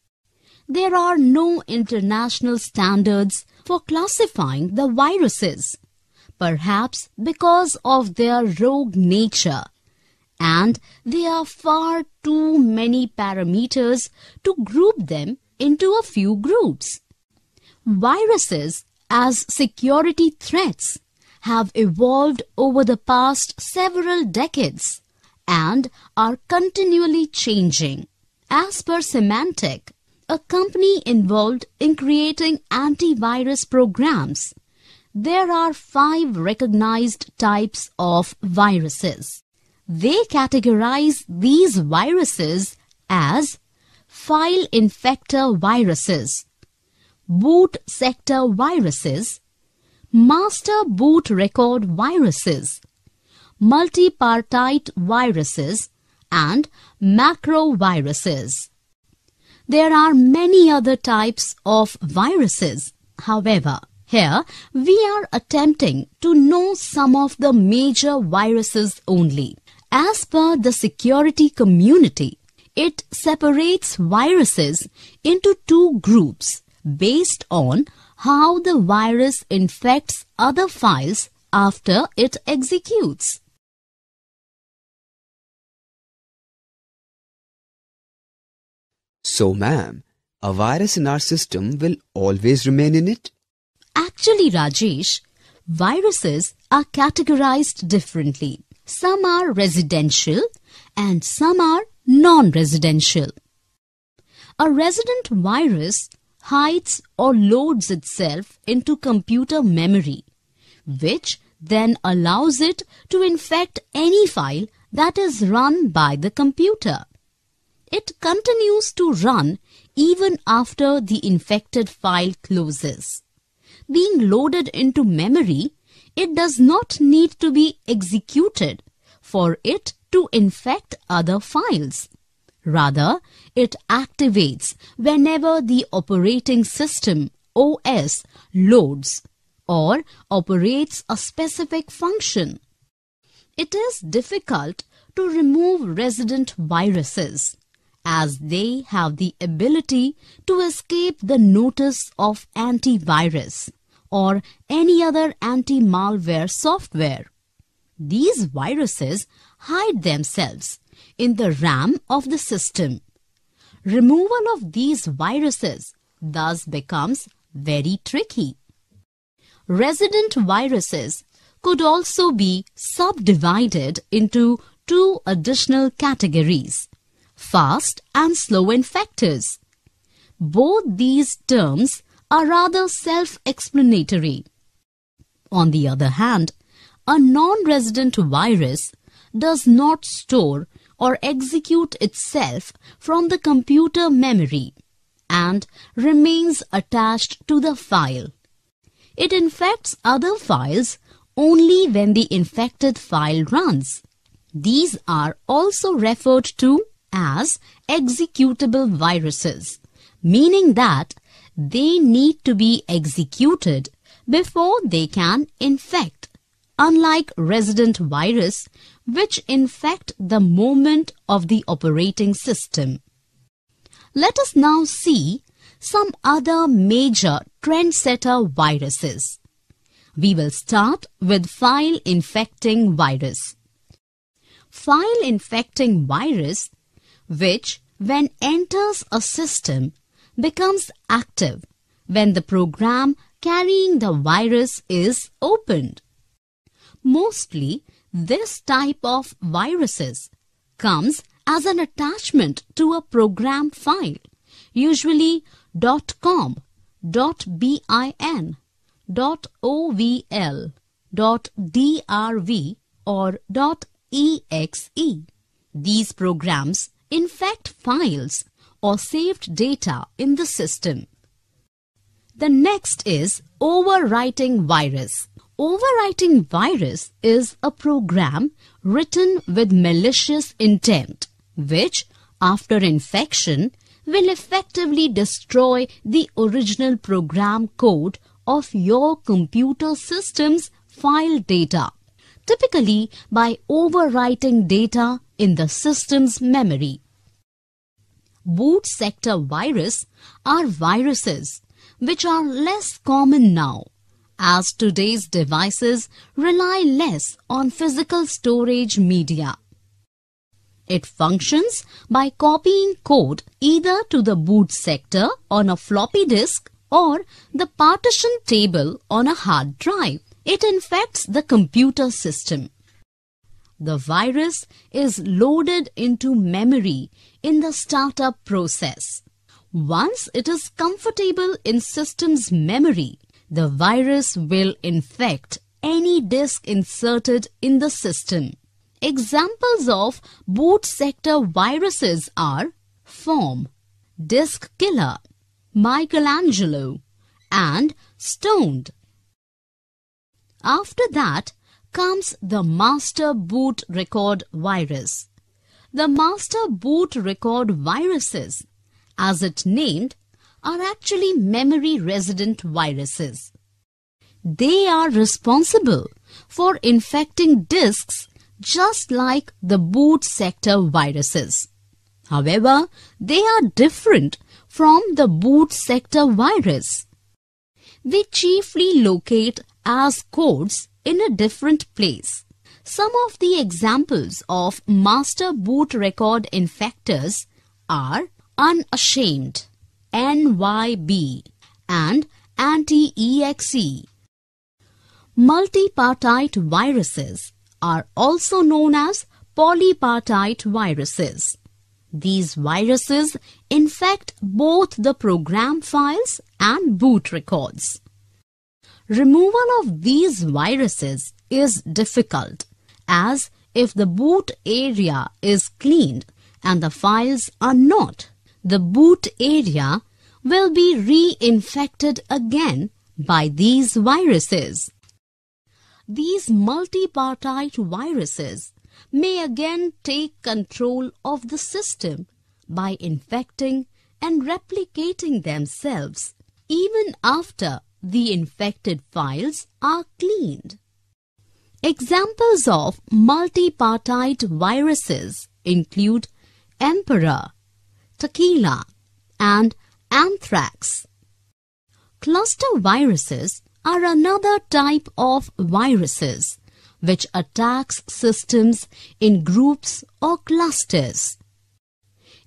There are no international standards for classifying the viruses, perhaps because of their rogue nature. And there are far too many parameters to group them into a few groups. Viruses as security threats have evolved over the past several decades and are continually changing. As per semantic, a company involved in creating antivirus programs, there are five recognized types of viruses. They categorize these viruses as file infector viruses, boot sector viruses, Master boot record viruses, multipartite viruses, and macroviruses. There are many other types of viruses. However, here we are attempting to know some of the major viruses only. As per the security community, it separates viruses into two groups based on how the virus infects other files after it executes. So ma'am, a virus in our system will always remain in it? Actually, Rajesh, viruses are categorized differently. Some are residential and some are non-residential. A resident virus hides or loads itself into computer memory, which then allows it to infect any file that is run by the computer. It continues to run even after the infected file closes. Being loaded into memory, it does not need to be executed for it to infect other files. Rather, it activates whenever the operating system OS loads or operates a specific function. It is difficult to remove resident viruses as they have the ability to escape the notice of antivirus or any other anti-malware software. These viruses hide themselves in the RAM of the system. Removal of these viruses thus becomes very tricky. Resident viruses could also be subdivided into two additional categories, fast and slow infectors. Both these terms are rather self-explanatory. On the other hand, a non-resident virus does not store or execute itself from the computer memory and remains attached to the file. It infects other files only when the infected file runs. These are also referred to as executable viruses, meaning that they need to be executed before they can infect. Unlike resident virus, which infect the moment of the operating system. Let us now see some other major trendsetter viruses. We will start with file infecting virus. File infecting virus, which when enters a system, becomes active when the program carrying the virus is opened. Mostly, this type of viruses comes as an attachment to a program file, usually .com, .bin, .ovl, .drv or .exe. These programs infect files or saved data in the system. The next is overwriting virus overwriting virus is a program written with malicious intent, which, after infection, will effectively destroy the original program code of your computer system's file data, typically by overwriting data in the system's memory. Boot sector viruses are viruses which are less common now as today's devices rely less on physical storage media. It functions by copying code either to the boot sector on a floppy disk or the partition table on a hard drive. It infects the computer system. The virus is loaded into memory in the startup process. Once it is comfortable in system's memory, the virus will infect any disk inserted in the system. Examples of boot sector viruses are Form, Disk Killer, Michelangelo and Stoned. After that comes the master boot record virus. The master boot record viruses, as it named, are actually memory resident viruses. They are responsible for infecting disks just like the boot sector viruses. However, they are different from the boot sector virus. They chiefly locate as codes in a different place. Some of the examples of master boot record infectors are unashamed, NYB and anti-EXE. Multipartite viruses are also known as polypartite viruses. These viruses infect both the program files and boot records. Removal of these viruses is difficult as if the boot area is cleaned and the files are not, the boot area will be reinfected again by these viruses. These multipartite viruses may again take control of the system by infecting and replicating themselves even after the infected files are cleaned. Examples of multipartite viruses include emperor, tequila, and anthrax. Cluster viruses are another type of viruses which attacks systems in groups or clusters.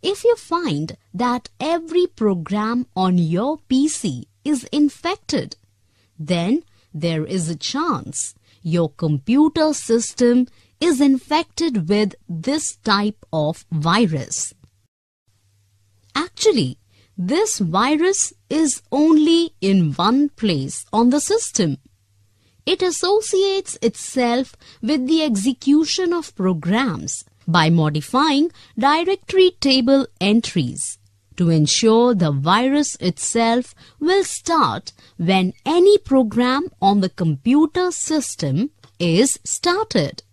If you find that every program on your PC is infected, then there is a chance your computer system is infected with this type of virus. Actually, this virus is only in one place on the system. It associates itself with the execution of programs by modifying directory table entries to ensure the virus itself will start when any program on the computer system is started.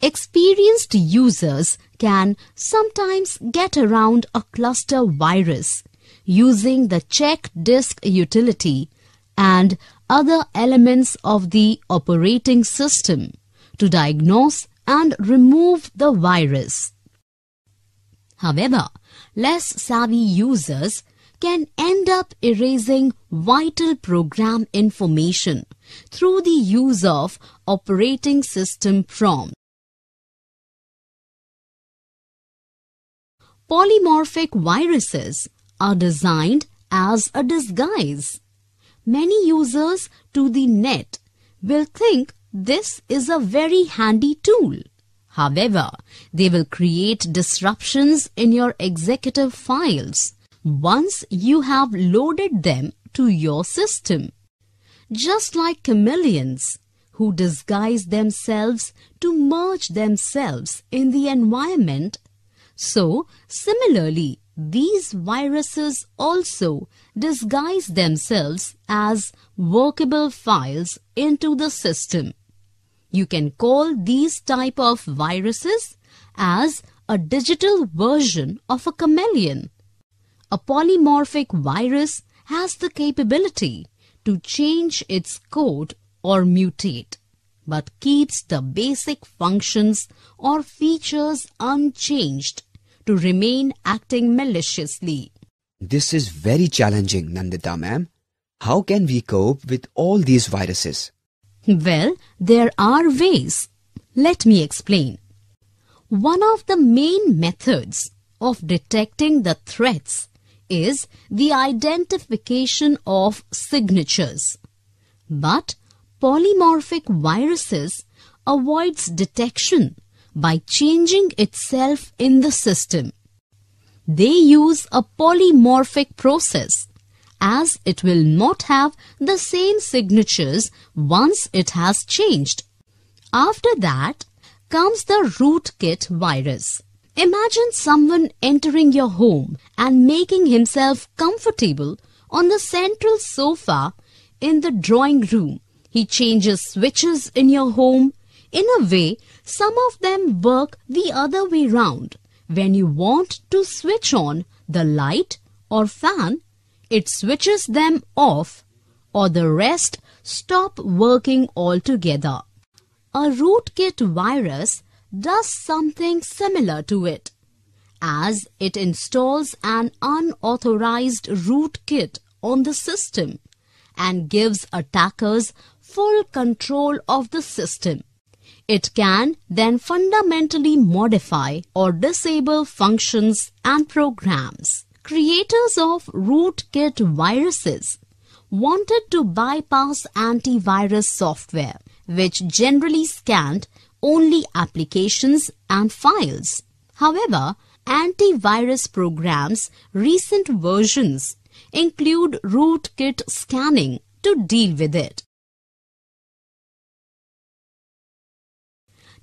Experienced users can sometimes get around a cluster virus using the check disk utility and other elements of the operating system to diagnose and remove the virus. However, less savvy users can end up erasing vital program information through the use of operating system prompts. Polymorphic viruses are designed as a disguise. Many users to the net will think this is a very handy tool. However, they will create disruptions in your executive files once you have loaded them to your system. Just like chameleons who disguise themselves to merge themselves in the environment so, similarly, these viruses also disguise themselves as workable files into the system. You can call these type of viruses as a digital version of a chameleon. A polymorphic virus has the capability to change its code or mutate but keeps the basic functions or features unchanged to remain acting maliciously. This is very challenging, Nandita ma'am. How can we cope with all these viruses? Well, there are ways. Let me explain. One of the main methods of detecting the threats is the identification of signatures. But polymorphic viruses avoids detection by changing itself in the system. They use a polymorphic process as it will not have the same signatures once it has changed. After that comes the rootkit virus. Imagine someone entering your home and making himself comfortable on the central sofa in the drawing room. He changes switches in your home in a way some of them work the other way round. When you want to switch on the light or fan, it switches them off or the rest stop working altogether. A rootkit virus does something similar to it as it installs an unauthorized rootkit on the system and gives attackers full control of the system. It can then fundamentally modify or disable functions and programs. Creators of rootkit viruses wanted to bypass antivirus software, which generally scanned only applications and files. However, antivirus programs' recent versions include rootkit scanning to deal with it.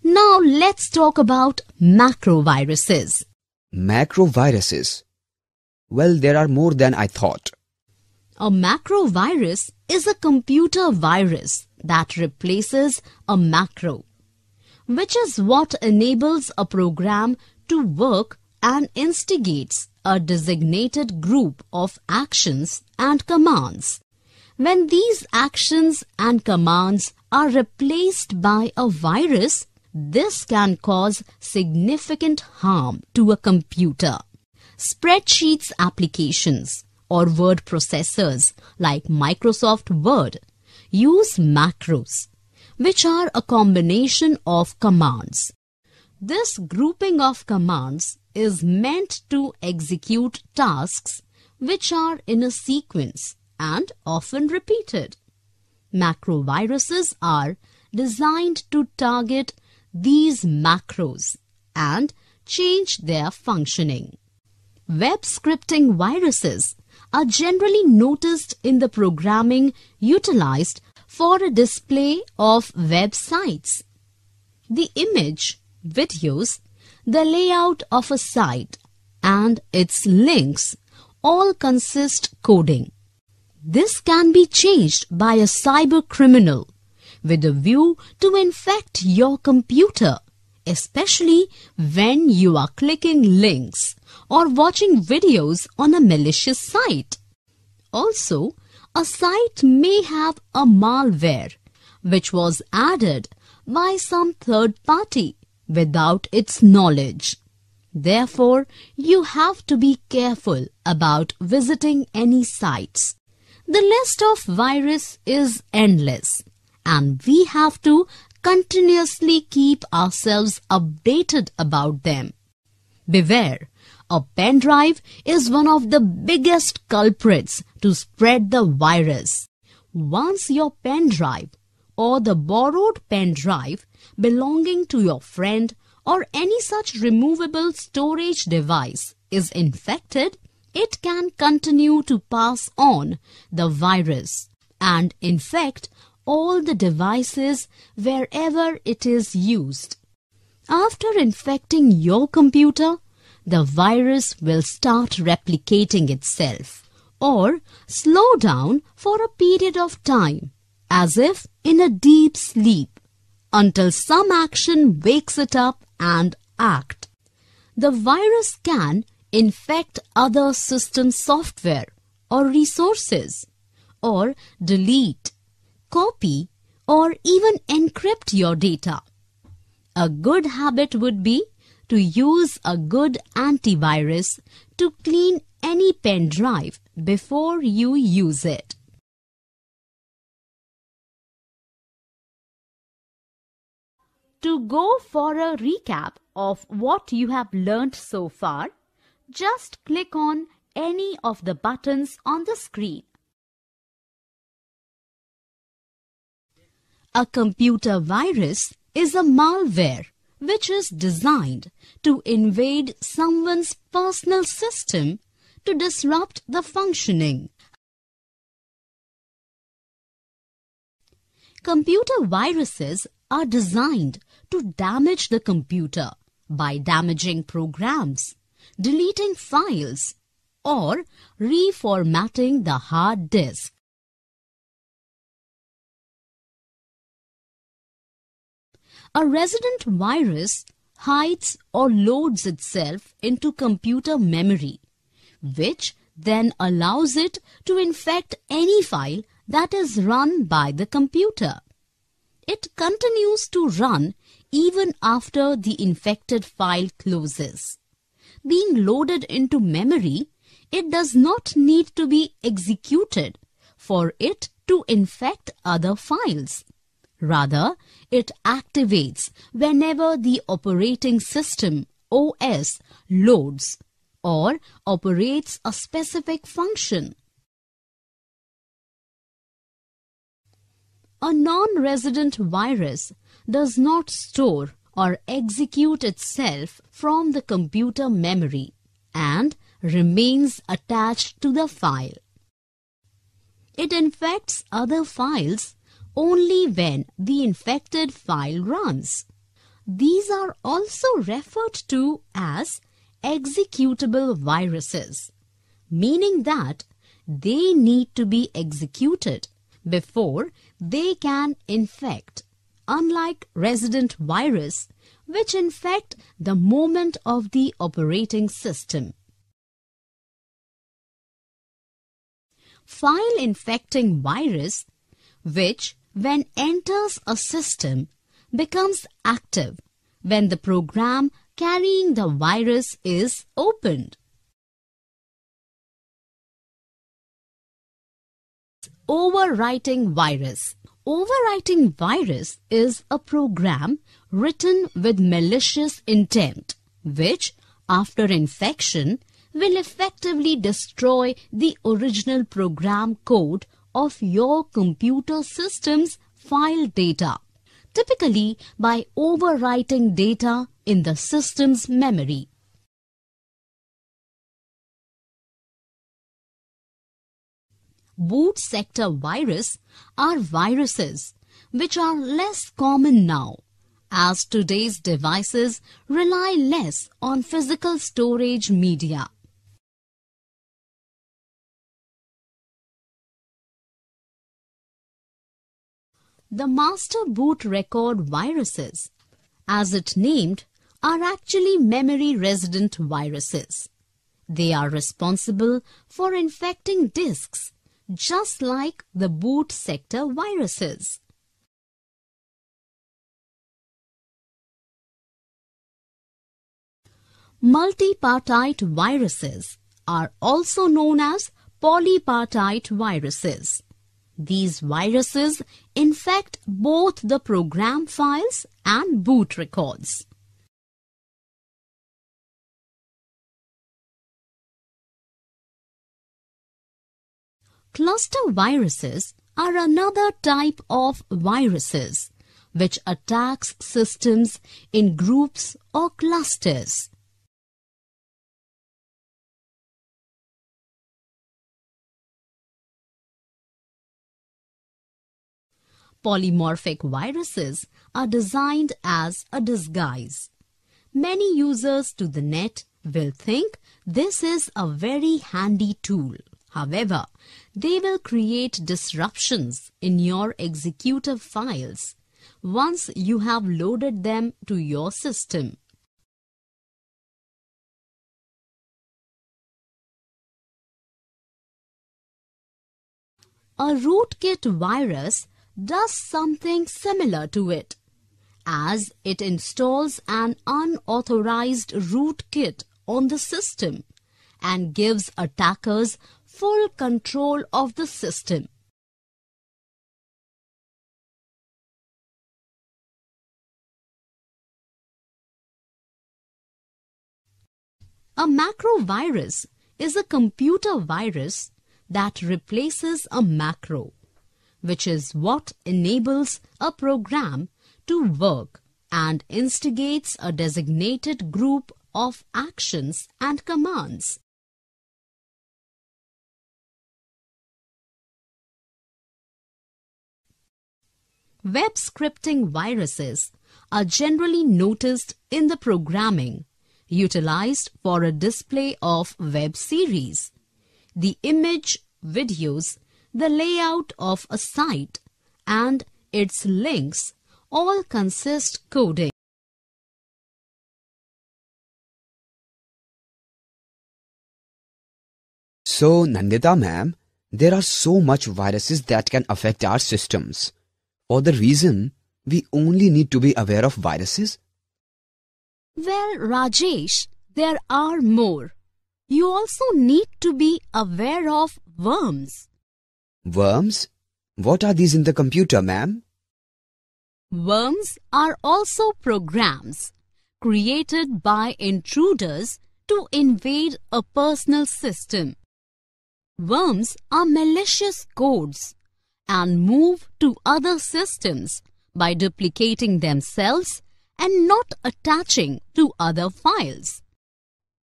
Now let's talk about macroviruses. Macroviruses? Well, there are more than I thought. A macrovirus is a computer virus that replaces a macro, which is what enables a program to work and instigates a designated group of actions and commands. When these actions and commands are replaced by a virus, this can cause significant harm to a computer. Spreadsheets applications or word processors like Microsoft Word use macros, which are a combination of commands. This grouping of commands is meant to execute tasks which are in a sequence and often repeated. Macroviruses are designed to target these macros and change their functioning. Web scripting viruses are generally noticed in the programming utilized for a display of websites. The image, videos, the layout of a site and its links all consist coding. This can be changed by a cyber criminal with a view to infect your computer, especially when you are clicking links or watching videos on a malicious site. Also, a site may have a malware which was added by some third party without its knowledge. Therefore, you have to be careful about visiting any sites. The list of virus is endless and we have to continuously keep ourselves updated about them. Beware, a pen drive is one of the biggest culprits to spread the virus. Once your pen drive or the borrowed pen drive belonging to your friend or any such removable storage device is infected, it can continue to pass on the virus and infect all the devices wherever it is used. After infecting your computer, the virus will start replicating itself or slow down for a period of time as if in a deep sleep until some action wakes it up and act. The virus can infect other system software or resources or delete copy or even encrypt your data. A good habit would be to use a good antivirus to clean any pen drive before you use it. To go for a recap of what you have learned so far, just click on any of the buttons on the screen. A computer virus is a malware which is designed to invade someone's personal system to disrupt the functioning. Computer viruses are designed to damage the computer by damaging programs, deleting files or reformatting the hard disk. A resident virus hides or loads itself into computer memory, which then allows it to infect any file that is run by the computer. It continues to run even after the infected file closes. Being loaded into memory, it does not need to be executed for it to infect other files. Rather, it activates whenever the operating system OS loads or operates a specific function. A non-resident virus does not store or execute itself from the computer memory and remains attached to the file. It infects other files only when the infected file runs. These are also referred to as executable viruses, meaning that they need to be executed before they can infect, unlike resident virus, which infect the moment of the operating system. File infecting virus, which when enters a system becomes active when the program carrying the virus is opened. Overwriting virus. Overwriting virus is a program written with malicious intent, which, after infection, will effectively destroy the original program code of your computer system's file data, typically by overwriting data in the system's memory. boot sector virus are viruses which are less common now as today's devices rely less on physical storage media. The master boot record viruses, as it named, are actually memory resident viruses. They are responsible for infecting disks, just like the boot sector viruses. Multipartite viruses are also known as polypartite viruses. These viruses infect both the program files and boot records. Cluster viruses are another type of viruses which attacks systems in groups or clusters. polymorphic viruses are designed as a disguise. Many users to the net will think this is a very handy tool. However, they will create disruptions in your executive files once you have loaded them to your system. A rootkit virus does something similar to it, as it installs an unauthorized rootkit on the system and gives attackers full control of the system. A macrovirus is a computer virus that replaces a macro which is what enables a program to work and instigates a designated group of actions and commands. Web scripting viruses are generally noticed in the programming utilized for a display of web series. The image, videos the layout of a site, and its links all consist coding. So, Nandita ma'am, there are so much viruses that can affect our systems. For the reason, we only need to be aware of viruses? Well, Rajesh, there are more. You also need to be aware of worms. Worms? What are these in the computer, ma'am? Worms are also programs created by intruders to invade a personal system. Worms are malicious codes and move to other systems by duplicating themselves and not attaching to other files.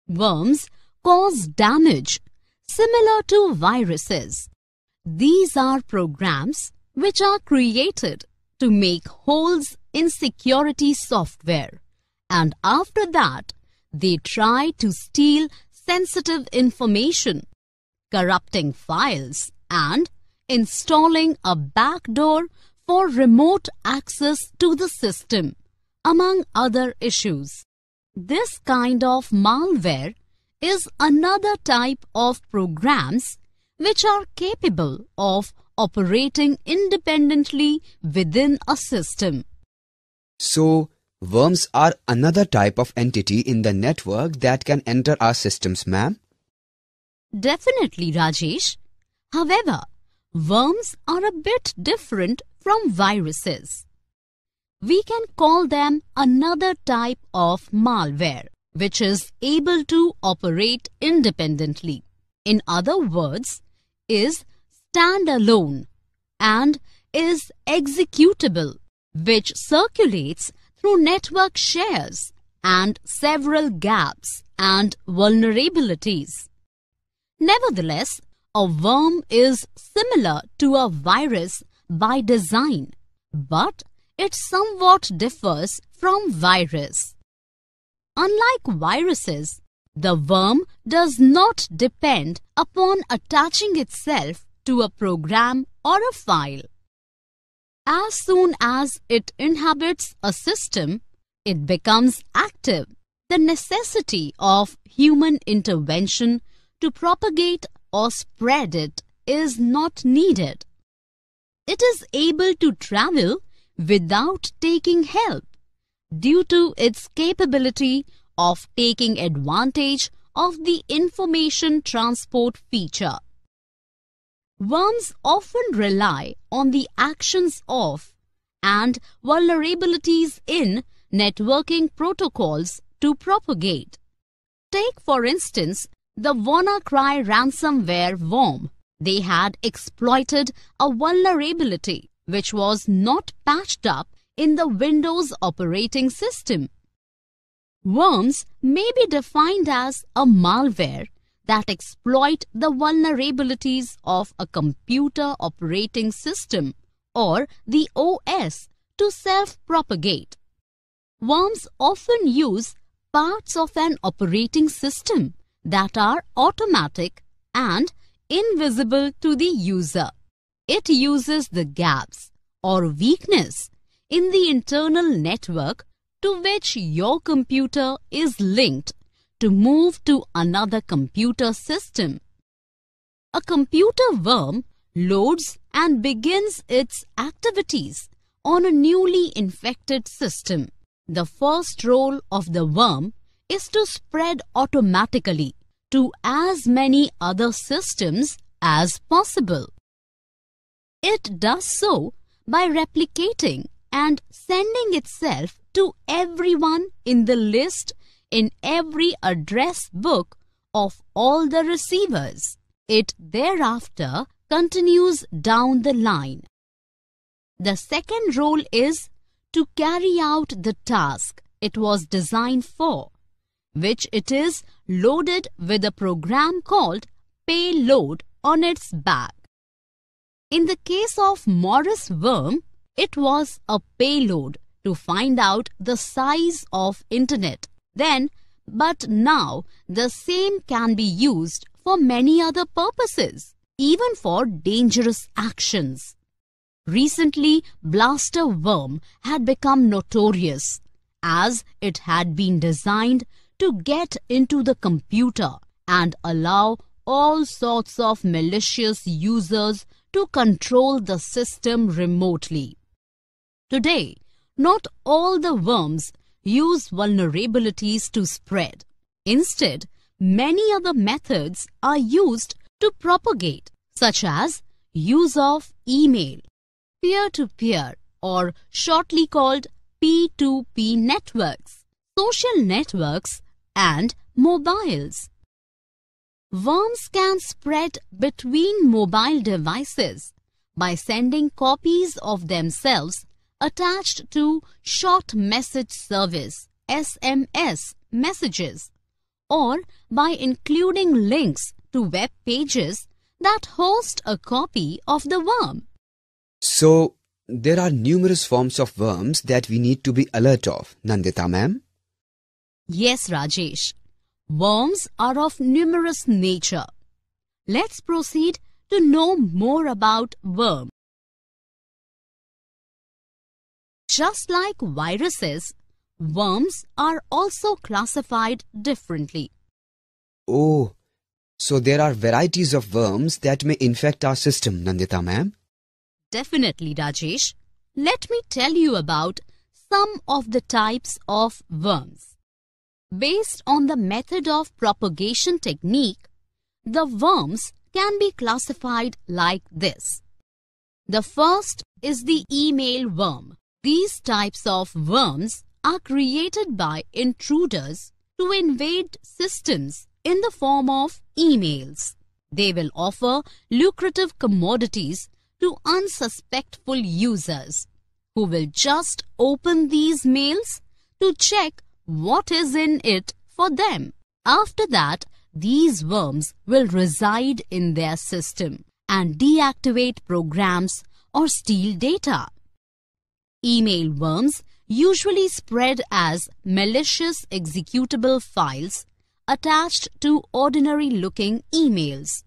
Worms cause damage similar to viruses. These are programs which are created to make holes in security software and after that they try to steal sensitive information, corrupting files and installing a backdoor for remote access to the system, among other issues. This kind of malware is another type of programs which are capable of operating independently within a system. So, worms are another type of entity in the network that can enter our systems, ma'am? Definitely, Rajesh. However, worms are a bit different from viruses. We can call them another type of malware, which is able to operate independently. In other words, is standalone and is executable, which circulates through network shares and several gaps and vulnerabilities. Nevertheless, a worm is similar to a virus by design, but it somewhat differs from virus. Unlike viruses, the worm does not depend upon attaching itself to a program or a file. As soon as it inhabits a system, it becomes active. The necessity of human intervention to propagate or spread it is not needed. It is able to travel without taking help due to its capability of taking advantage of the information transport feature. Worms often rely on the actions of and vulnerabilities in networking protocols to propagate. Take for instance the WannaCry ransomware worm. They had exploited a vulnerability which was not patched up in the Windows operating system. Worms may be defined as a malware that exploit the vulnerabilities of a computer operating system or the OS to self-propagate. Worms often use parts of an operating system that are automatic and invisible to the user. It uses the gaps or weakness in the internal network to which your computer is linked to move to another computer system. A computer worm loads and begins its activities on a newly infected system. The first role of the worm is to spread automatically to as many other systems as possible. It does so by replicating and sending itself to everyone in the list in every address book of all the receivers. It thereafter continues down the line. The second role is to carry out the task it was designed for, which it is loaded with a program called payload on its back. In the case of Morris worm, it was a payload to find out the size of internet. Then, but now the same can be used for many other purposes, even for dangerous actions. Recently, blaster worm had become notorious as it had been designed to get into the computer and allow all sorts of malicious users to control the system remotely. Today, not all the worms use vulnerabilities to spread. Instead, many other methods are used to propagate, such as use of email, peer-to-peer -peer, or shortly called P2P networks, social networks and mobiles. Worms can spread between mobile devices by sending copies of themselves attached to short message service SMS messages or by including links to web pages that host a copy of the worm. So, there are numerous forms of worms that we need to be alert of, Nandita ma'am. Yes, Rajesh. Worms are of numerous nature. Let's proceed to know more about worm. Just like viruses, worms are also classified differently. Oh, so there are varieties of worms that may infect our system, Nandita ma'am. Definitely, Rajesh. Let me tell you about some of the types of worms. Based on the method of propagation technique, the worms can be classified like this. The first is the email worm. These types of worms are created by intruders to invade systems in the form of emails. They will offer lucrative commodities to unsuspectful users who will just open these mails to check what is in it for them. After that, these worms will reside in their system and deactivate programs or steal data. Email worms usually spread as malicious executable files attached to ordinary looking emails.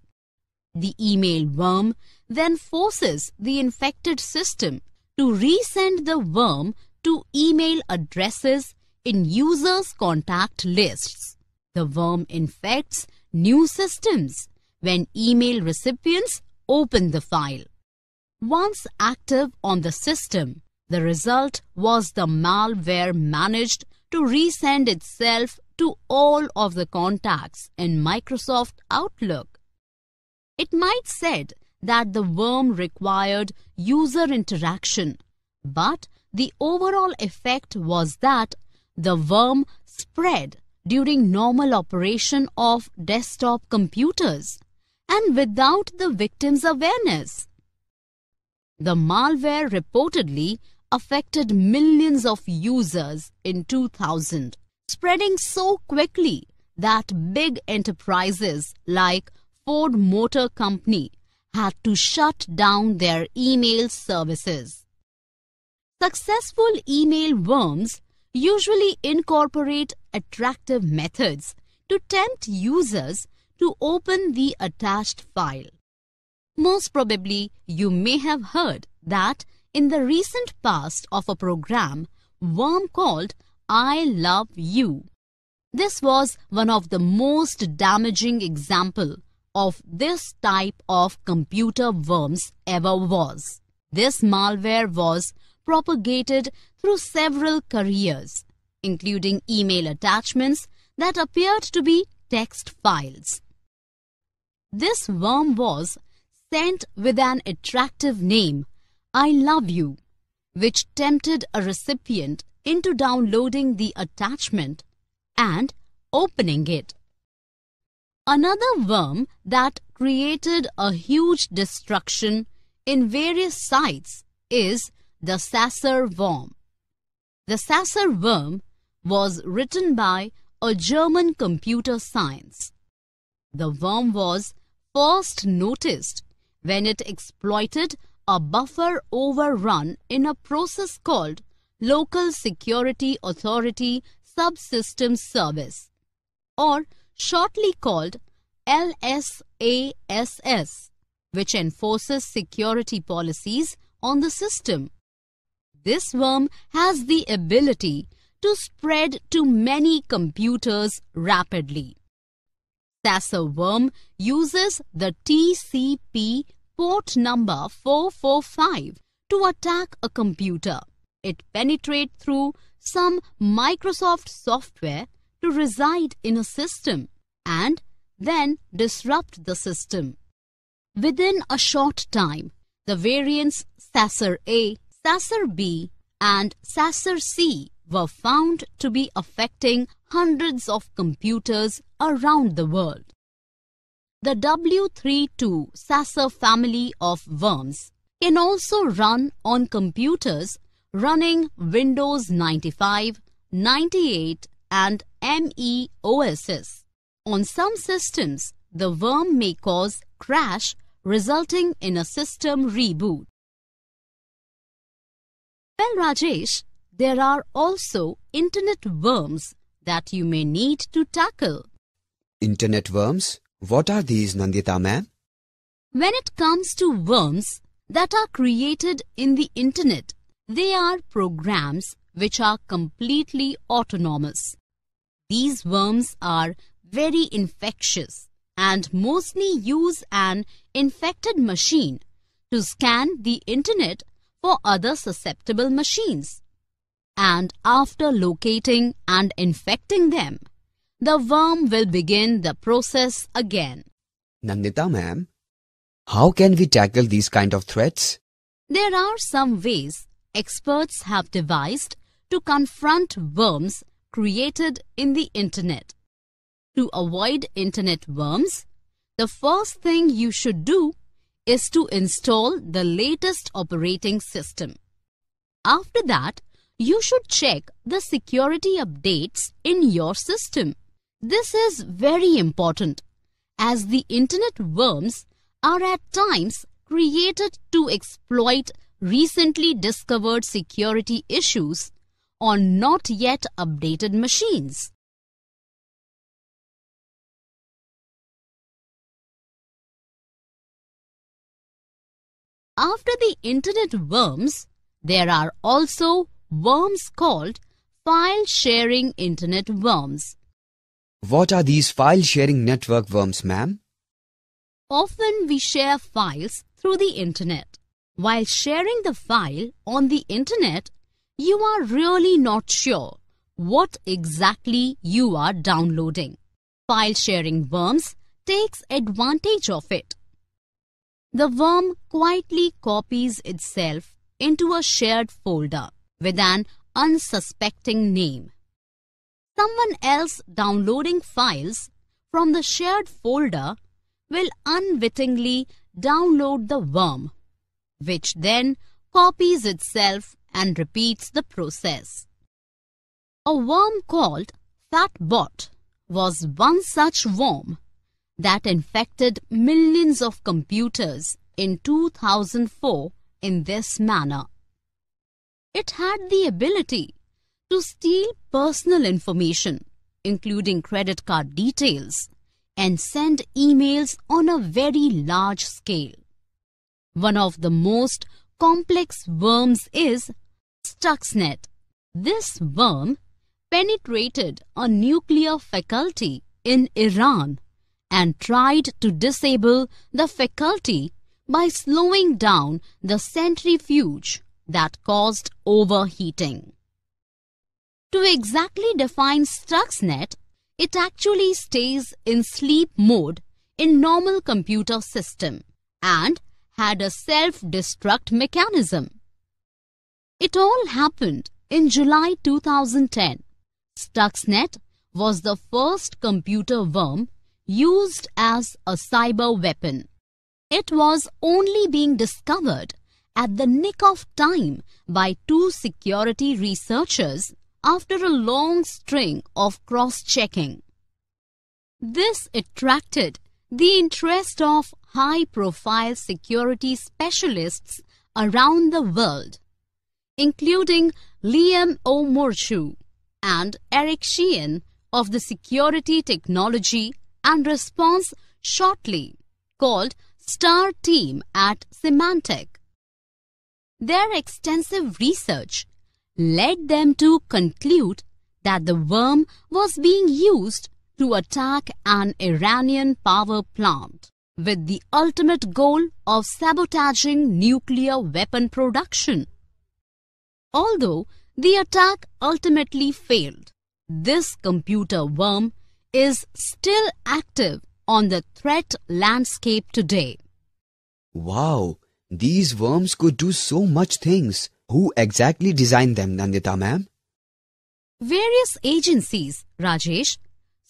The email worm then forces the infected system to resend the worm to email addresses in users' contact lists. The worm infects new systems when email recipients open the file. Once active on the system, the result was the malware managed to resend itself to all of the contacts in Microsoft Outlook. It might said that the worm required user interaction, but the overall effect was that the worm spread during normal operation of desktop computers and without the victim's awareness. The malware reportedly affected millions of users in 2000, spreading so quickly that big enterprises like Ford Motor Company had to shut down their email services. Successful email worms usually incorporate attractive methods to tempt users to open the attached file. Most probably, you may have heard that in the recent past of a program worm called I Love You. This was one of the most damaging example of this type of computer worms ever was. This malware was propagated through several careers, including email attachments that appeared to be text files. This worm was sent with an attractive name I love you, which tempted a recipient into downloading the attachment and opening it. Another worm that created a huge destruction in various sites is the Sasser worm. The Sasser worm was written by a German computer science. The worm was first noticed when it exploited a buffer overrun in a process called Local Security Authority Subsystem Service or shortly called LSASS which enforces security policies on the system. This worm has the ability to spread to many computers rapidly. Sasser worm uses the TCP port number 445 to attack a computer. It penetrates through some Microsoft software to reside in a system and then disrupt the system. Within a short time, the variants Sasser A, Sasser B and Sasser C were found to be affecting hundreds of computers around the world. The W32 Sasser family of worms can also run on computers running Windows 95, 98 and ME OSs. On some systems, the worm may cause crash resulting in a system reboot. Well, Rajesh, there are also internet worms that you may need to tackle. Internet worms? What are these, Nandita ma'am? When it comes to worms that are created in the internet, they are programs which are completely autonomous. These worms are very infectious and mostly use an infected machine to scan the internet for other susceptible machines. And after locating and infecting them, the worm will begin the process again. Nandita ma'am, how can we tackle these kind of threats? There are some ways experts have devised to confront worms created in the internet. To avoid internet worms, the first thing you should do is to install the latest operating system. After that, you should check the security updates in your system. This is very important as the internet worms are at times created to exploit recently discovered security issues on not yet updated machines. After the internet worms, there are also worms called file sharing internet worms. What are these file sharing network worms, ma'am? Often we share files through the internet. While sharing the file on the internet, you are really not sure what exactly you are downloading. File sharing worms takes advantage of it. The worm quietly copies itself into a shared folder with an unsuspecting name someone else downloading files from the shared folder will unwittingly download the worm, which then copies itself and repeats the process. A worm called Fatbot was one such worm that infected millions of computers in 2004 in this manner. It had the ability to steal personal information, including credit card details, and send emails on a very large scale. One of the most complex worms is Stuxnet. This worm penetrated a nuclear faculty in Iran and tried to disable the faculty by slowing down the centrifuge that caused overheating. To exactly define Stuxnet, it actually stays in sleep mode in normal computer system and had a self-destruct mechanism. It all happened in July 2010. Stuxnet was the first computer worm used as a cyber weapon. It was only being discovered at the nick of time by two security researchers after a long string of cross-checking. This attracted the interest of high-profile security specialists around the world, including Liam O'Morshu and Eric Sheehan of the Security Technology and Response shortly called STAR Team at Symantec. Their extensive research led them to conclude that the worm was being used to attack an Iranian power plant with the ultimate goal of sabotaging nuclear weapon production. Although the attack ultimately failed, this computer worm is still active on the threat landscape today. Wow, these worms could do so much things. Who exactly designed them, Nandita ma'am? Various agencies, Rajesh,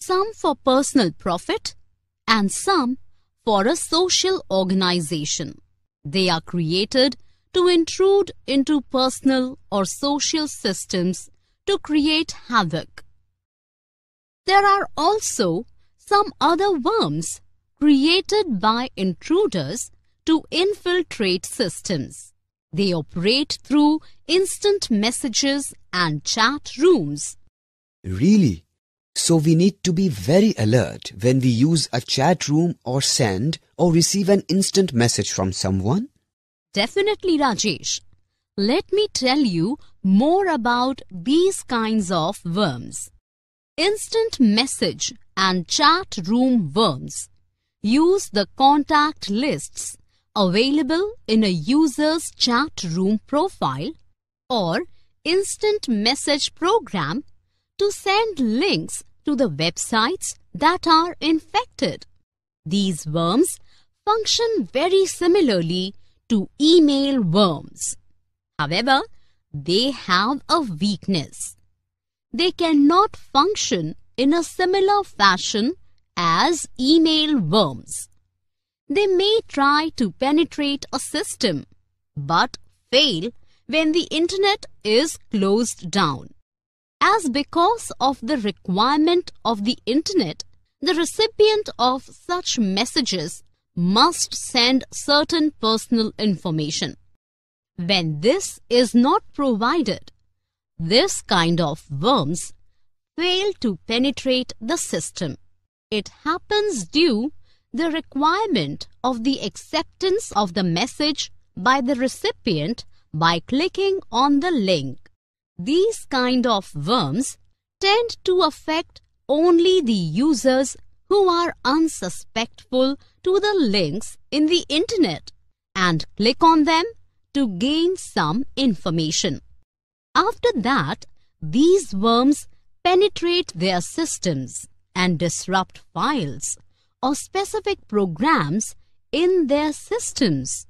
some for personal profit and some for a social organization. They are created to intrude into personal or social systems to create havoc. There are also some other worms created by intruders to infiltrate systems. They operate through instant messages and chat rooms. Really? So we need to be very alert when we use a chat room or send or receive an instant message from someone? Definitely, Rajesh. Let me tell you more about these kinds of worms. Instant message and chat room worms use the contact lists available in a user's chat room profile or instant message program to send links to the websites that are infected. These worms function very similarly to email worms. However, they have a weakness. They cannot function in a similar fashion as email worms. They may try to penetrate a system but fail when the internet is closed down. As because of the requirement of the internet, the recipient of such messages must send certain personal information. When this is not provided, this kind of worms fail to penetrate the system. It happens due the requirement of the acceptance of the message by the recipient by clicking on the link. These kind of worms tend to affect only the users who are unsuspectful to the links in the internet and click on them to gain some information. After that, these worms penetrate their systems and disrupt files or specific programs in their systems.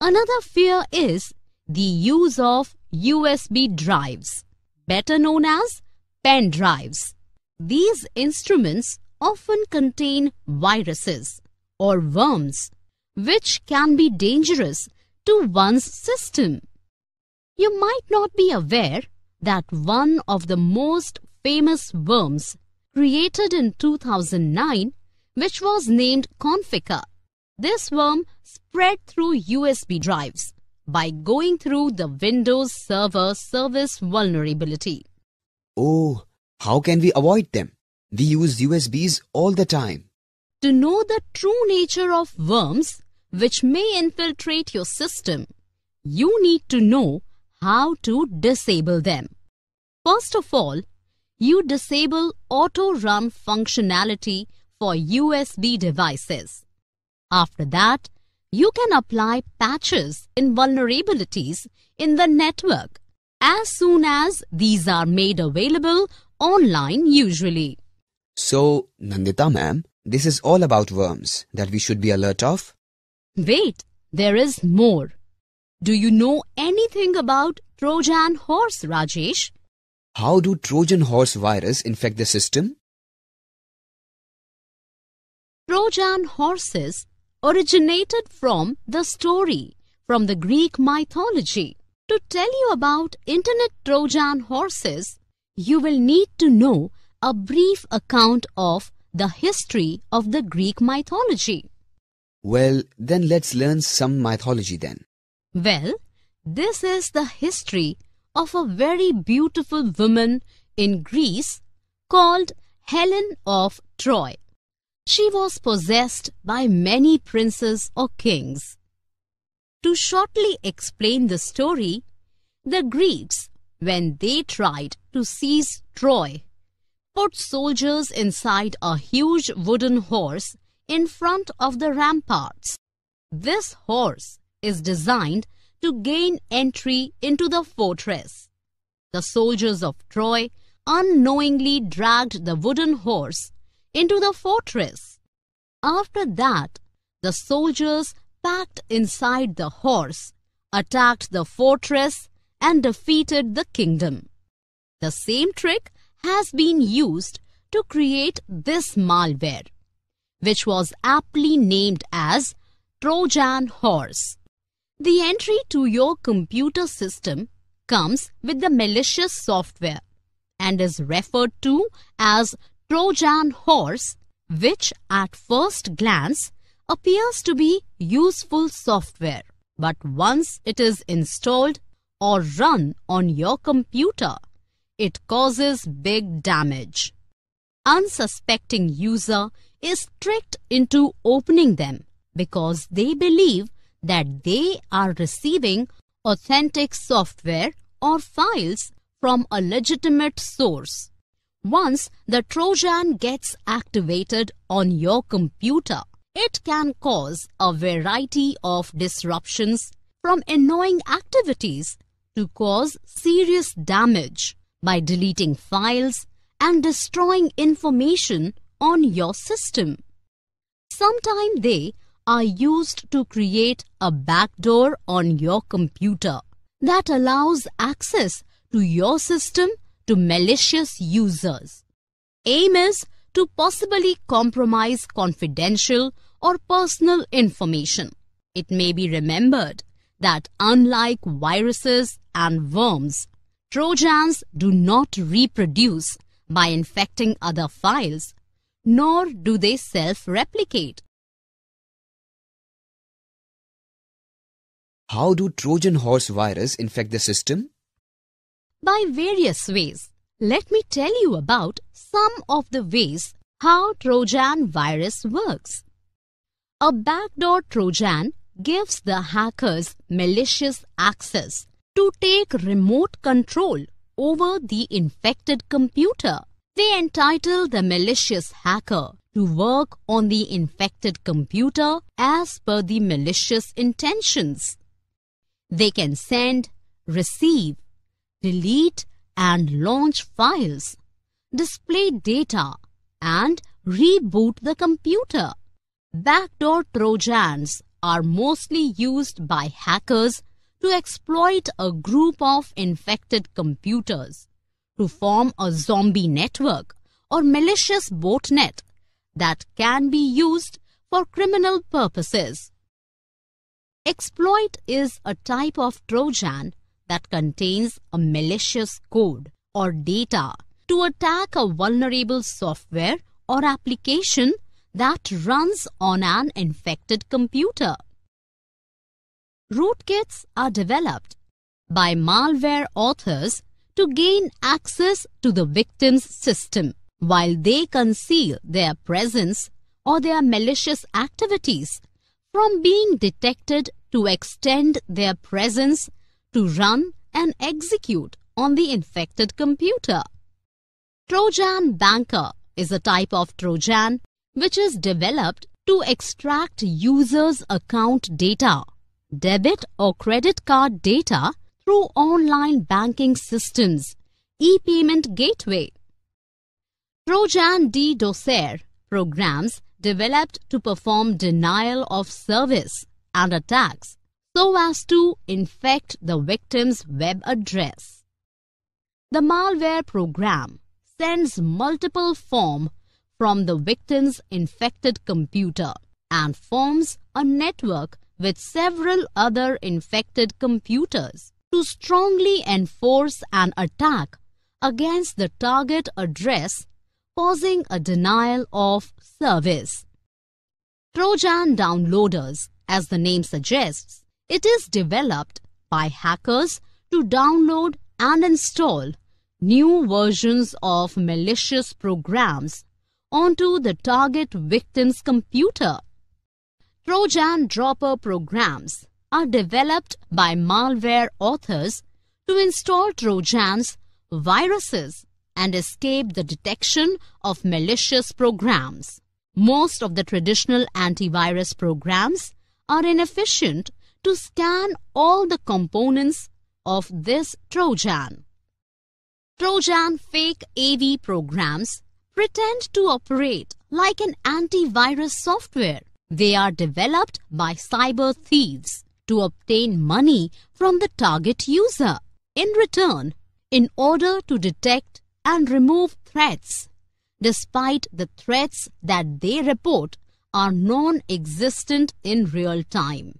Another fear is the use of USB drives, better known as pen drives. These instruments often contain viruses or worms, which can be dangerous to one's system. You might not be aware that one of the most famous worms created in 2009 which was named Confica. This worm spread through USB drives by going through the Windows Server Service vulnerability. Oh, how can we avoid them? We use USBs all the time. To know the true nature of worms which may infiltrate your system, you need to know how to disable them. First of all, you disable auto run functionality for USB devices. After that, you can apply patches in vulnerabilities in the network as soon as these are made available online usually. So, Nandita ma'am, this is all about worms that we should be alert of? Wait, there is more. Do you know anything about Trojan horse, Rajesh? How do Trojan horse virus infect the system? Trojan horses originated from the story from the Greek mythology. To tell you about internet Trojan horses, you will need to know a brief account of the history of the Greek mythology. Well, then let's learn some mythology then. Well, this is the history of a very beautiful woman in Greece called Helen of Troy she was possessed by many princes or kings. To shortly explain the story, the Greeks, when they tried to seize Troy, put soldiers inside a huge wooden horse in front of the ramparts. This horse is designed to gain entry into the fortress. The soldiers of Troy unknowingly dragged the wooden horse into the fortress. After that, the soldiers packed inside the horse, attacked the fortress and defeated the kingdom. The same trick has been used to create this malware, which was aptly named as Trojan Horse. The entry to your computer system comes with the malicious software and is referred to as Trojan horse which at first glance appears to be useful software. But once it is installed or run on your computer, it causes big damage. Unsuspecting user is tricked into opening them because they believe that they are receiving authentic software or files from a legitimate source. Once the Trojan gets activated on your computer, it can cause a variety of disruptions from annoying activities to cause serious damage by deleting files and destroying information on your system. Sometimes they are used to create a backdoor on your computer that allows access to your system to malicious users. Aim is to possibly compromise confidential or personal information. It may be remembered that unlike viruses and worms, Trojans do not reproduce by infecting other files, nor do they self-replicate. How do Trojan horse virus infect the system? by various ways. Let me tell you about some of the ways how Trojan virus works. A backdoor Trojan gives the hackers malicious access to take remote control over the infected computer. They entitle the malicious hacker to work on the infected computer as per the malicious intentions. They can send, receive, delete and launch files, display data and reboot the computer. Backdoor Trojans are mostly used by hackers to exploit a group of infected computers to form a zombie network or malicious botnet that can be used for criminal purposes. Exploit is a type of Trojan that contains a malicious code or data to attack a vulnerable software or application that runs on an infected computer. Rootkits are developed by malware authors to gain access to the victim's system while they conceal their presence or their malicious activities from being detected to extend their presence to run and execute on the infected computer. Trojan Banker is a type of Trojan which is developed to extract users' account data, debit or credit card data through online banking systems, e-payment gateway. Trojan D. programs developed to perform denial of service and attacks so as to infect the victim's web address. The malware program sends multiple form from the victim's infected computer and forms a network with several other infected computers to strongly enforce an attack against the target address causing a denial of service. Trojan downloaders, as the name suggests, it is developed by hackers to download and install new versions of malicious programs onto the target victim's computer. Trojan dropper programs are developed by malware authors to install Trojans, viruses, and escape the detection of malicious programs. Most of the traditional antivirus programs are inefficient to scan all the components of this Trojan. Trojan fake AV programs pretend to operate like an antivirus software. They are developed by cyber thieves to obtain money from the target user. In return, in order to detect and remove threats, despite the threats that they report are non-existent in real time.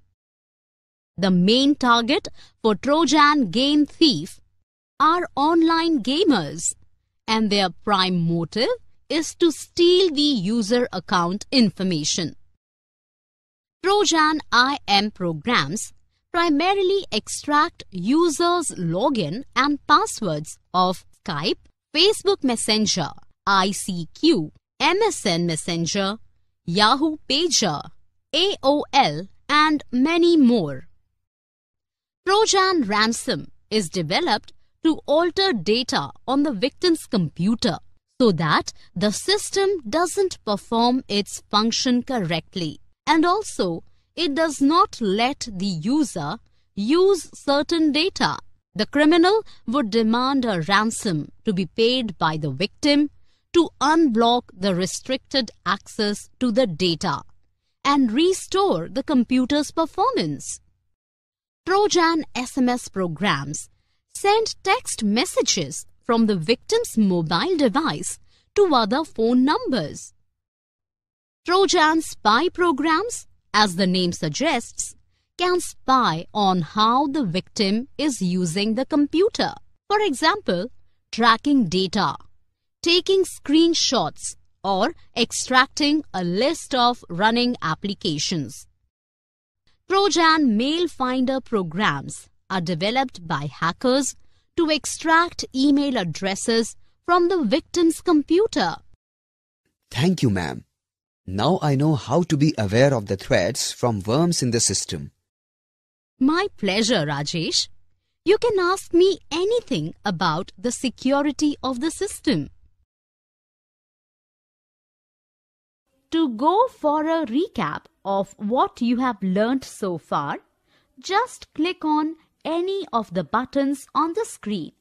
The main target for Trojan Game Thief are online gamers and their prime motive is to steal the user account information. Trojan IM programs primarily extract users' login and passwords of Skype, Facebook Messenger, ICQ, MSN Messenger, Yahoo Pager, AOL and many more. Trojan ransom is developed to alter data on the victim's computer so that the system doesn't perform its function correctly and also it does not let the user use certain data. The criminal would demand a ransom to be paid by the victim to unblock the restricted access to the data and restore the computer's performance. Trojan SMS programs send text messages from the victim's mobile device to other phone numbers. Trojan spy programs, as the name suggests, can spy on how the victim is using the computer. For example, tracking data, taking screenshots or extracting a list of running applications. Trojan mail finder programs are developed by hackers to extract email addresses from the victim's computer. Thank you, ma'am. Now I know how to be aware of the threats from worms in the system. My pleasure, Rajesh. You can ask me anything about the security of the system. To go for a recap of what you have learnt so far, just click on any of the buttons on the screen.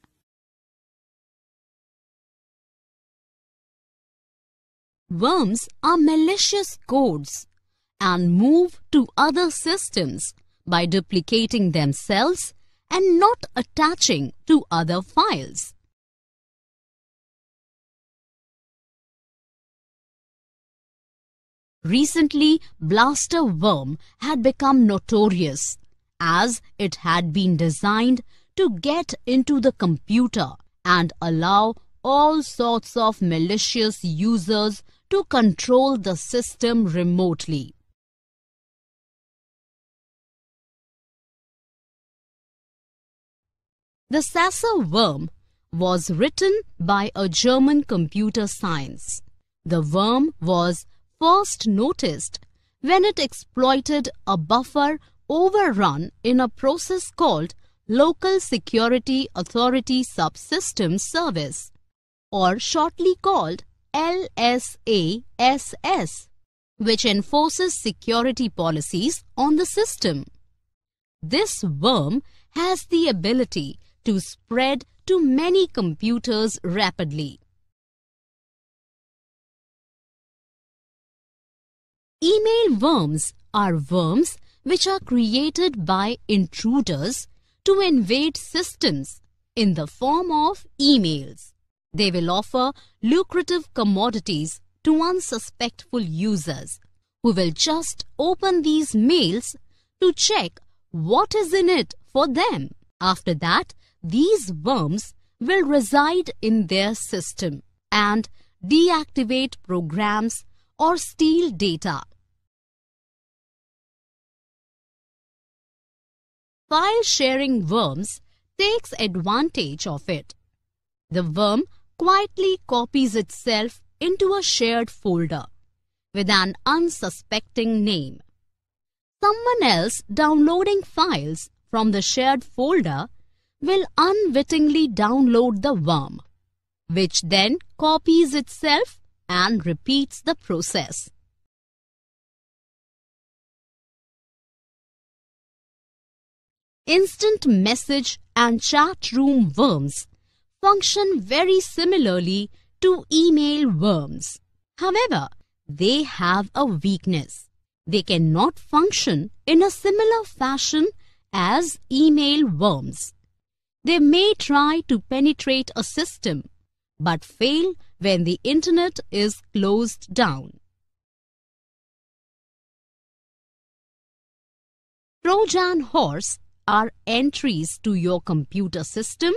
Worms are malicious codes and move to other systems by duplicating themselves and not attaching to other files. Recently, blaster worm had become notorious as it had been designed to get into the computer and allow all sorts of malicious users to control the system remotely. The Sasser worm was written by a German computer science. The worm was first noticed when it exploited a buffer overrun in a process called Local Security Authority Subsystem Service or shortly called LSASS which enforces security policies on the system. This worm has the ability to spread to many computers rapidly Email worms are worms which are created by intruders to invade systems in the form of emails. They will offer lucrative commodities to unsuspectful users who will just open these mails to check what is in it for them. After that, these worms will reside in their system and deactivate programs or steal data. file sharing worms takes advantage of it. The worm quietly copies itself into a shared folder with an unsuspecting name. Someone else downloading files from the shared folder will unwittingly download the worm, which then copies itself and repeats the process. Instant message and chat room worms function very similarly to email worms. However, they have a weakness. They cannot function in a similar fashion as email worms. They may try to penetrate a system but fail when the internet is closed down. Trojan horse are entries to your computer system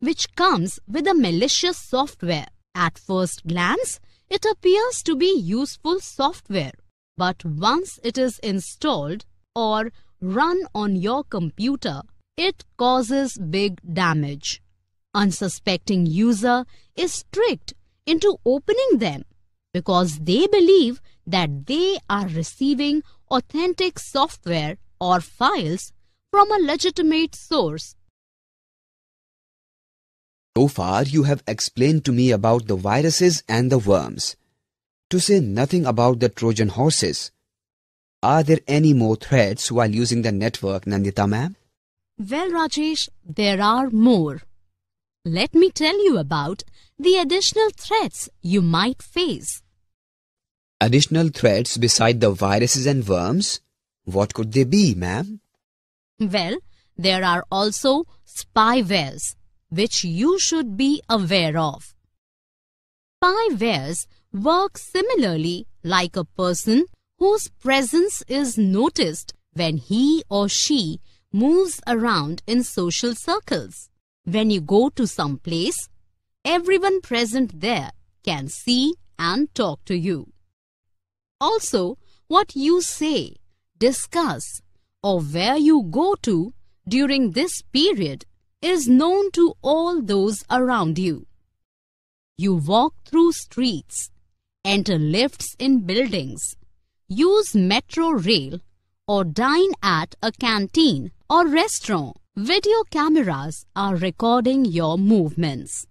which comes with a malicious software. At first glance, it appears to be useful software, but once it is installed or run on your computer, it causes big damage. Unsuspecting user is tricked into opening them because they believe that they are receiving authentic software or files from a legitimate source. So far, you have explained to me about the viruses and the worms, to say nothing about the Trojan horses. Are there any more threats while using the network, Nandita ma'am? Well, Rajesh, there are more. Let me tell you about the additional threats you might face. Additional threats beside the viruses and worms? What could they be, ma'am? Well, there are also spywares which you should be aware of. Spywares work similarly like a person whose presence is noticed when he or she moves around in social circles. When you go to some place, everyone present there can see and talk to you. Also, what you say, discuss or where you go to during this period is known to all those around you. You walk through streets, enter lifts in buildings, use metro rail or dine at a canteen or restaurant. Video cameras are recording your movements.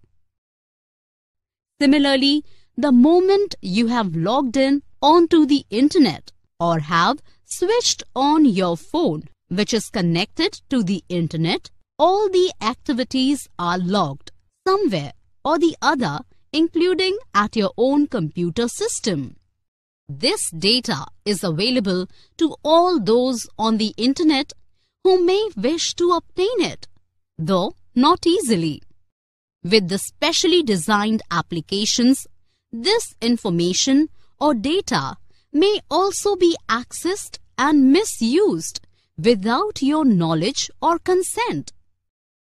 Similarly, the moment you have logged in onto the internet or have switched on your phone, which is connected to the internet, all the activities are logged somewhere or the other, including at your own computer system. This data is available to all those on the internet who may wish to obtain it, though not easily. With the specially designed applications, this information or data may also be accessed and misused without your knowledge or consent.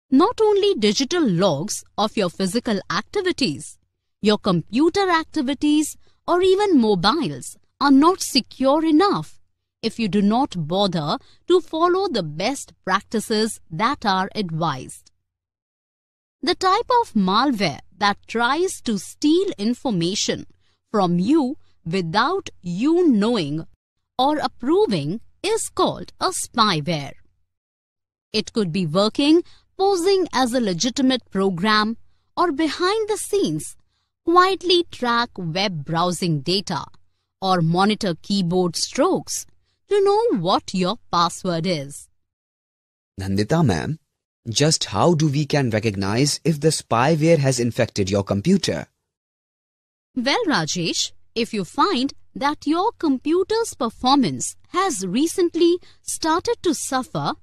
Not only digital logs of your physical activities, your computer activities or even mobiles are not secure enough if you do not bother to follow the best practices that are advised. The type of malware that tries to steal information from you without you knowing or approving is called a spyware. It could be working, posing as a legitimate program, or behind the scenes, quietly track web browsing data or monitor keyboard strokes to know what your password is. Nandita ma'am, just how do we can recognize if the spyware has infected your computer? Well, Rajesh, if you find that your computer's performance has recently started to suffer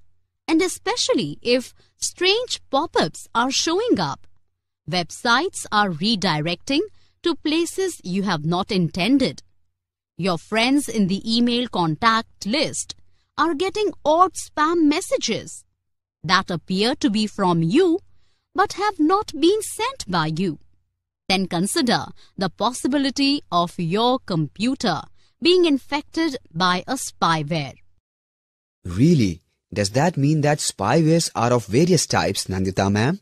and especially if strange pop-ups are showing up. Websites are redirecting to places you have not intended. Your friends in the email contact list are getting odd spam messages that appear to be from you but have not been sent by you then consider the possibility of your computer being infected by a spyware. Really? Does that mean that spywares are of various types, Nandita ma'am?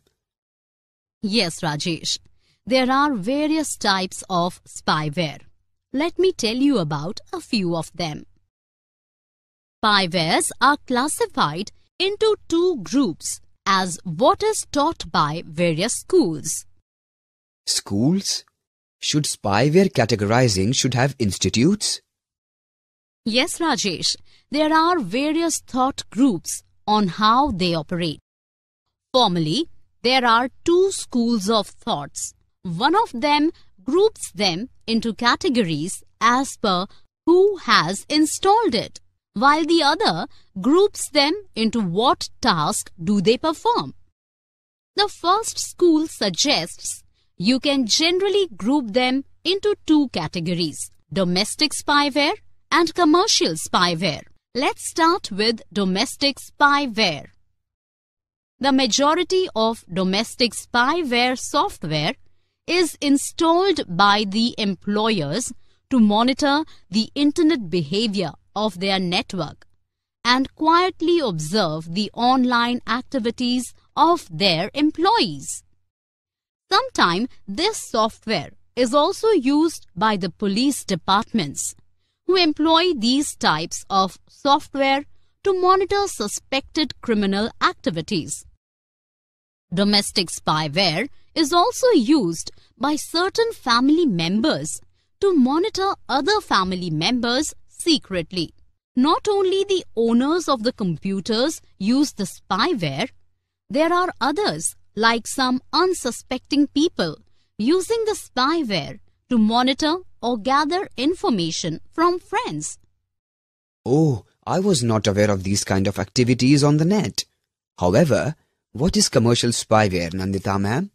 Yes, Rajesh. There are various types of spyware. Let me tell you about a few of them. Spywares are classified into two groups as what is taught by various schools Schools? Should spyware categorizing should have institutes? Yes, Rajesh. There are various thought groups on how they operate. Formally, there are two schools of thoughts. One of them groups them into categories as per who has installed it, while the other groups them into what task do they perform. The first school suggests you can generally group them into two categories, domestic spyware and commercial spyware. Let's start with domestic spyware. The majority of domestic spyware software is installed by the employers to monitor the internet behavior of their network and quietly observe the online activities of their employees. Sometime this software is also used by the police departments who employ these types of software to monitor suspected criminal activities. Domestic spyware is also used by certain family members to monitor other family members secretly. Not only the owners of the computers use the spyware, there are others like some unsuspecting people, using the spyware to monitor or gather information from friends. Oh, I was not aware of these kind of activities on the net. However, what is commercial spyware, Nandita ma'am?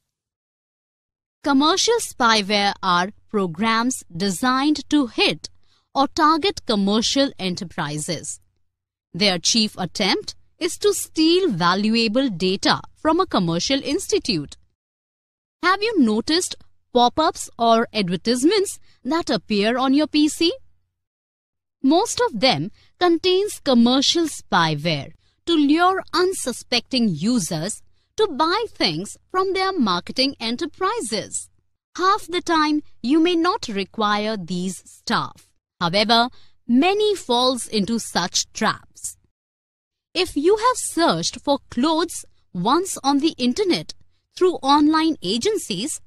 Commercial spyware are programs designed to hit or target commercial enterprises. Their chief attempt is to steal valuable data from a commercial institute. Have you noticed pop-ups or advertisements that appear on your PC? Most of them contains commercial spyware to lure unsuspecting users to buy things from their marketing enterprises. Half the time, you may not require these staff. However, many falls into such trap. If you have searched for clothes once on the internet through online agencies,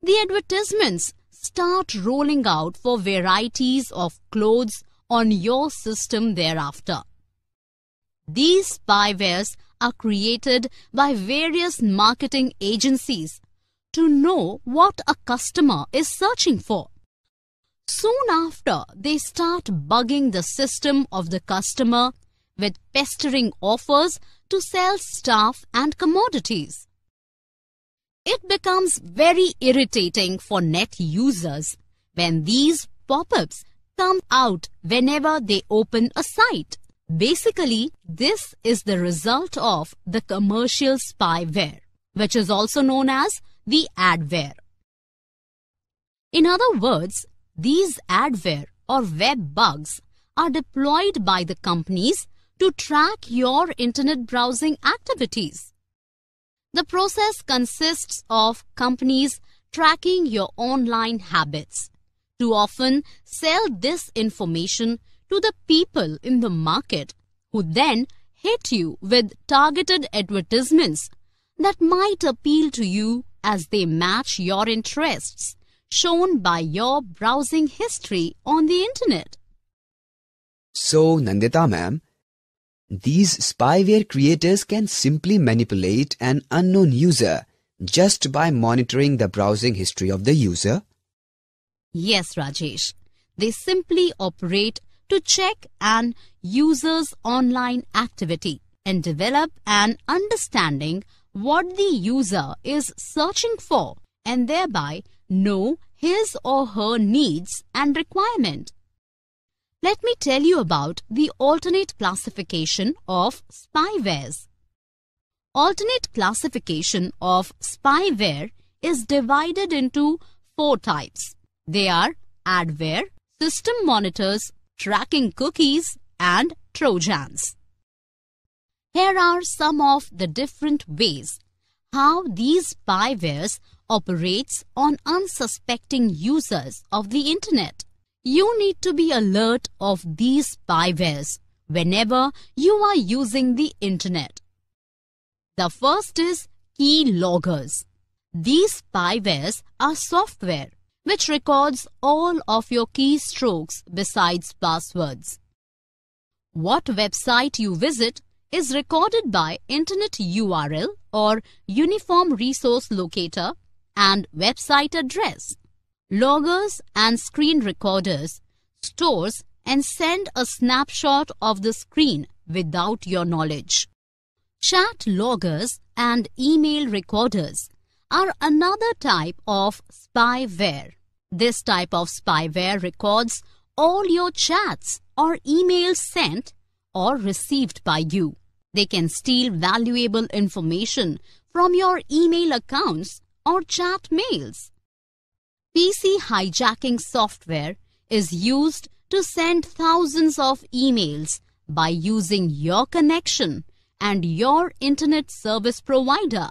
the advertisements start rolling out for varieties of clothes on your system thereafter. These spywares are created by various marketing agencies to know what a customer is searching for. Soon after, they start bugging the system of the customer with pestering offers to sell stuff and commodities. It becomes very irritating for net users when these pop-ups come out whenever they open a site. Basically, this is the result of the commercial spyware, which is also known as the adware. In other words, these adware or web bugs are deployed by the companies to track your internet browsing activities. The process consists of companies tracking your online habits. To often sell this information to the people in the market who then hit you with targeted advertisements that might appeal to you as they match your interests shown by your browsing history on the internet. So, Nandita ma'am, these spyware creators can simply manipulate an unknown user just by monitoring the browsing history of the user? Yes, Rajesh. They simply operate to check an user's online activity and develop an understanding what the user is searching for and thereby know his or her needs and requirement let me tell you about the alternate classification of spywares. Alternate classification of spyware is divided into four types. They are adware, system monitors, tracking cookies and trojans. Here are some of the different ways how these spywares operates on unsuspecting users of the internet. You need to be alert of these spywares whenever you are using the internet. The first is keyloggers. These spywares are software which records all of your keystrokes besides passwords. What website you visit is recorded by Internet URL or Uniform Resource Locator and website address loggers and screen recorders, stores and send a snapshot of the screen without your knowledge. Chat loggers and email recorders are another type of spyware. This type of spyware records all your chats or emails sent or received by you. They can steal valuable information from your email accounts or chat mails. PC hijacking software is used to send thousands of emails by using your connection and your internet service provider.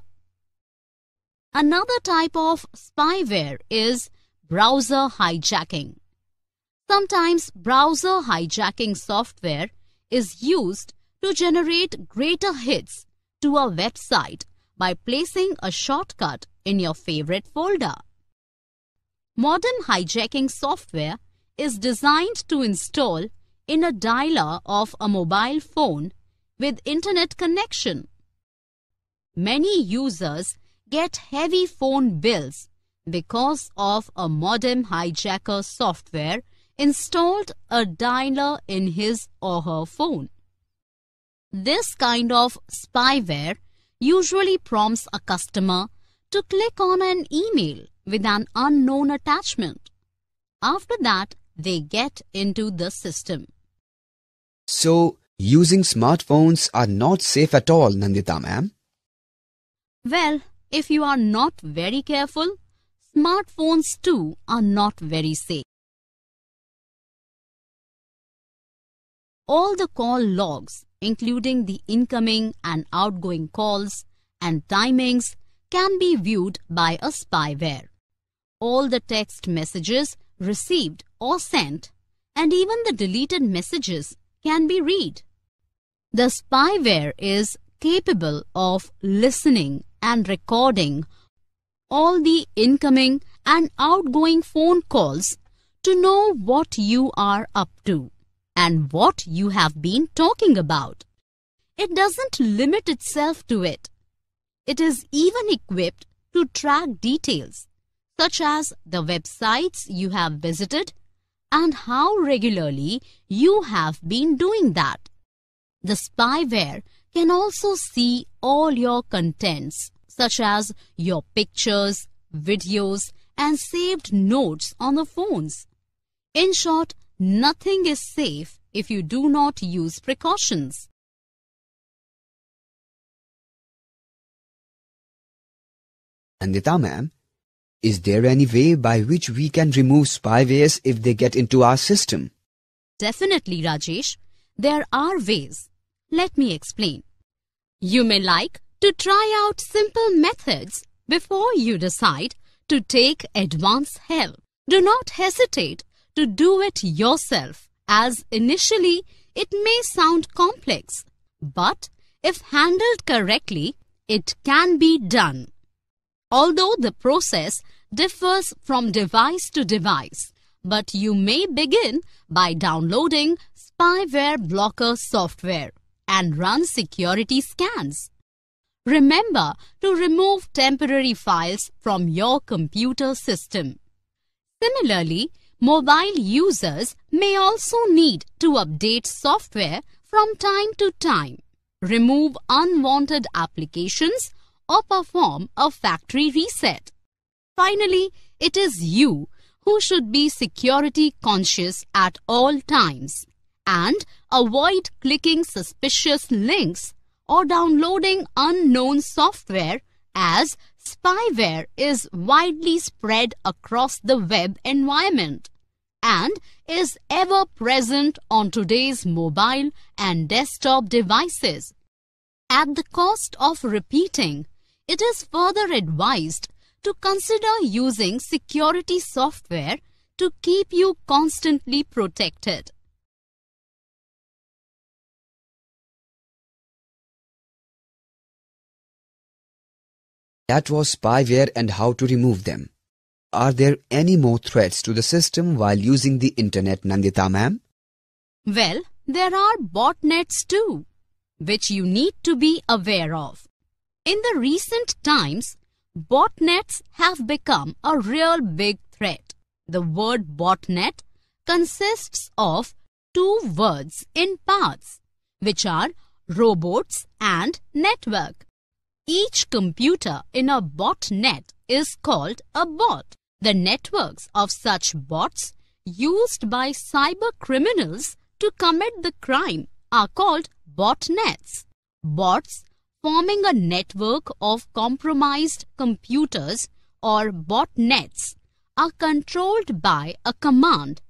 Another type of spyware is browser hijacking. Sometimes browser hijacking software is used to generate greater hits to a website by placing a shortcut in your favorite folder. Modern hijacking software is designed to install in a dialer of a mobile phone with internet connection. Many users get heavy phone bills because of a modem hijacker software installed a dialer in his or her phone. This kind of spyware usually prompts a customer to click on an email with an unknown attachment. After that, they get into the system. So, using smartphones are not safe at all, Nandita ma'am? Well, if you are not very careful, smartphones too are not very safe. All the call logs, including the incoming and outgoing calls and timings, can be viewed by a spyware all the text messages received or sent and even the deleted messages can be read. The spyware is capable of listening and recording all the incoming and outgoing phone calls to know what you are up to and what you have been talking about. It doesn't limit itself to it. It is even equipped to track details such as the websites you have visited and how regularly you have been doing that. The spyware can also see all your contents such as your pictures, videos and saved notes on the phones. In short, nothing is safe if you do not use precautions. عندي ma'am. Is there any way by which we can remove spywares if they get into our system? Definitely, Rajesh. There are ways. Let me explain. You may like to try out simple methods before you decide to take advanced help. Do not hesitate to do it yourself as initially it may sound complex, but if handled correctly, it can be done. Although the process differs from device to device, but you may begin by downloading spyware blocker software and run security scans. Remember to remove temporary files from your computer system. Similarly, mobile users may also need to update software from time to time, remove unwanted applications or perform a factory reset. Finally, it is you who should be security conscious at all times and avoid clicking suspicious links or downloading unknown software as spyware is widely spread across the web environment and is ever present on today's mobile and desktop devices. At the cost of repeating, it is further advised to consider using security software to keep you constantly protected. That was spyware and how to remove them. Are there any more threats to the system while using the internet, Nandita ma'am? Well, there are botnets too, which you need to be aware of. In the recent times, botnets have become a real big threat. The word botnet consists of two words in parts, which are robots and network. Each computer in a botnet is called a bot. The networks of such bots used by cyber criminals to commit the crime are called botnets. Bots forming a network of compromised computers or botnets are controlled by a command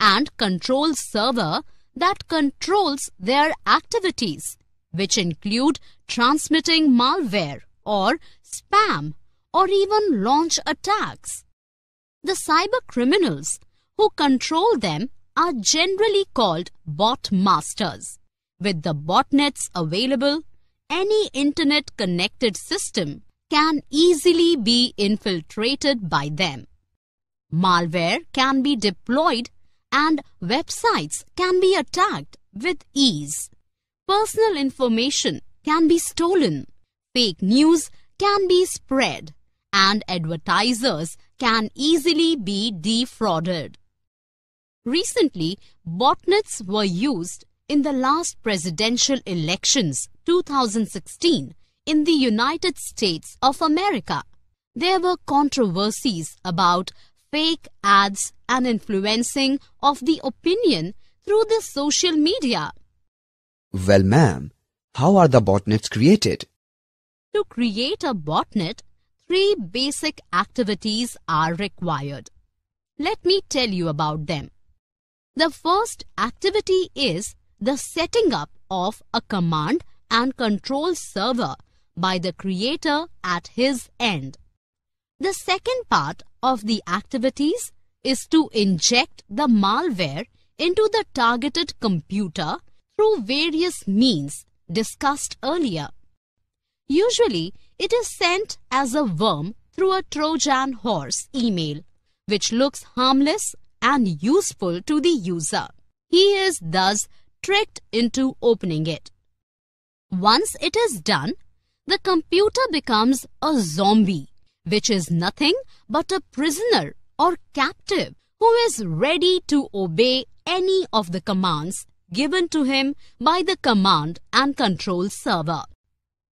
and control server that controls their activities, which include transmitting malware or spam or even launch attacks. The cyber criminals who control them are generally called bot masters, with the botnets available any internet connected system can easily be infiltrated by them. Malware can be deployed and websites can be attacked with ease. Personal information can be stolen, fake news can be spread and advertisers can easily be defrauded. Recently, botnets were used in the last presidential elections, 2016, in the United States of America, there were controversies about fake ads and influencing of the opinion through the social media. Well, ma'am, how are the botnets created? To create a botnet, three basic activities are required. Let me tell you about them. The first activity is the setting up of a command and control server by the creator at his end. The second part of the activities is to inject the malware into the targeted computer through various means discussed earlier. Usually, it is sent as a worm through a Trojan horse email, which looks harmless and useful to the user. He is thus tricked into opening it. Once it is done, the computer becomes a zombie, which is nothing but a prisoner or captive who is ready to obey any of the commands given to him by the command and control server.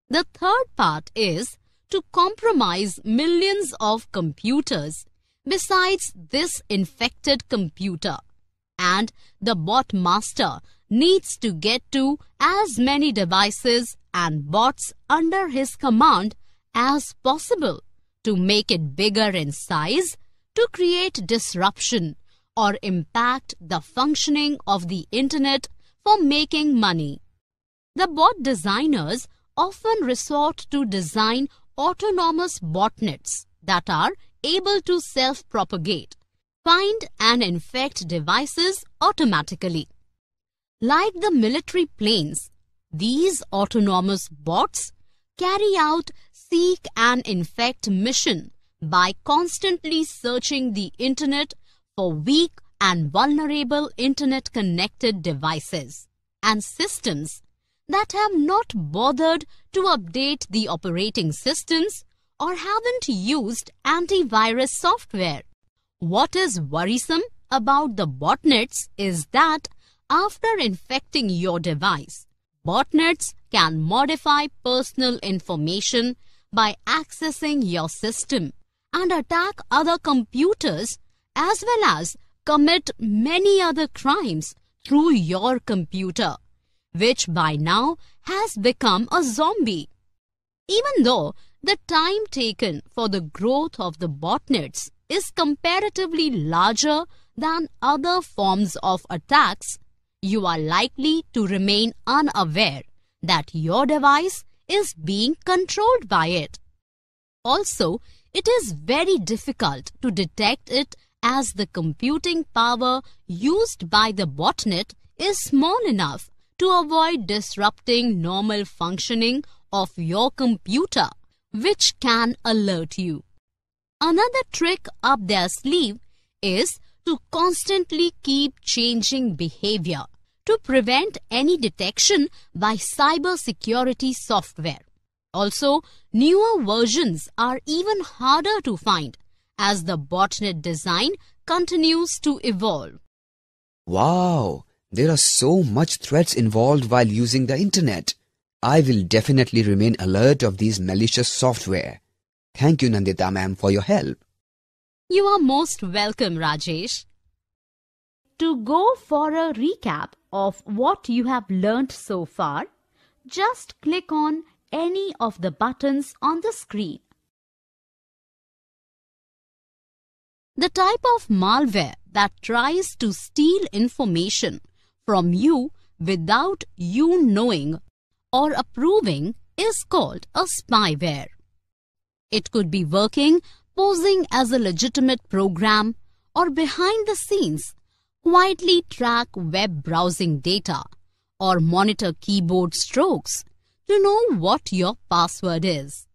The third part is to compromise millions of computers besides this infected computer. And the bot master needs to get to as many devices and bots under his command as possible to make it bigger in size to create disruption or impact the functioning of the internet for making money. The bot designers often resort to design autonomous botnets that are able to self-propagate, find and infect devices automatically. Like the military planes, these autonomous bots carry out seek and infect mission by constantly searching the internet for weak and vulnerable internet connected devices and systems that have not bothered to update the operating systems or haven't used antivirus software. What is worrisome about the botnets is that after infecting your device, botnets can modify personal information by accessing your system and attack other computers as well as commit many other crimes through your computer, which by now has become a zombie. Even though the time taken for the growth of the botnets is comparatively larger than other forms of attacks, you are likely to remain unaware that your device is being controlled by it. Also, it is very difficult to detect it as the computing power used by the botnet is small enough to avoid disrupting normal functioning of your computer, which can alert you. Another trick up their sleeve is to constantly keep changing behavior to prevent any detection by cybersecurity software. Also, newer versions are even harder to find as the botnet design continues to evolve. Wow, there are so much threats involved while using the internet. I will definitely remain alert of these malicious software. Thank you Nandita ma'am for your help. You are most welcome Rajesh. To go for a recap of what you have learnt so far, just click on any of the buttons on the screen. The type of malware that tries to steal information from you without you knowing or approving is called a spyware. It could be working posing as a legitimate program or behind the scenes Quietly track web browsing data or monitor keyboard strokes to know what your password is.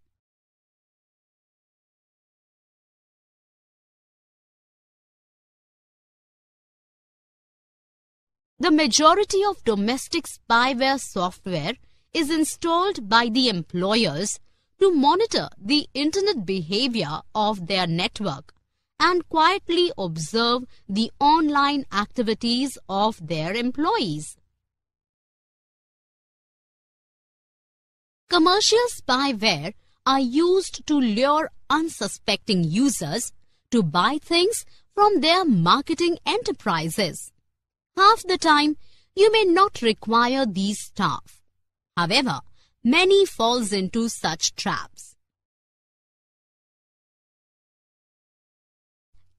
The majority of domestic spyware software is installed by the employers to monitor the internet behavior of their network and quietly observe the online activities of their employees. Commercial spyware are used to lure unsuspecting users to buy things from their marketing enterprises. Half the time, you may not require these staff. However, many falls into such traps.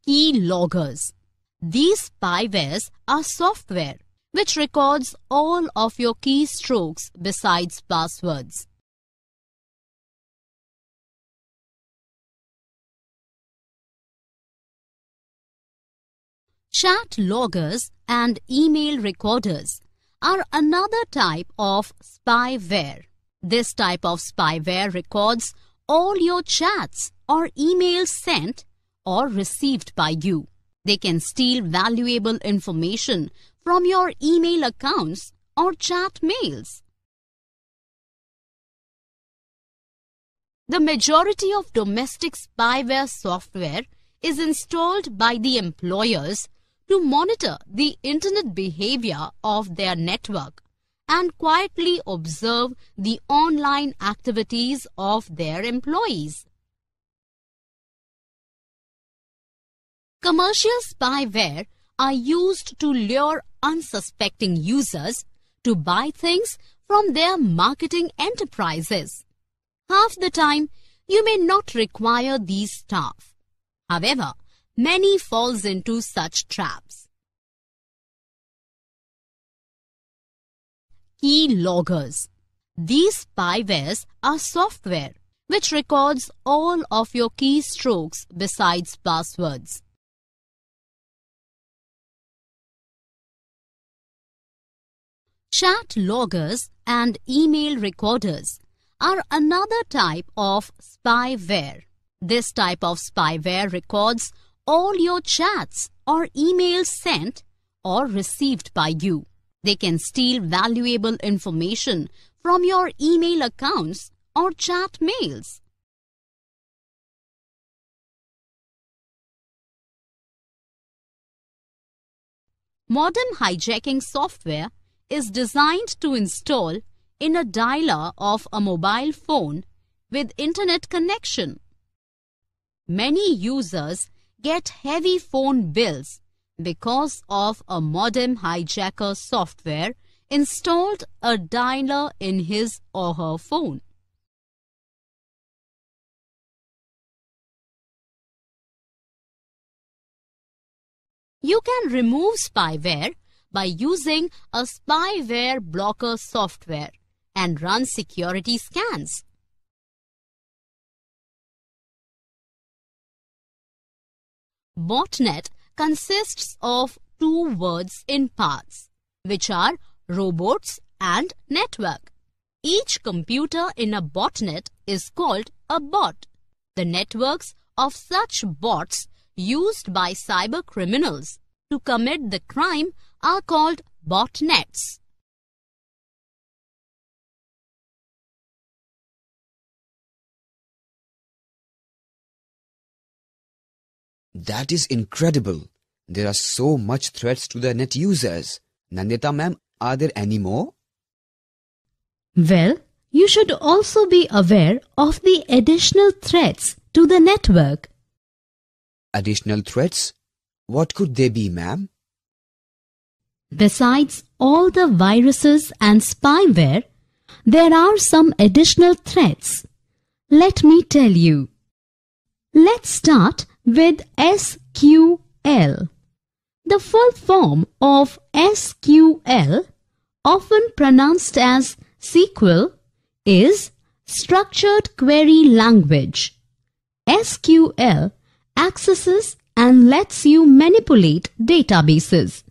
Key loggers, These spywares are software which records all of your keystrokes besides passwords. Chat loggers and email recorders are another type of spyware. This type of spyware records all your chats or emails sent or received by you. They can steal valuable information from your email accounts or chat mails. The majority of domestic spyware software is installed by the employers to monitor the internet behavior of their network and quietly observe the online activities of their employees. Commercial spyware are used to lure unsuspecting users to buy things from their marketing enterprises. Half the time, you may not require these staff. However, many falls into such traps. Key loggers. These spywares are software which records all of your keystrokes besides passwords. Chat loggers and email recorders are another type of spyware. This type of spyware records all your chats or emails sent or received by you. They can steal valuable information from your email accounts or chat mails. Modern hijacking software is designed to install in a dialer of a mobile phone with internet connection. Many users get heavy phone bills because of a modem hijacker software installed a dialer in his or her phone. You can remove spyware by using a spyware blocker software and run security scans. Botnet consists of two words in parts, which are robots and network. Each computer in a botnet is called a bot. The networks of such bots used by cyber criminals to commit the crime are called botnets. That is incredible. There are so much threats to the net users. Nandita ma'am, are there any more? Well, you should also be aware of the additional threats to the network. Additional threats? What could they be, ma'am? Besides all the viruses and spyware, there are some additional threats. Let me tell you. Let's start with SQL. The full form of SQL, often pronounced as SQL, is Structured Query Language. SQL accesses and lets you manipulate databases.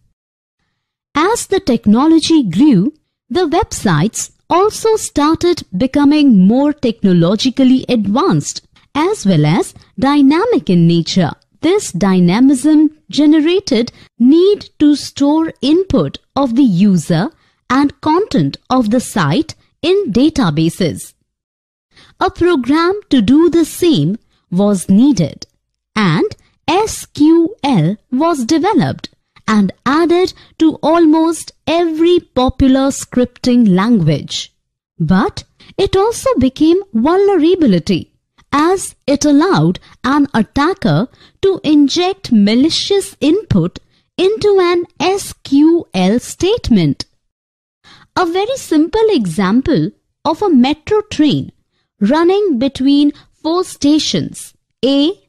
As the technology grew, the websites also started becoming more technologically advanced as well as dynamic in nature. This dynamism generated need to store input of the user and content of the site in databases. A program to do the same was needed and SQL was developed and added to almost every popular scripting language. But it also became vulnerability as it allowed an attacker to inject malicious input into an SQL statement. A very simple example of a metro train running between four stations A,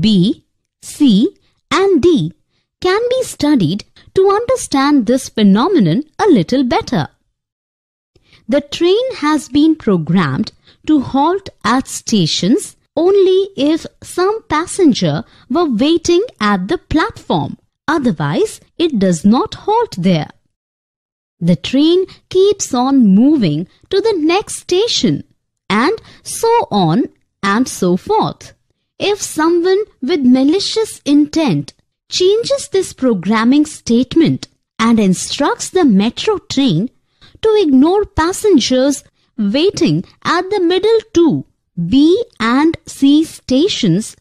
B, C and D can be studied to understand this phenomenon a little better. The train has been programmed to halt at stations only if some passenger were waiting at the platform. Otherwise, it does not halt there. The train keeps on moving to the next station and so on and so forth. If someone with malicious intent changes this programming statement and instructs the metro train to ignore passengers waiting at the middle two B and C stations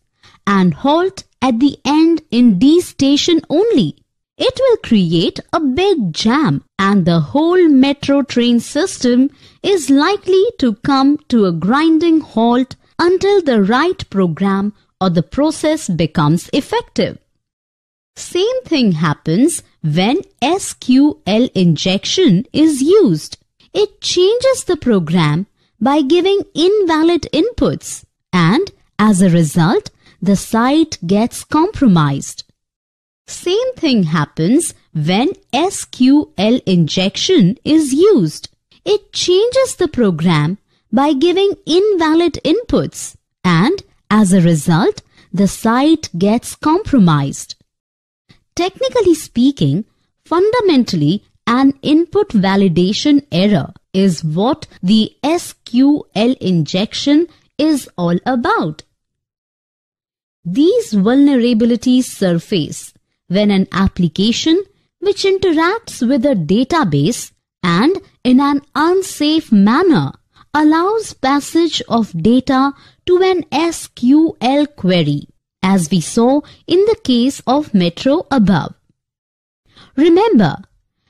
and halt at the end in D station only. It will create a big jam and the whole metro train system is likely to come to a grinding halt until the right program or the process becomes effective. Same thing happens when SQL injection is used. It changes the program by giving invalid inputs and as a result, the site gets compromised. Same thing happens when SQL injection is used. It changes the program by giving invalid inputs and as a result, the site gets compromised. Technically speaking, fundamentally, an input validation error is what the SQL injection is all about. These vulnerabilities surface when an application which interacts with a database and in an unsafe manner allows passage of data to an SQL query as we saw in the case of metro above. Remember,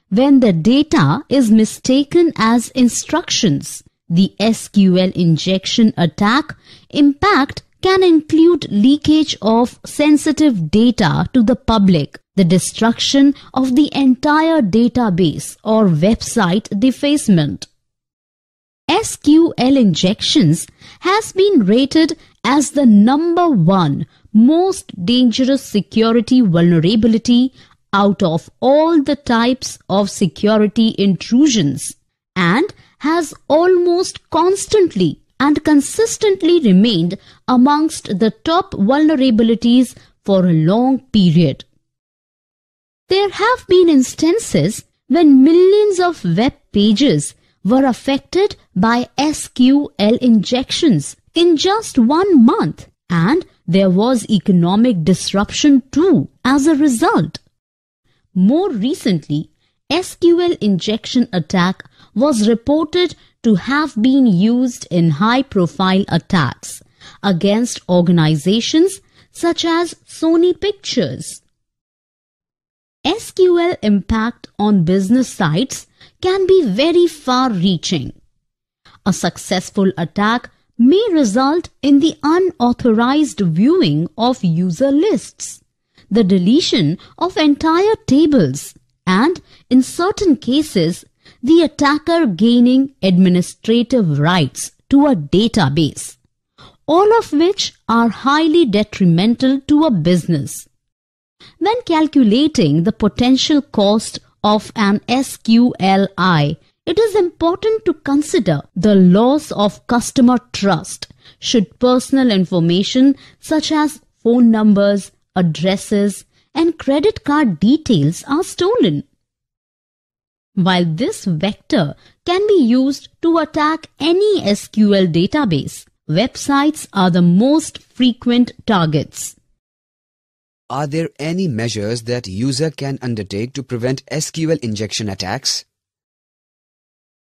when the data is mistaken as instructions, the SQL injection attack impact can include leakage of sensitive data to the public, the destruction of the entire database or website defacement. SQL injections has been rated as the number one most dangerous security vulnerability out of all the types of security intrusions and has almost constantly and consistently remained amongst the top vulnerabilities for a long period. There have been instances when millions of web pages were affected by SQL injections in just one month and there was economic disruption too as a result. More recently, SQL injection attack was reported to have been used in high profile attacks against organizations such as Sony Pictures. SQL impact on business sites can be very far reaching. A successful attack may result in the unauthorized viewing of user lists, the deletion of entire tables, and in certain cases, the attacker gaining administrative rights to a database, all of which are highly detrimental to a business. When calculating the potential cost of an SQLI it is important to consider the loss of customer trust should personal information such as phone numbers, addresses, and credit card details are stolen. While this vector can be used to attack any SQL database, websites are the most frequent targets. Are there any measures that user can undertake to prevent SQL injection attacks?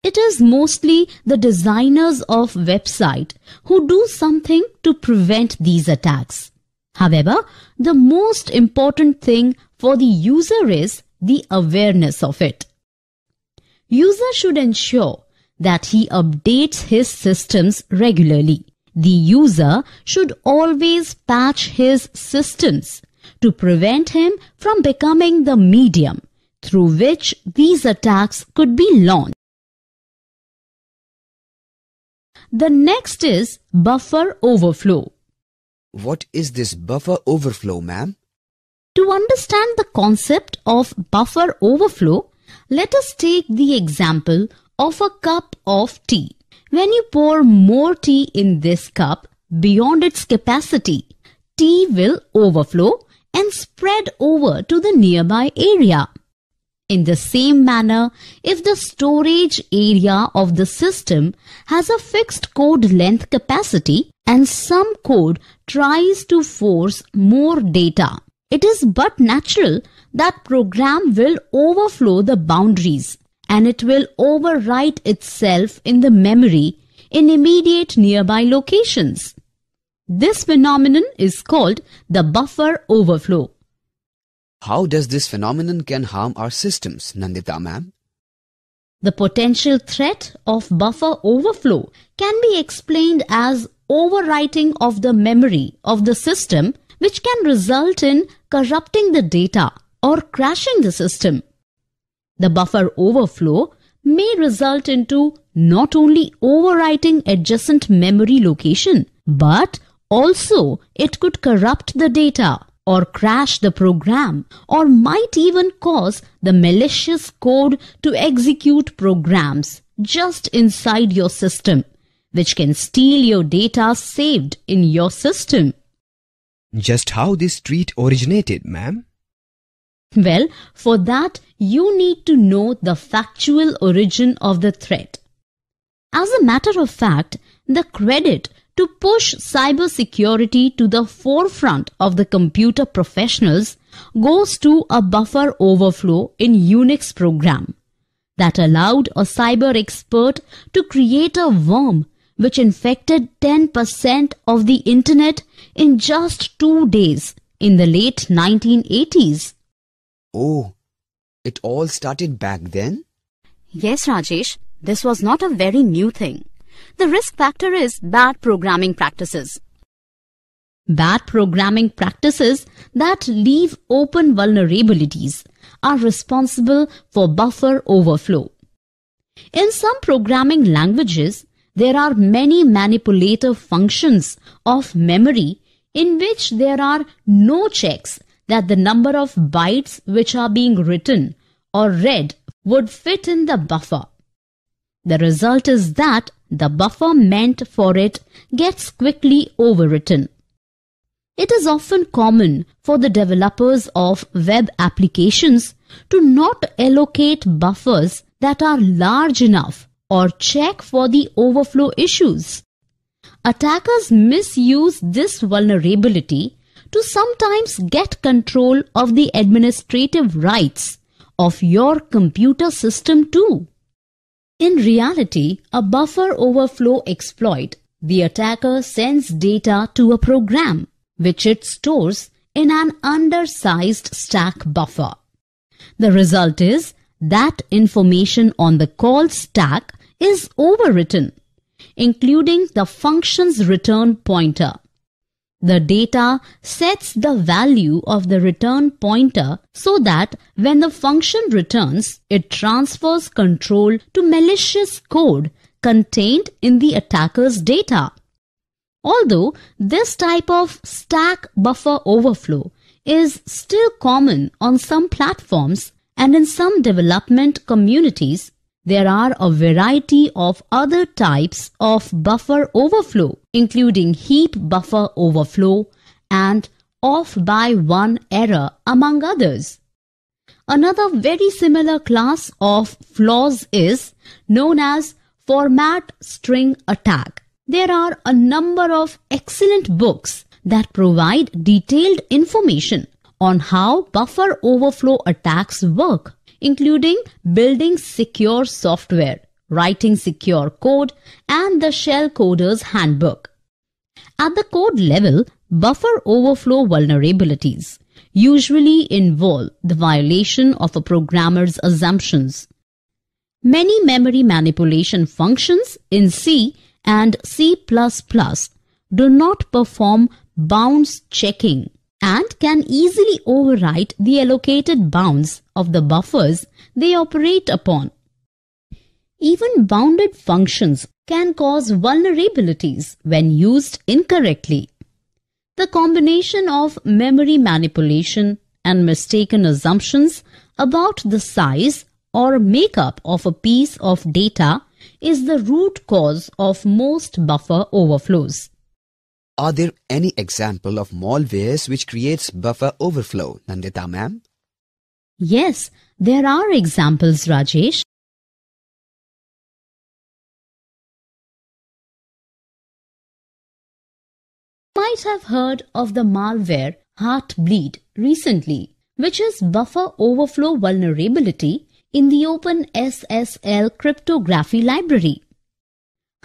It is mostly the designers of website who do something to prevent these attacks. However, the most important thing for the user is the awareness of it. User should ensure that he updates his systems regularly. The user should always patch his systems to prevent him from becoming the medium through which these attacks could be launched. The next is buffer overflow. What is this buffer overflow, ma'am? To understand the concept of buffer overflow, let us take the example of a cup of tea. When you pour more tea in this cup beyond its capacity, tea will overflow and spread over to the nearby area. In the same manner, if the storage area of the system has a fixed code length capacity and some code tries to force more data, it is but natural that program will overflow the boundaries and it will overwrite itself in the memory in immediate nearby locations. This phenomenon is called the buffer overflow. How does this phenomenon can harm our systems, Nandita ma'am? The potential threat of buffer overflow can be explained as overwriting of the memory of the system which can result in corrupting the data or crashing the system. The buffer overflow may result into not only overwriting adjacent memory location but also it could corrupt the data or crash the program or might even cause the malicious code to execute programs just inside your system, which can steal your data saved in your system. Just how this threat originated, ma'am? Well, for that, you need to know the factual origin of the threat. As a matter of fact, the credit to push cybersecurity to the forefront of the computer professionals goes to a buffer overflow in Unix program that allowed a cyber expert to create a worm which infected 10% of the internet in just 2 days in the late 1980s. Oh, it all started back then? Yes, Rajesh, this was not a very new thing. The risk factor is bad programming practices. Bad programming practices that leave open vulnerabilities are responsible for buffer overflow. In some programming languages, there are many manipulative functions of memory in which there are no checks that the number of bytes which are being written or read would fit in the buffer. The result is that the buffer meant for it gets quickly overwritten. It is often common for the developers of web applications to not allocate buffers that are large enough or check for the overflow issues. Attackers misuse this vulnerability to sometimes get control of the administrative rights of your computer system too. In reality, a buffer overflow exploit, the attacker sends data to a program, which it stores in an undersized stack buffer. The result is that information on the call stack is overwritten, including the function's return pointer. The data sets the value of the return pointer so that when the function returns, it transfers control to malicious code contained in the attacker's data. Although this type of stack buffer overflow is still common on some platforms and in some development communities, there are a variety of other types of buffer overflow, including heap buffer overflow and off by one error, among others. Another very similar class of flaws is known as format string attack. There are a number of excellent books that provide detailed information on how buffer overflow attacks work including building secure software, writing secure code, and the Shell Coder's Handbook. At the code level, buffer overflow vulnerabilities usually involve the violation of a programmer's assumptions. Many memory manipulation functions in C and C++ do not perform bounds checking and can easily overwrite the allocated bounds of the buffers they operate upon. Even bounded functions can cause vulnerabilities when used incorrectly. The combination of memory manipulation and mistaken assumptions about the size or makeup of a piece of data is the root cause of most buffer overflows. Are there any example of malwares which creates buffer overflow, Nandita ma'am? Yes, there are examples, Rajesh. You might have heard of the malware Heartbleed recently, which is buffer overflow vulnerability in the OpenSSL cryptography library.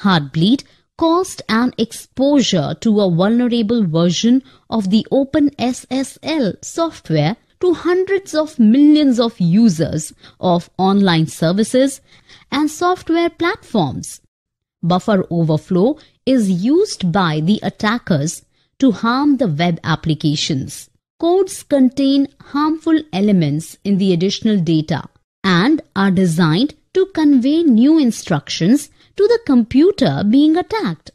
Heartbleed caused an exposure to a vulnerable version of the OpenSSL software to hundreds of millions of users of online services and software platforms. Buffer overflow is used by the attackers to harm the web applications. Codes contain harmful elements in the additional data and are designed to convey new instructions to the computer being attacked.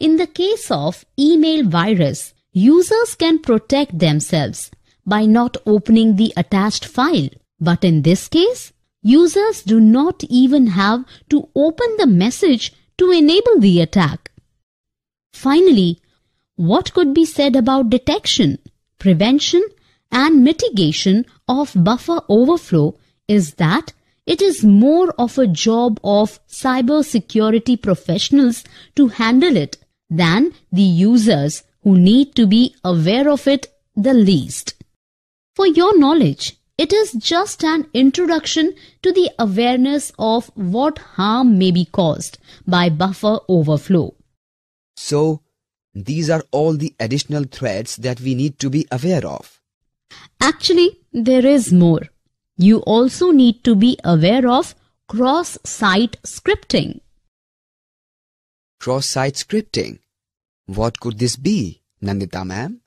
In the case of email virus, users can protect themselves by not opening the attached file. But in this case, users do not even have to open the message to enable the attack. Finally, what could be said about detection, prevention and mitigation of buffer overflow is that it is more of a job of cybersecurity professionals to handle it than the users who need to be aware of it the least for your knowledge. It is just an introduction to the awareness of what harm may be caused by buffer overflow. So, these are all the additional threats that we need to be aware of. Actually, there is more. You also need to be aware of cross-site scripting. Cross-site scripting? What could this be, Nandita ma'am?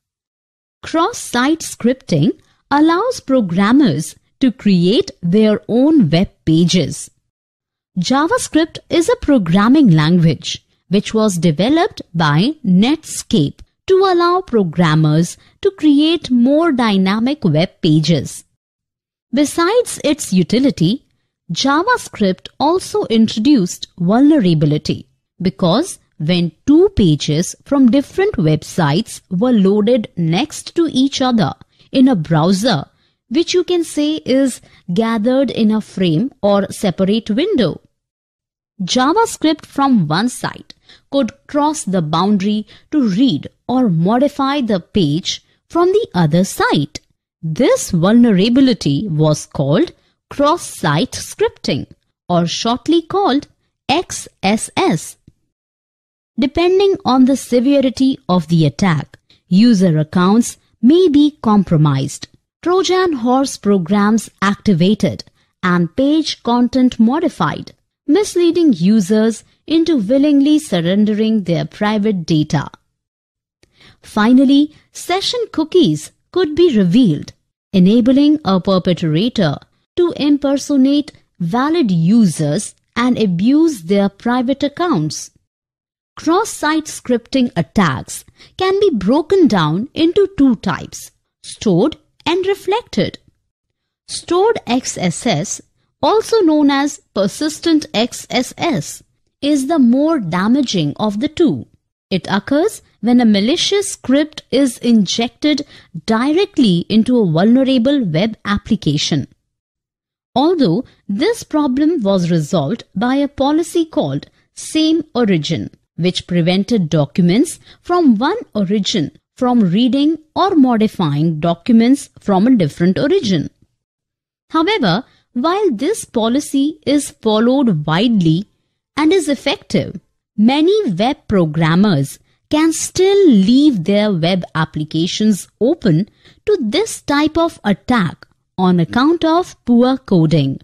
Cross-site scripting allows programmers to create their own web pages. JavaScript is a programming language which was developed by Netscape to allow programmers to create more dynamic web pages. Besides its utility, JavaScript also introduced vulnerability because when two pages from different websites were loaded next to each other in a browser, which you can say is gathered in a frame or separate window. JavaScript from one site could cross the boundary to read or modify the page from the other site. This vulnerability was called cross-site scripting or shortly called XSS. Depending on the severity of the attack, user accounts may be compromised, Trojan horse programs activated, and page content modified, misleading users into willingly surrendering their private data. Finally, session cookies could be revealed, enabling a perpetrator to impersonate valid users and abuse their private accounts. Cross-site scripting attacks can be broken down into two types stored and reflected. Stored XSS, also known as persistent XSS, is the more damaging of the two. It occurs when a malicious script is injected directly into a vulnerable web application. Although this problem was resolved by a policy called same origin which prevented documents from one origin from reading or modifying documents from a different origin. However, while this policy is followed widely and is effective, many web programmers can still leave their web applications open to this type of attack on account of poor coding.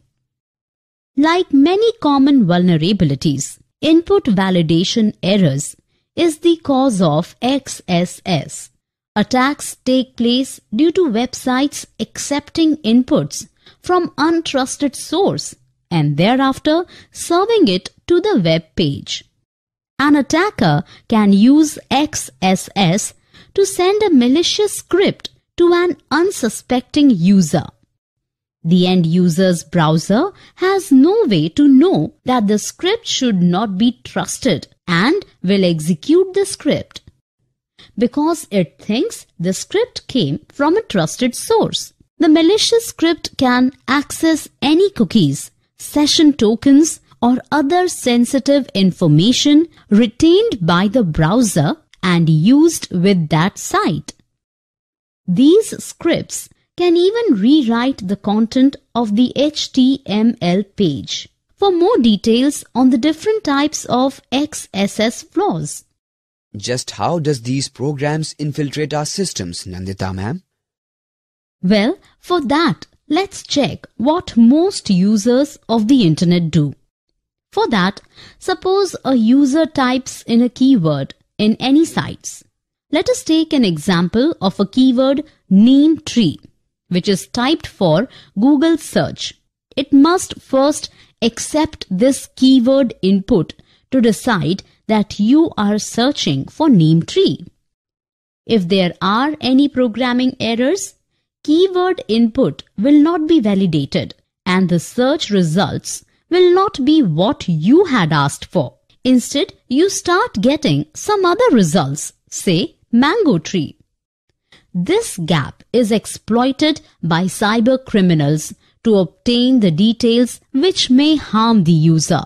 Like many common vulnerabilities, Input validation errors is the cause of XSS. Attacks take place due to websites accepting inputs from untrusted source and thereafter serving it to the web page. An attacker can use XSS to send a malicious script to an unsuspecting user. The end user's browser has no way to know that the script should not be trusted and will execute the script because it thinks the script came from a trusted source. The malicious script can access any cookies, session tokens, or other sensitive information retained by the browser and used with that site. These scripts can even rewrite the content of the HTML page. For more details on the different types of XSS flaws. Just how does these programs infiltrate our systems, Nandita ma'am? Well, for that, let's check what most users of the internet do. For that, suppose a user types in a keyword in any sites. Let us take an example of a keyword name tree which is typed for Google search. It must first accept this keyword input to decide that you are searching for name tree. If there are any programming errors, keyword input will not be validated and the search results will not be what you had asked for. Instead, you start getting some other results, say mango tree. This gap is exploited by cyber criminals to obtain the details which may harm the user.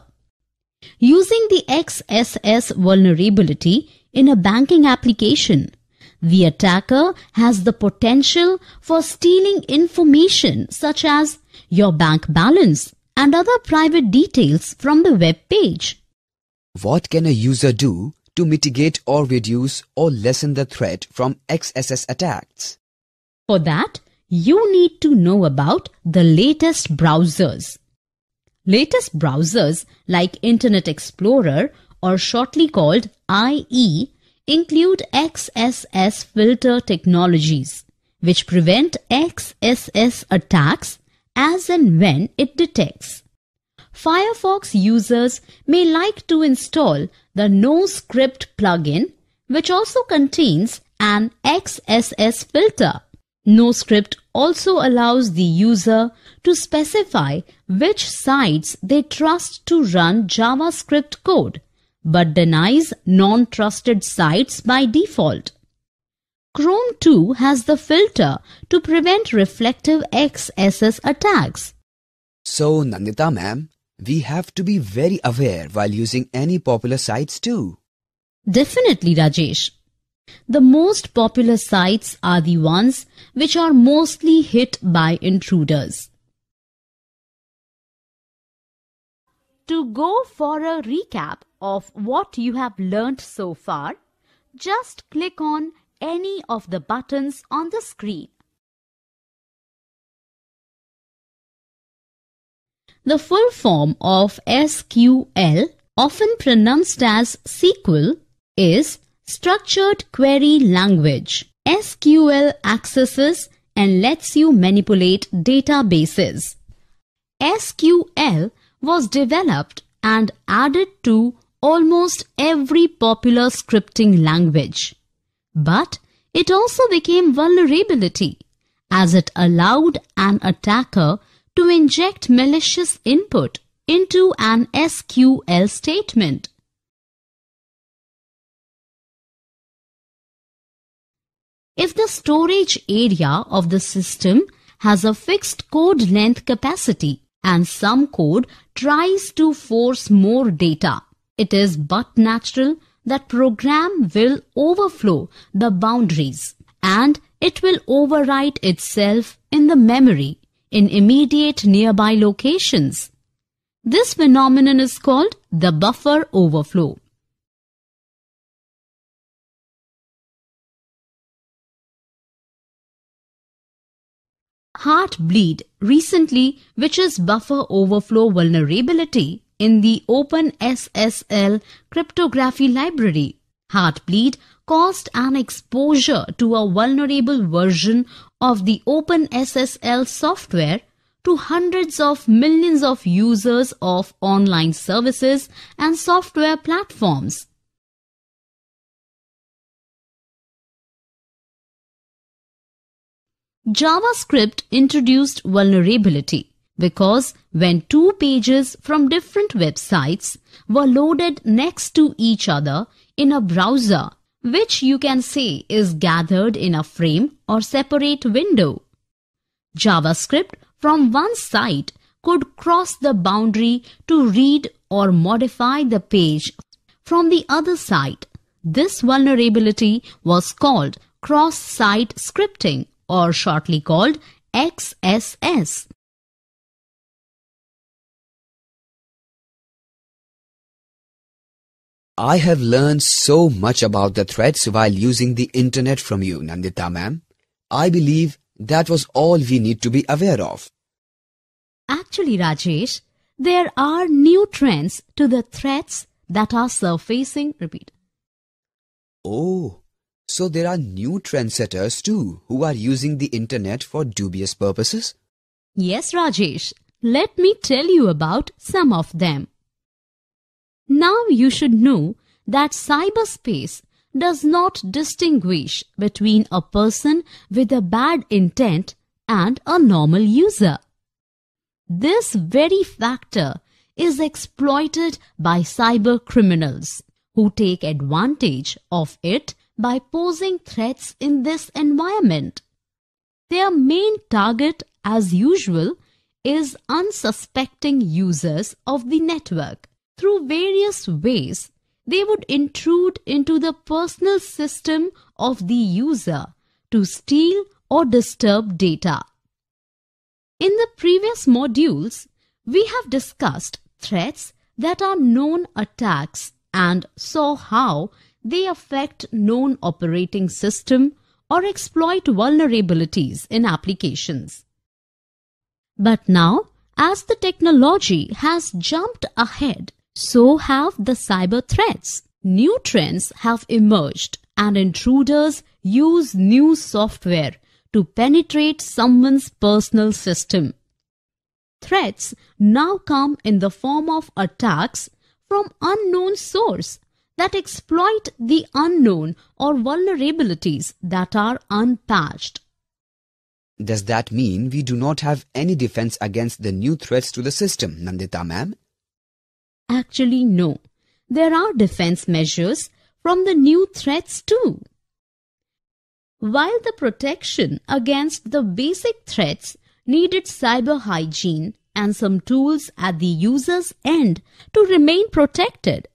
Using the XSS vulnerability in a banking application, the attacker has the potential for stealing information such as your bank balance and other private details from the web page. What can a user do to mitigate or reduce or lessen the threat from XSS attacks? For that, you need to know about the latest browsers. Latest browsers like Internet Explorer or shortly called IE include XSS filter technologies which prevent XSS attacks as and when it detects. Firefox users may like to install the NoScript plugin which also contains an XSS filter. NoScript also allows the user to specify which sites they trust to run JavaScript code, but denies non-trusted sites by default. Chrome 2 has the filter to prevent reflective XSS attacks. So, Nandita ma'am, we have to be very aware while using any popular sites too. Definitely, Rajesh. The most popular sites are the ones which are mostly hit by intruders. To go for a recap of what you have learnt so far, just click on any of the buttons on the screen. The full form of SQL, often pronounced as SQL, is Structured Query Language SQL accesses and lets you manipulate databases. SQL was developed and added to almost every popular scripting language. But it also became vulnerability as it allowed an attacker to inject malicious input into an SQL statement. If the storage area of the system has a fixed code length capacity and some code tries to force more data, it is but natural that program will overflow the boundaries and it will overwrite itself in the memory in immediate nearby locations. This phenomenon is called the buffer overflow. Heartbleed recently, which is buffer overflow vulnerability in the OpenSSL cryptography library. Heartbleed caused an exposure to a vulnerable version of the OpenSSL software to hundreds of millions of users of online services and software platforms. JavaScript introduced vulnerability because when two pages from different websites were loaded next to each other in a browser, which you can say is gathered in a frame or separate window. JavaScript from one site could cross the boundary to read or modify the page from the other site. This vulnerability was called cross-site scripting or shortly called XSS. I have learned so much about the threats while using the internet from you, Nandita ma'am. I believe that was all we need to be aware of. Actually, Rajesh, there are new trends to the threats that are surfacing. Repeat. Oh, so there are new trendsetters too who are using the internet for dubious purposes? Yes, Rajesh. Let me tell you about some of them. Now you should know that cyberspace does not distinguish between a person with a bad intent and a normal user. This very factor is exploited by cyber criminals who take advantage of it by posing threats in this environment. Their main target, as usual, is unsuspecting users of the network. Through various ways, they would intrude into the personal system of the user to steal or disturb data. In the previous modules, we have discussed threats that are known attacks and saw how they affect known operating system or exploit vulnerabilities in applications. But now, as the technology has jumped ahead, so have the cyber threats. New trends have emerged and intruders use new software to penetrate someone's personal system. Threats now come in the form of attacks from unknown source that exploit the unknown or vulnerabilities that are unpatched. Does that mean we do not have any defense against the new threats to the system, Nandita ma'am? Actually, no. There are defense measures from the new threats too. While the protection against the basic threats needed cyber hygiene and some tools at the user's end to remain protected,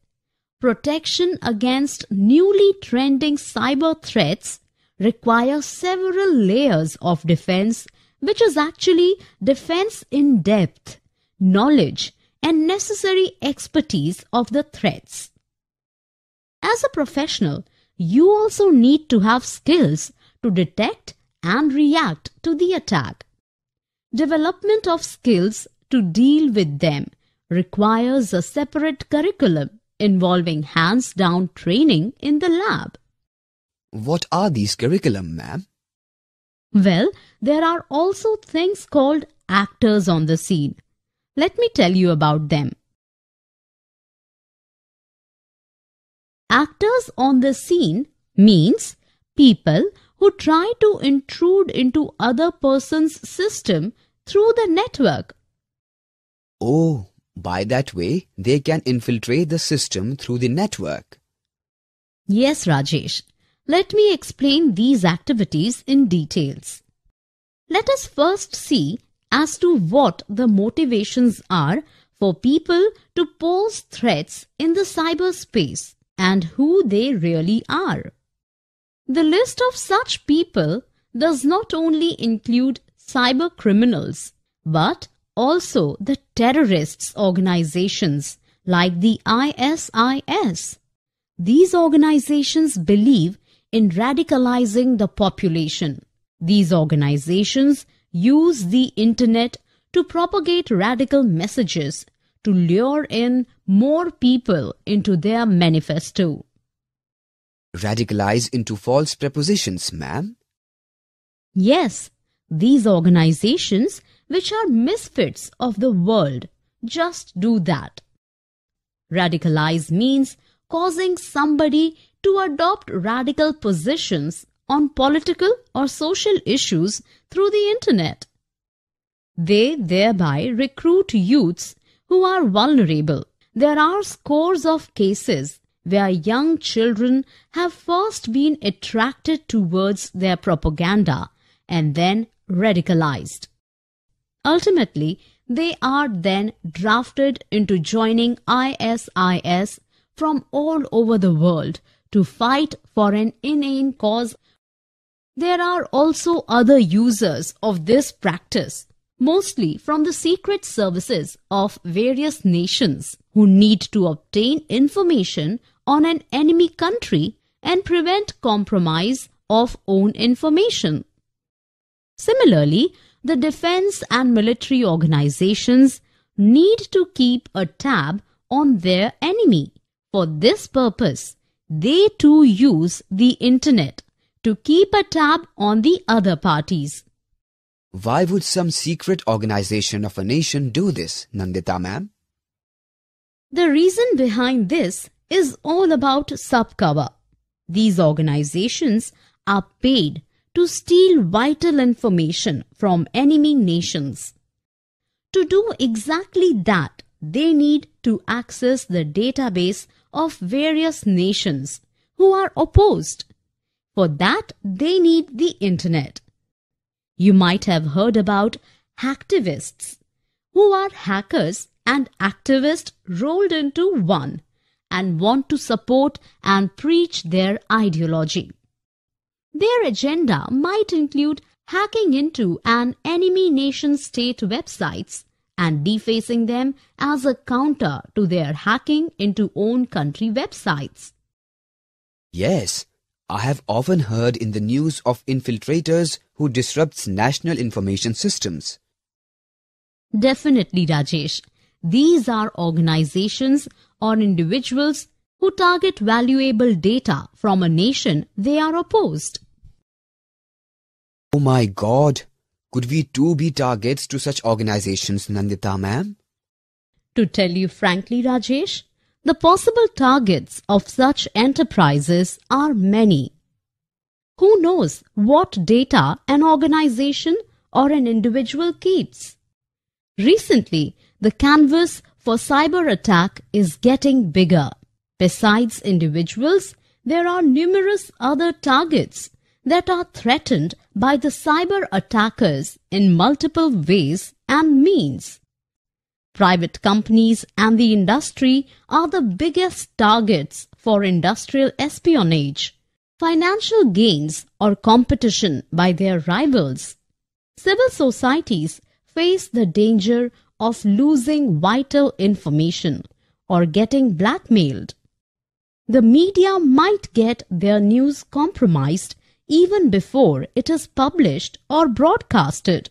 protection against newly trending cyber threats require several layers of defense, which is actually defense in depth, knowledge, and necessary expertise of the threats. As a professional, you also need to have skills to detect and react to the attack. Development of skills to deal with them requires a separate curriculum involving hands-down training in the lab. What are these curriculum, ma'am? Well, there are also things called actors on the scene. Let me tell you about them. Actors on the scene means people who try to intrude into other person's system through the network. Oh, by that way, they can infiltrate the system through the network. Yes, Rajesh. Let me explain these activities in details. Let us first see as to what the motivations are for people to pose threats in the cyberspace and who they really are. The list of such people does not only include cyber criminals but also the terrorists organizations like the ISIS. These organizations believe in radicalizing the population. These organizations use the internet to propagate radical messages to lure in more people into their manifesto. Radicalize into false prepositions, ma'am? Yes, these organizations which are misfits of the world. Just do that. Radicalize means causing somebody to adopt radical positions on political or social issues through the internet. They thereby recruit youths who are vulnerable. There are scores of cases where young children have first been attracted towards their propaganda and then radicalized. Ultimately, they are then drafted into joining ISIS from all over the world to fight for an inane cause. There are also other users of this practice, mostly from the secret services of various nations who need to obtain information on an enemy country and prevent compromise of own information. Similarly, the defense and military organizations need to keep a tab on their enemy. For this purpose, they too use the internet to keep a tab on the other parties. Why would some secret organization of a nation do this, Nandita ma'am? The reason behind this is all about Sabkava. These organizations are paid to steal vital information from enemy nations. To do exactly that, they need to access the database of various nations who are opposed. For that, they need the internet. You might have heard about hacktivists, who are hackers and activists rolled into one and want to support and preach their ideology. Their agenda might include hacking into an enemy nation state websites and defacing them as a counter to their hacking into own country websites. Yes, I have often heard in the news of infiltrators who disrupts national information systems. Definitely, Rajesh. These are organizations or individuals who target valuable data from a nation they are opposed. Oh my god! Could we too be targets to such organizations, Nandita ma'am? To tell you frankly, Rajesh, the possible targets of such enterprises are many. Who knows what data an organization or an individual keeps? Recently, the canvas for cyber attack is getting bigger. Besides individuals, there are numerous other targets that are threatened by the cyber attackers in multiple ways and means. Private companies and the industry are the biggest targets for industrial espionage, financial gains or competition by their rivals. Civil societies face the danger of losing vital information or getting blackmailed. The media might get their news compromised even before it is published or broadcasted.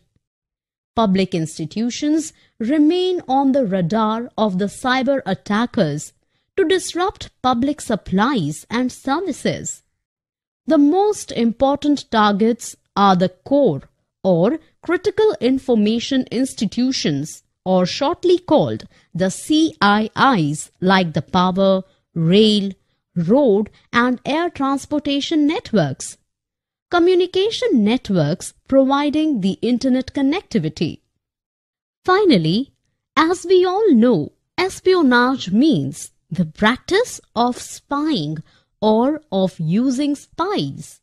Public institutions remain on the radar of the cyber attackers to disrupt public supplies and services. The most important targets are the core or critical information institutions or shortly called the CIIs like the power, rail, road and air transportation networks communication networks providing the internet connectivity. Finally, as we all know, espionage means the practice of spying or of using spies.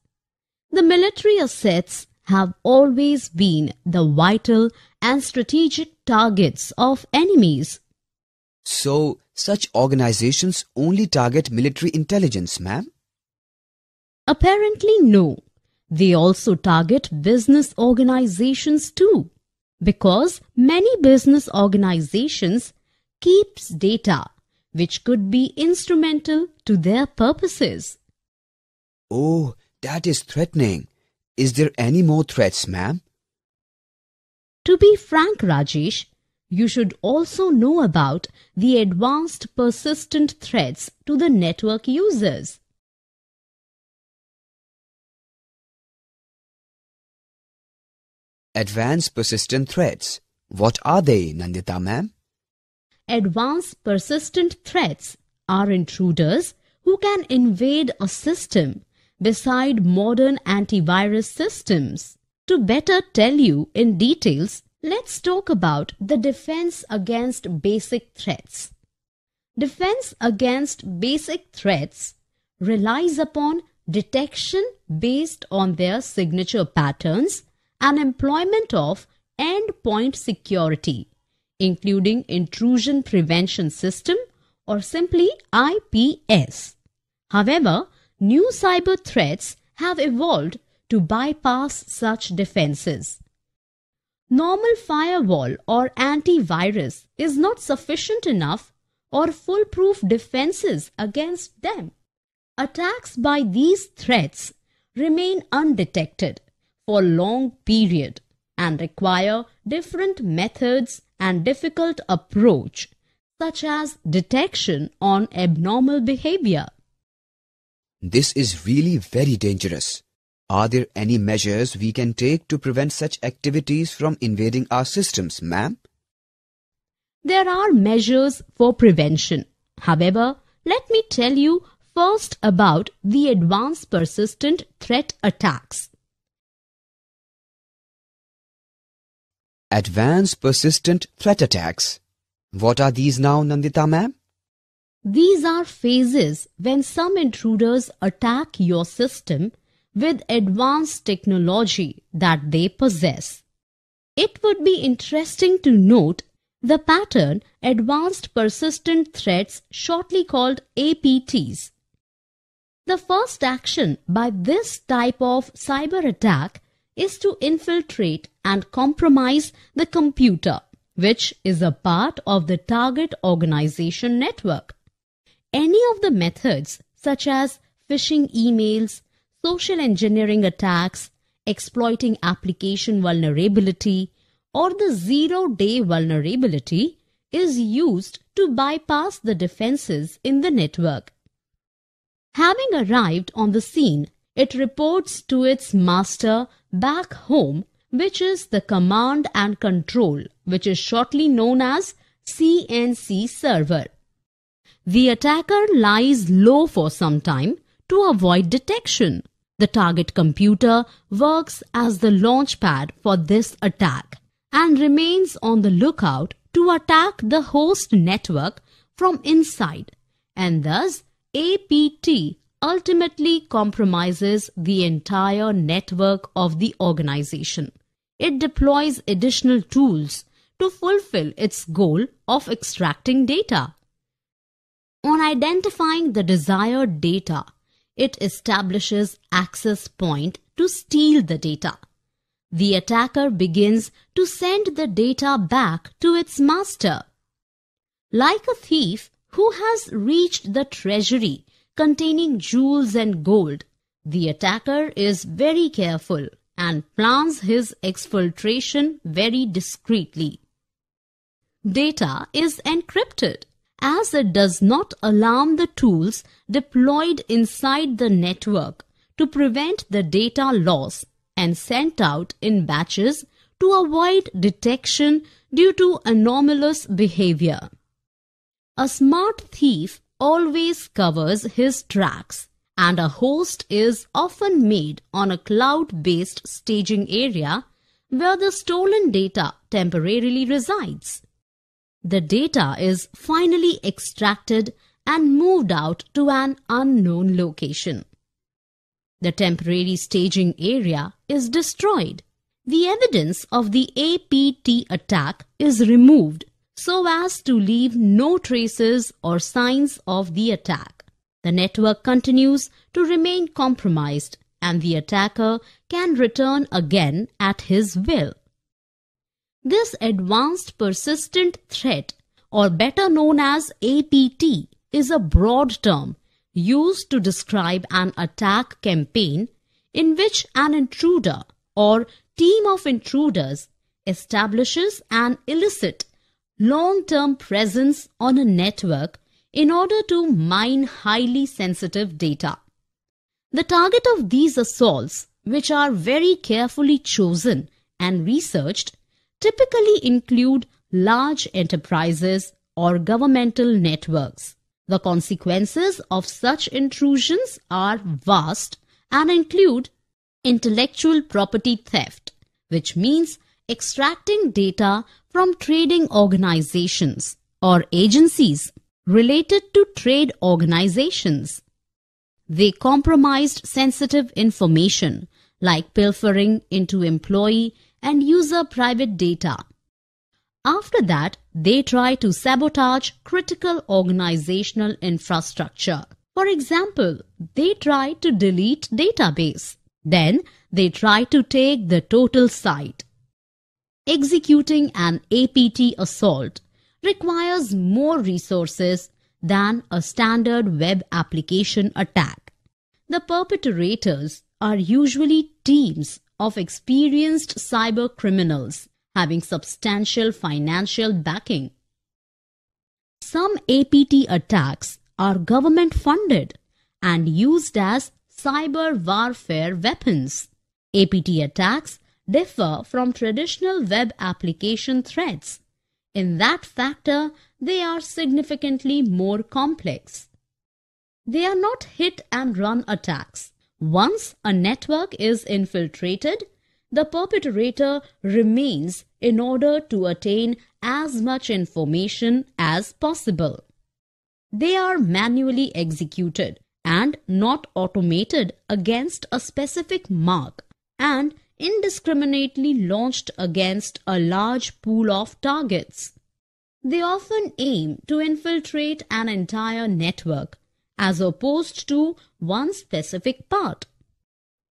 The military assets have always been the vital and strategic targets of enemies. So, such organizations only target military intelligence, ma'am? Apparently, no. They also target business organizations too because many business organizations keeps data which could be instrumental to their purposes. Oh, that is threatening. Is there any more threats, ma'am? To be frank, Rajesh, you should also know about the advanced persistent threats to the network users. Advanced persistent threats. What are they, Nandita ma'am? Advanced persistent threats are intruders who can invade a system beside modern antivirus systems. To better tell you in details, let's talk about the defense against basic threats. Defense against basic threats relies upon detection based on their signature patterns an employment of endpoint security, including intrusion prevention system or simply IPS. However, new cyber threats have evolved to bypass such defenses. Normal firewall or antivirus is not sufficient enough or foolproof defenses against them. Attacks by these threats remain undetected for long period and require different methods and difficult approach such as detection on abnormal behavior. This is really very dangerous. Are there any measures we can take to prevent such activities from invading our systems, ma'am? There are measures for prevention. However, let me tell you first about the advanced persistent threat attacks. Advanced persistent threat attacks. What are these now, Nandita ma'am? These are phases when some intruders attack your system with advanced technology that they possess. It would be interesting to note the pattern Advanced Persistent Threats, shortly called APTs. The first action by this type of cyber attack is to infiltrate and compromise the computer, which is a part of the target organization network. Any of the methods such as phishing emails, social engineering attacks, exploiting application vulnerability, or the zero-day vulnerability is used to bypass the defenses in the network. Having arrived on the scene, it reports to its master back home, which is the command and control, which is shortly known as CNC server. The attacker lies low for some time to avoid detection. The target computer works as the launch pad for this attack and remains on the lookout to attack the host network from inside and thus APT ultimately compromises the entire network of the organization. It deploys additional tools to fulfill its goal of extracting data. On identifying the desired data, it establishes access point to steal the data. The attacker begins to send the data back to its master. Like a thief who has reached the treasury containing jewels and gold. The attacker is very careful and plans his exfiltration very discreetly. Data is encrypted as it does not alarm the tools deployed inside the network to prevent the data loss and sent out in batches to avoid detection due to anomalous behavior. A smart thief always covers his tracks and a host is often made on a cloud-based staging area where the stolen data temporarily resides. The data is finally extracted and moved out to an unknown location. The temporary staging area is destroyed. The evidence of the APT attack is removed so as to leave no traces or signs of the attack. The network continues to remain compromised and the attacker can return again at his will. This advanced persistent threat or better known as APT is a broad term used to describe an attack campaign in which an intruder or team of intruders establishes an illicit long-term presence on a network in order to mine highly sensitive data. The target of these assaults, which are very carefully chosen and researched, typically include large enterprises or governmental networks. The consequences of such intrusions are vast and include intellectual property theft, which means extracting data from trading organizations or agencies related to trade organizations. They compromised sensitive information like pilfering into employee and user private data. After that, they try to sabotage critical organizational infrastructure. For example, they try to delete database. Then they try to take the total site executing an APT assault requires more resources than a standard web application attack. The perpetrators are usually teams of experienced cyber criminals having substantial financial backing. Some APT attacks are government funded and used as cyber warfare weapons. APT attacks differ from traditional web application threads. In that factor, they are significantly more complex. They are not hit and run attacks. Once a network is infiltrated, the perpetrator remains in order to attain as much information as possible. They are manually executed and not automated against a specific mark and indiscriminately launched against a large pool of targets. They often aim to infiltrate an entire network as opposed to one specific part.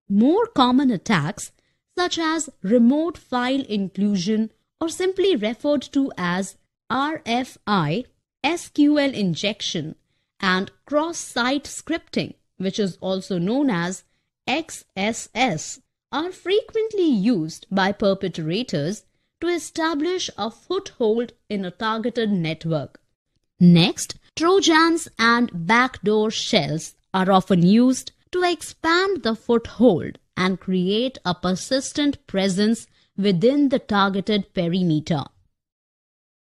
More common attacks, such as remote file inclusion or simply referred to as RFI, SQL injection, and cross site scripting, which is also known as XSS, are frequently used by perpetrators to establish a foothold in a targeted network. Next, Trojans and backdoor shells are often used to expand the foothold and create a persistent presence within the targeted perimeter.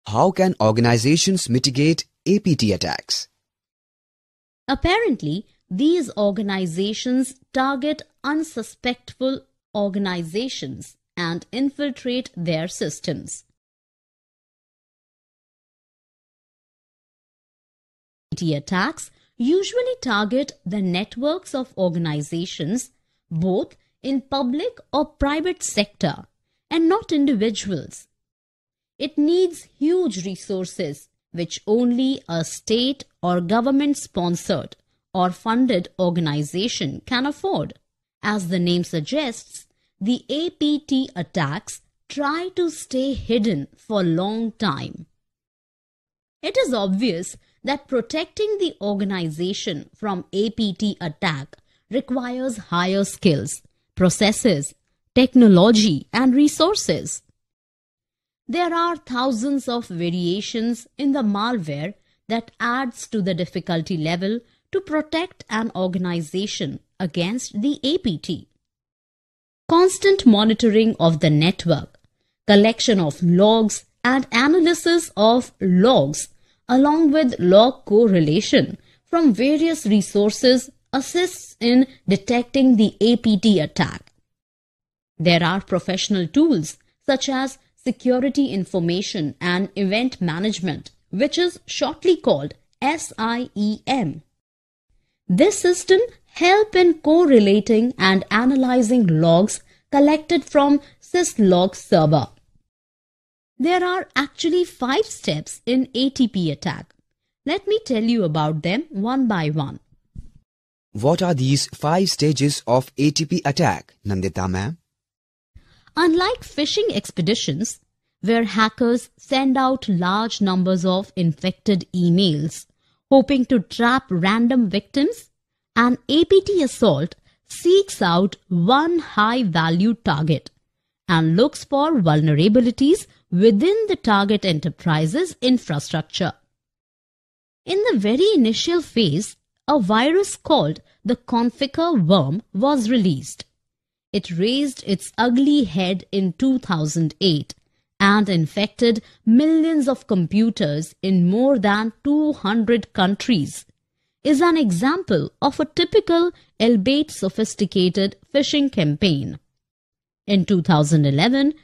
How can organizations mitigate APT attacks? Apparently, these organizations target unsuspectful organizations and infiltrate their systems. attacks usually target the networks of organizations both in public or private sector and not individuals. It needs huge resources which only a state or government sponsored or funded organization can afford. As the name suggests, the APT attacks try to stay hidden for a long time. It is obvious that protecting the organization from APT attack requires higher skills, processes, technology and resources. There are thousands of variations in the malware that adds to the difficulty level to protect an organization against the APT. Constant monitoring of the network, collection of logs and analysis of logs along with log correlation from various resources assists in detecting the APT attack. There are professional tools such as security information and event management, which is shortly called SIEM. This system help in correlating and analyzing logs collected from syslog server. There are actually five steps in ATP attack. Let me tell you about them one by one. What are these five stages of ATP attack, Nandita ma'am? Unlike phishing expeditions, where hackers send out large numbers of infected emails, hoping to trap random victims, an APT assault seeks out one high value target and looks for vulnerabilities within the target enterprise's infrastructure. In the very initial phase, a virus called the Configure worm was released. It raised its ugly head in 2008 and infected millions of computers in more than 200 countries is an example of a typical, albeit sophisticated, phishing campaign. In 2011,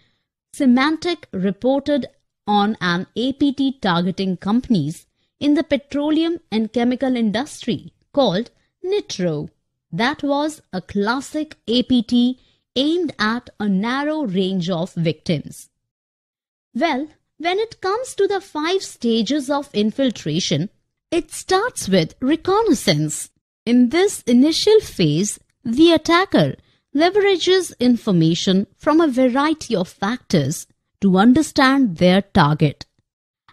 Symantec reported on an APT targeting companies in the petroleum and chemical industry called Nitro. That was a classic APT aimed at a narrow range of victims. Well, when it comes to the five stages of infiltration, it starts with reconnaissance. In this initial phase, the attacker leverages information from a variety of factors to understand their target.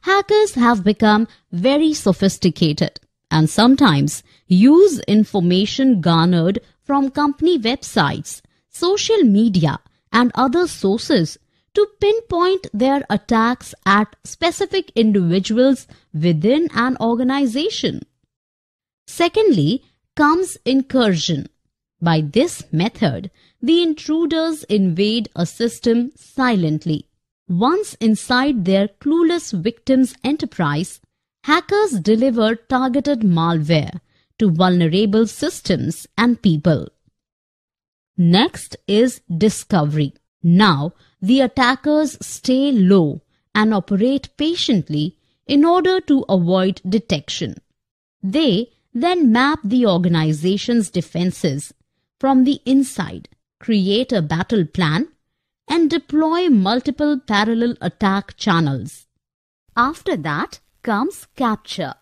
Hackers have become very sophisticated and sometimes use information garnered from company websites, social media, and other sources to pinpoint their attacks at specific individuals within an organization. Secondly, comes incursion. By this method, the intruders invade a system silently. Once inside their clueless victim's enterprise, hackers deliver targeted malware to vulnerable systems and people. Next is discovery. Now, the attackers stay low and operate patiently in order to avoid detection. They then map the organization's defenses from the inside, create a battle plan, and deploy multiple parallel attack channels. After that comes capture.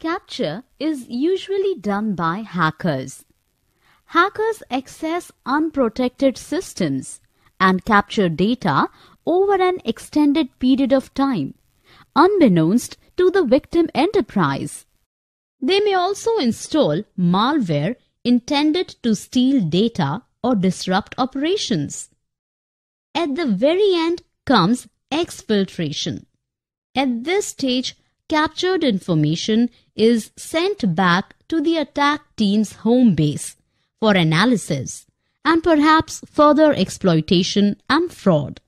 Capture is usually done by hackers. Hackers access unprotected systems and capture data over an extended period of time, unbeknownst to the victim enterprise. They may also install malware intended to steal data or disrupt operations. At the very end comes exfiltration. At this stage, captured information is sent back to the attack team's home base for analysis and perhaps further exploitation and fraud.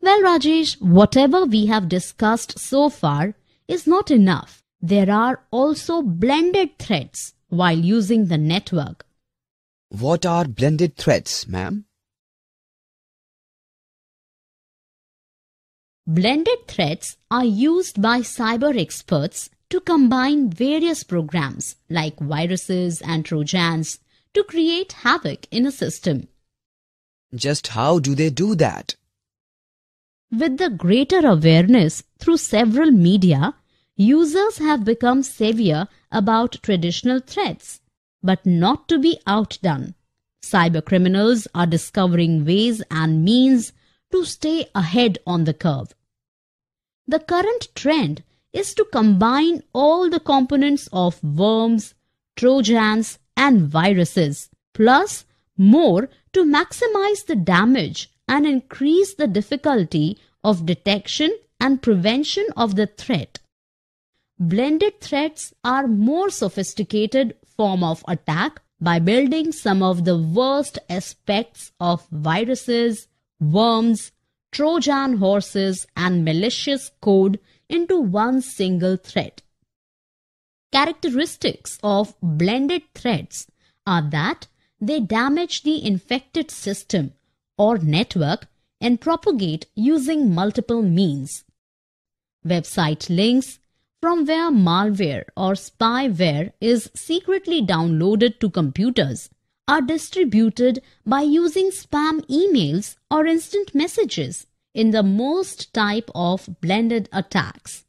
Well, Rajesh, whatever we have discussed so far is not enough. There are also blended threats while using the network. What are blended threats, ma'am? Blended threats are used by cyber experts to combine various programs like viruses and trojans to create havoc in a system. Just how do they do that? With the greater awareness through several media, users have become savvier about traditional threats, but not to be outdone. Cybercriminals are discovering ways and means to stay ahead on the curve. The current trend is to combine all the components of worms, trojans, and viruses, plus more to maximize the damage and increase the difficulty of detection and prevention of the threat. Blended threats are more sophisticated form of attack by building some of the worst aspects of viruses, worms, Trojan horses and malicious code into one single threat. Characteristics of blended threads are that they damage the infected system or network and propagate using multiple means. Website links from where malware or spyware is secretly downloaded to computers are distributed by using spam emails or instant messages in the most type of blended attacks.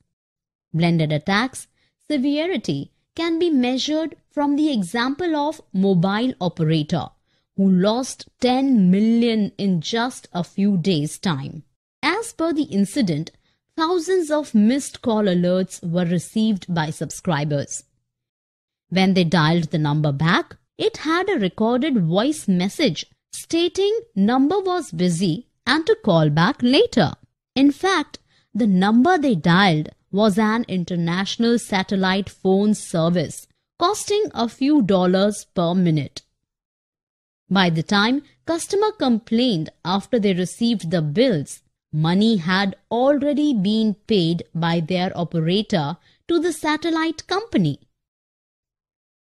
Blended attacks severity can be measured from the example of mobile operator who lost 10 million in just a few days time. As per the incident, thousands of missed call alerts were received by subscribers. When they dialed the number back, it had a recorded voice message stating number was busy and to call back later. In fact, the number they dialed was an international satellite phone service costing a few dollars per minute. By the time customer complained after they received the bills, money had already been paid by their operator to the satellite company.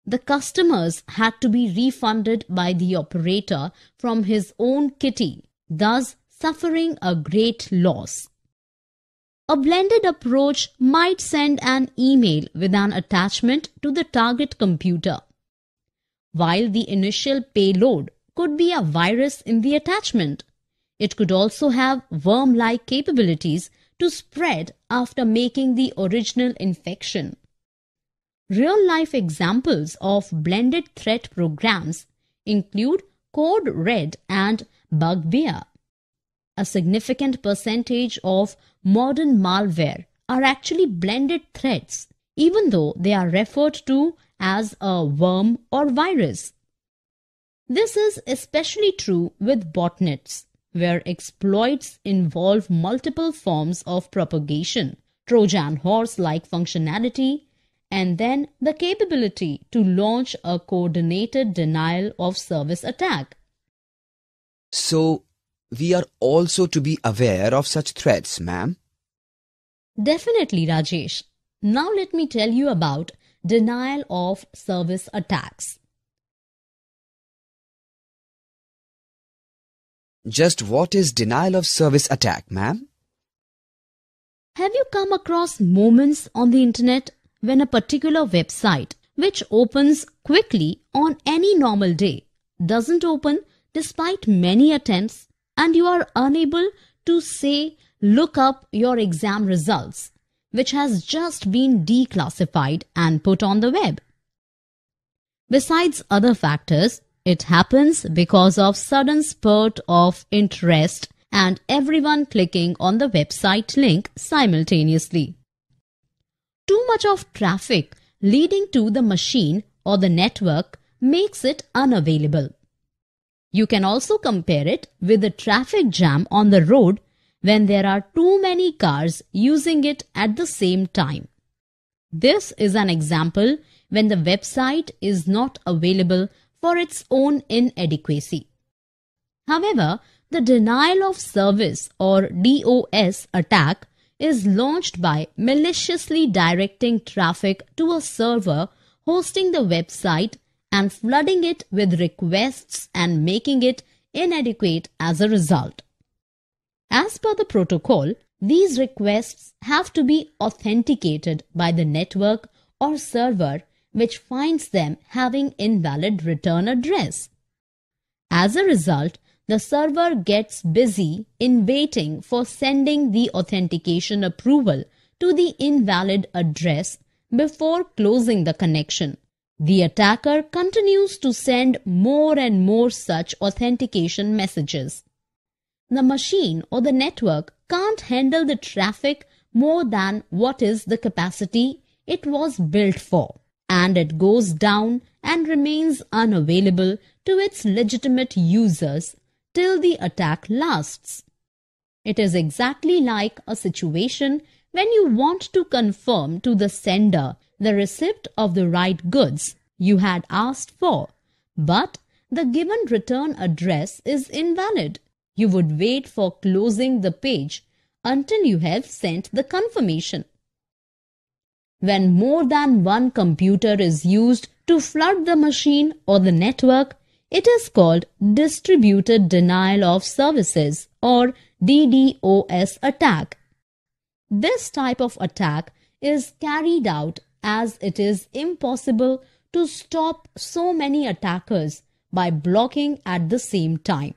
The customers had to be refunded by the operator from his own kitty, thus suffering a great loss. A blended approach might send an email with an attachment to the target computer, while the initial payload could be a virus in the attachment. It could also have worm like capabilities to spread after making the original infection. Real life examples of blended threat programs include Code Red and Bugbear a significant percentage of modern malware are actually blended threats, even though they are referred to as a worm or virus. This is especially true with botnets, where exploits involve multiple forms of propagation, Trojan horse like functionality, and then the capability to launch a coordinated denial of service attack. So, we are also to be aware of such threats, ma'am. Definitely, Rajesh. Now let me tell you about denial of service attacks. Just what is denial of service attack, ma'am? Have you come across moments on the internet when a particular website which opens quickly on any normal day doesn't open despite many attempts and you are unable to say, look up your exam results, which has just been declassified and put on the web. Besides other factors, it happens because of sudden spurt of interest and everyone clicking on the website link simultaneously. Too much of traffic leading to the machine or the network makes it unavailable. You can also compare it with a traffic jam on the road when there are too many cars using it at the same time. This is an example when the website is not available for its own inadequacy. However, the denial of service or DOS attack is launched by maliciously directing traffic to a server hosting the website and flooding it with requests and making it inadequate as a result. As per the protocol, these requests have to be authenticated by the network or server which finds them having invalid return address. As a result, the server gets busy in waiting for sending the authentication approval to the invalid address before closing the connection. The attacker continues to send more and more such authentication messages. The machine or the network can't handle the traffic more than what is the capacity it was built for, and it goes down and remains unavailable to its legitimate users till the attack lasts. It is exactly like a situation when you want to confirm to the sender the receipt of the right goods you had asked for, but the given return address is invalid. You would wait for closing the page until you have sent the confirmation. When more than one computer is used to flood the machine or the network, it is called Distributed Denial of Services or DDoS attack. This type of attack is carried out as it is impossible to stop so many attackers by blocking at the same time.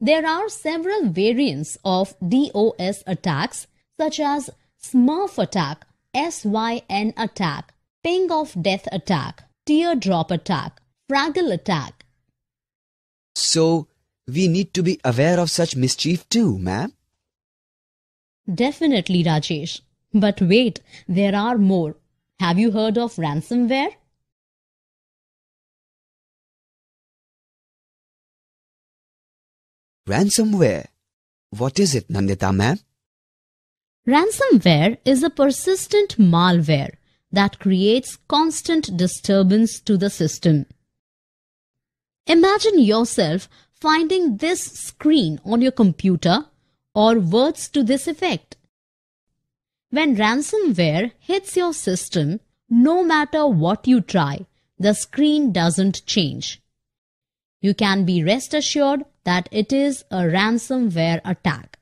There are several variants of DOS attacks such as Smurf attack, SYN attack, Ping of Death attack, Teardrop attack, Fraggle attack. So, we need to be aware of such mischief too, ma'am. Definitely, Rajesh. But wait, there are more. Have you heard of ransomware? Ransomware? What is it, Nandita ma'am? Ransomware is a persistent malware that creates constant disturbance to the system. Imagine yourself finding this screen on your computer or words to this effect. When ransomware hits your system, no matter what you try, the screen doesn't change. You can be rest assured that it is a ransomware attack.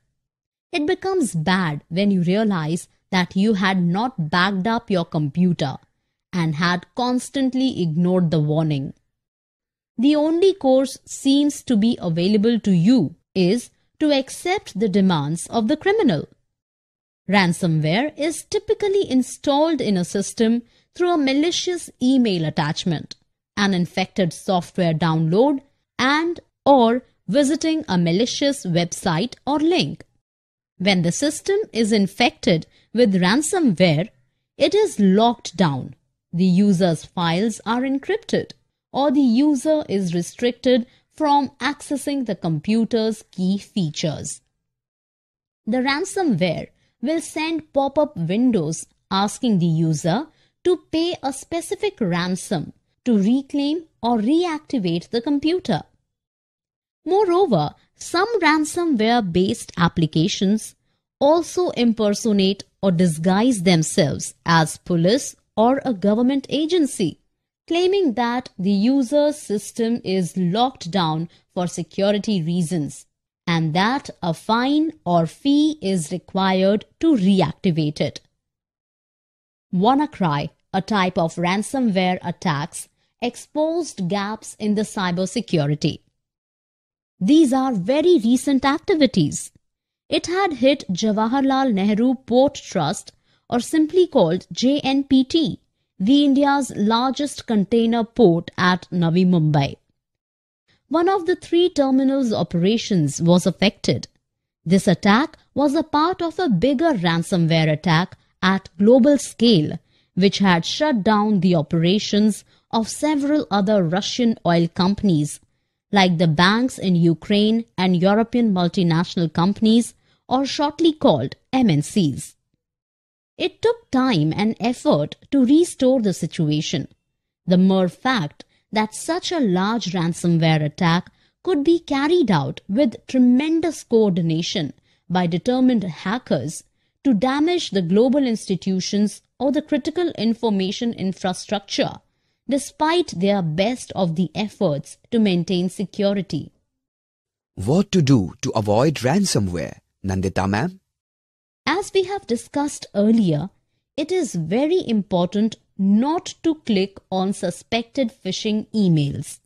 It becomes bad when you realize that you had not backed up your computer and had constantly ignored the warning. The only course seems to be available to you is to accept the demands of the criminal. Ransomware is typically installed in a system through a malicious email attachment, an infected software download, and or visiting a malicious website or link. When the system is infected with ransomware, it is locked down. The user's files are encrypted or the user is restricted from accessing the computer's key features. The ransomware will send pop up windows asking the user to pay a specific ransom to reclaim or reactivate the computer. Moreover, some ransomware based applications also impersonate or disguise themselves as police or a government agency, claiming that the user's system is locked down for security reasons and that a fine or fee is required to reactivate it. WannaCry, a type of ransomware attacks, exposed gaps in the cybersecurity. These are very recent activities. It had hit Jawaharlal Nehru Port Trust, or simply called JNPT, the India's largest container port at Navi Mumbai one of the three terminals' operations was affected. This attack was a part of a bigger ransomware attack at global scale, which had shut down the operations of several other Russian oil companies, like the banks in Ukraine and European multinational companies, or shortly called MNCs. It took time and effort to restore the situation. The mere fact that such a large ransomware attack could be carried out with tremendous coordination by determined hackers to damage the global institutions or the critical information infrastructure, despite their best of the efforts to maintain security. What to do to avoid ransomware, Nandita ma'am? As we have discussed earlier, it is very important not to click on suspected phishing emails.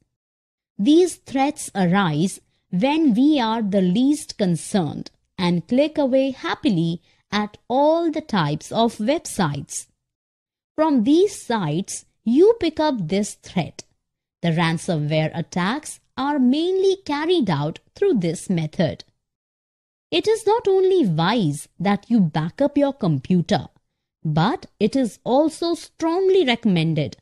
These threats arise when we are the least concerned and click away happily at all the types of websites. From these sites, you pick up this threat. The ransomware attacks are mainly carried out through this method. It is not only wise that you back up your computer, but it is also strongly recommended.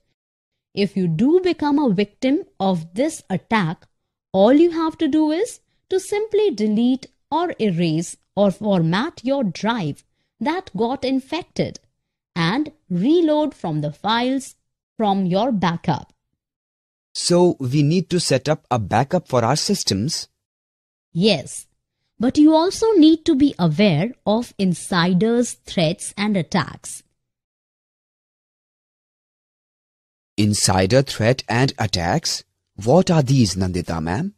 If you do become a victim of this attack, all you have to do is to simply delete or erase or format your drive that got infected and reload from the files from your backup. So we need to set up a backup for our systems? Yes, but you also need to be aware of insiders' threats and attacks. Insider threat and attacks? What are these, Nandita ma'am?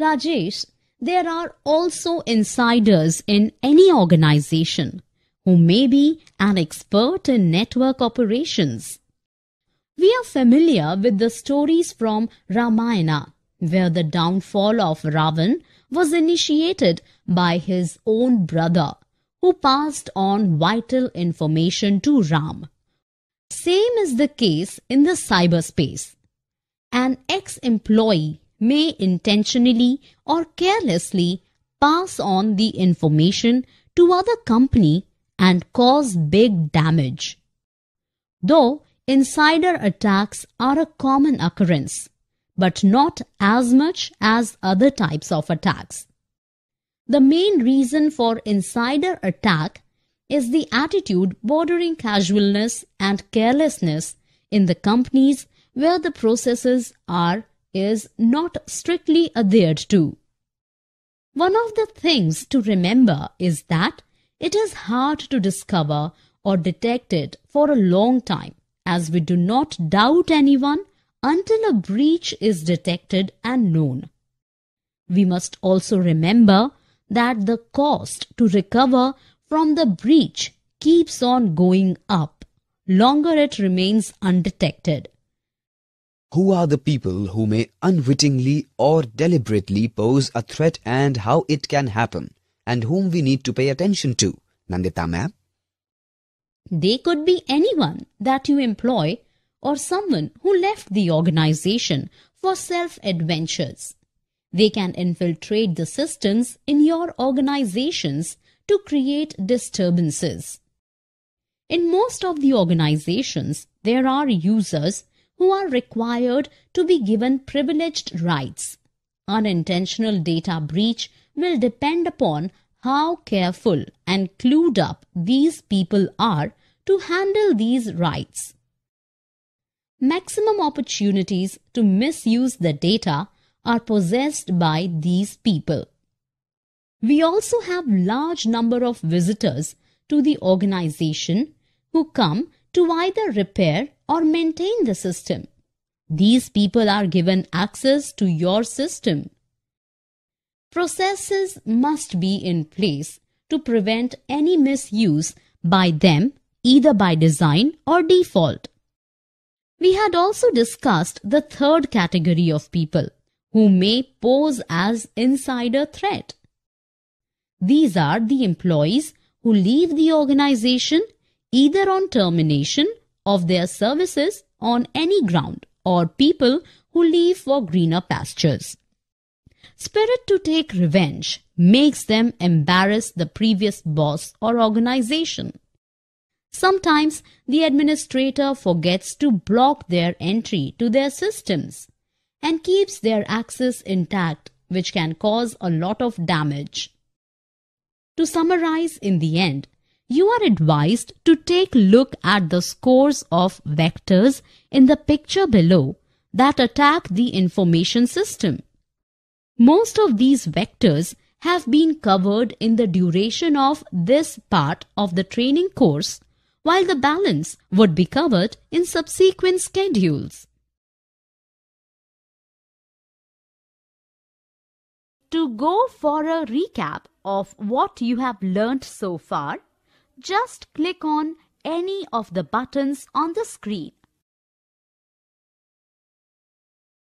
Rajesh, there are also insiders in any organization who may be an expert in network operations. We are familiar with the stories from Ramayana, where the downfall of Ravan was initiated by his own brother, who passed on vital information to Ram. Same is the case in the cyberspace. An ex-employee may intentionally or carelessly pass on the information to other company and cause big damage. Though insider attacks are a common occurrence, but not as much as other types of attacks. The main reason for insider attack is the attitude bordering casualness and carelessness in the companies where the processes are is not strictly adhered to. One of the things to remember is that it is hard to discover or detect it for a long time as we do not doubt anyone until a breach is detected and known. We must also remember that the cost to recover from the breach keeps on going up longer it remains undetected. Who are the people who may unwittingly or deliberately pose a threat and how it can happen and whom we need to pay attention to, Nandita ma'am? They could be anyone that you employ or someone who left the organization for self-adventures. They can infiltrate the systems in your organizations to create disturbances. In most of the organizations, there are users who are required to be given privileged rights. Unintentional data breach will depend upon how careful and clued up these people are to handle these rights maximum opportunities to misuse the data are possessed by these people. We also have large number of visitors to the organization who come to either repair or maintain the system. These people are given access to your system. Processes must be in place to prevent any misuse by them either by design or default. We had also discussed the third category of people who may pose as insider threat. These are the employees who leave the organization either on termination of their services on any ground or people who leave for greener pastures. Spirit to take revenge makes them embarrass the previous boss or organization. Sometimes the administrator forgets to block their entry to their systems and keeps their access intact, which can cause a lot of damage. To summarize in the end, you are advised to take look at the scores of vectors in the picture below that attack the information system. Most of these vectors have been covered in the duration of this part of the training course while the balance would be covered in subsequent schedules. To go for a recap of what you have learnt so far, just click on any of the buttons on the screen.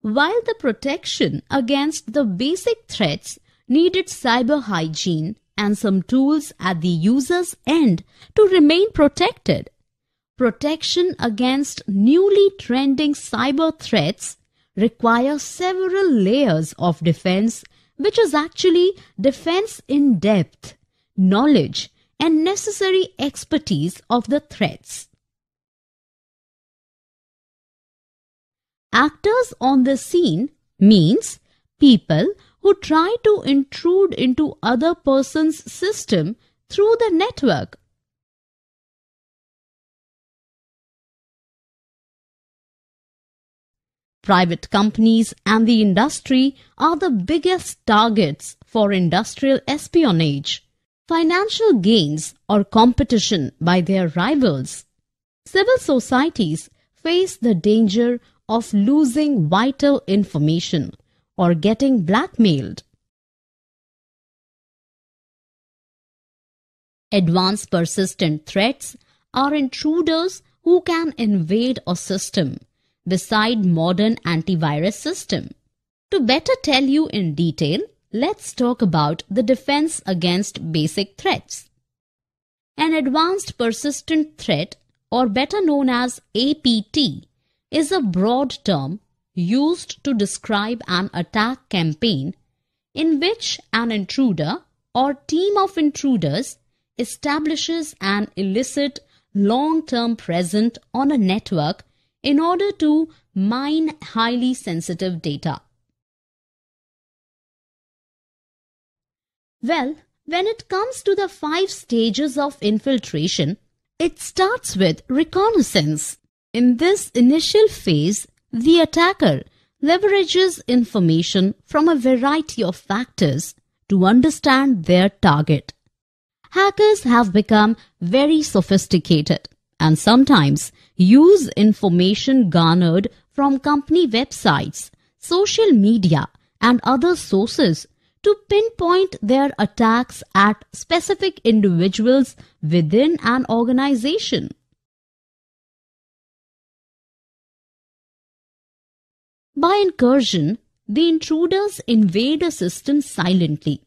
While the protection against the basic threats needed cyber hygiene and some tools at the user's end to remain protected. Protection against newly trending cyber threats requires several layers of defense, which is actually defense in depth, knowledge, and necessary expertise of the threats. Actors on the scene means people who try to intrude into other person's system through the network. Private companies and the industry are the biggest targets for industrial espionage, financial gains, or competition by their rivals. Civil societies face the danger of losing vital information or getting blackmailed. Advanced persistent threats are intruders who can invade a system beside modern antivirus system. To better tell you in detail, let's talk about the defense against basic threats. An advanced persistent threat or better known as APT is a broad term used to describe an attack campaign in which an intruder or team of intruders establishes an illicit long-term presence on a network in order to mine highly sensitive data. Well, when it comes to the five stages of infiltration, it starts with reconnaissance. In this initial phase, the attacker leverages information from a variety of factors to understand their target. Hackers have become very sophisticated and sometimes use information garnered from company websites, social media, and other sources to pinpoint their attacks at specific individuals within an organization. By incursion, the intruders invade a system silently.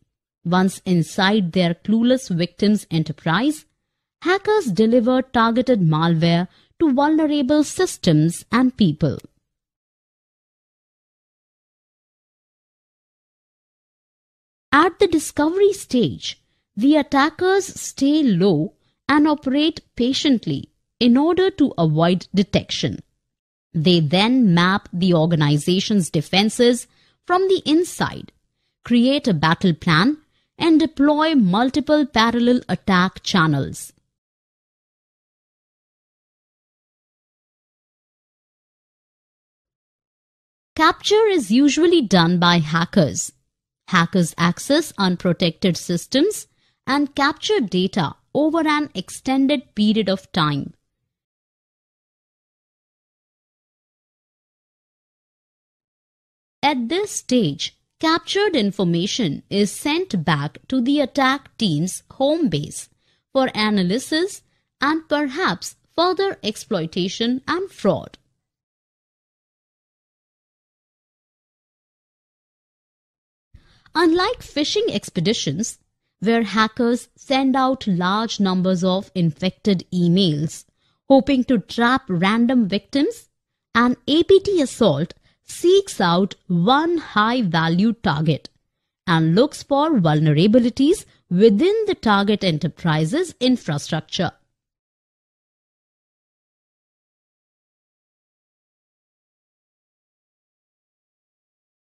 Once inside their clueless victim's enterprise, hackers deliver targeted malware to vulnerable systems and people. At the discovery stage, the attackers stay low and operate patiently in order to avoid detection. They then map the organization's defenses from the inside, create a battle plan, and deploy multiple parallel attack channels. Capture is usually done by hackers. Hackers access unprotected systems and capture data over an extended period of time. At this stage, captured information is sent back to the attack team's home base for analysis and perhaps further exploitation and fraud. Unlike phishing expeditions, where hackers send out large numbers of infected emails, hoping to trap random victims, an APT assault seeks out one high value target and looks for vulnerabilities within the target enterprise's infrastructure.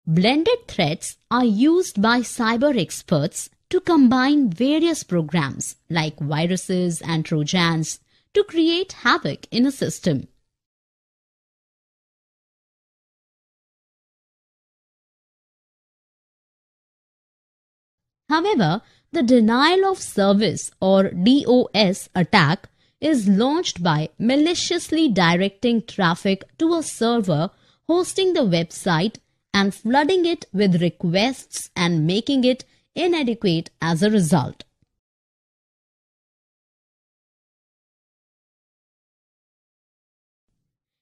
Blended threats are used by cyber experts to combine various programs like viruses and trojans to create havoc in a system. However, the denial of service or DOS attack is launched by maliciously directing traffic to a server hosting the website and flooding it with requests and making it inadequate as a result.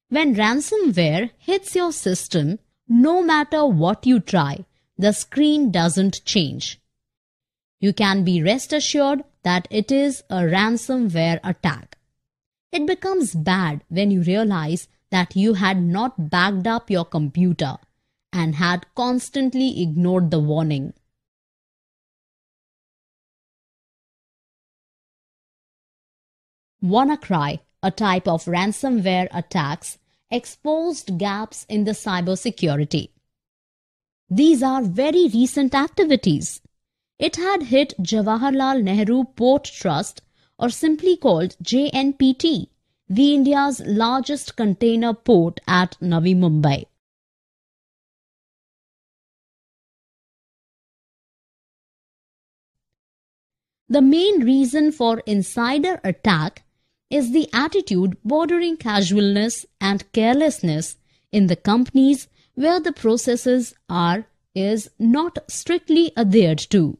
When ransomware hits your system, no matter what you try, the screen doesn't change. You can be rest assured that it is a ransomware attack. It becomes bad when you realize that you had not backed up your computer and had constantly ignored the warning. WannaCry, a type of ransomware attacks, exposed gaps in the cybersecurity. These are very recent activities. It had hit Jawaharlal Nehru Port Trust, or simply called JNPT, the India's largest container port at Navi Mumbai. The main reason for insider attack is the attitude bordering casualness and carelessness in the companies where the processes are is not strictly adhered to.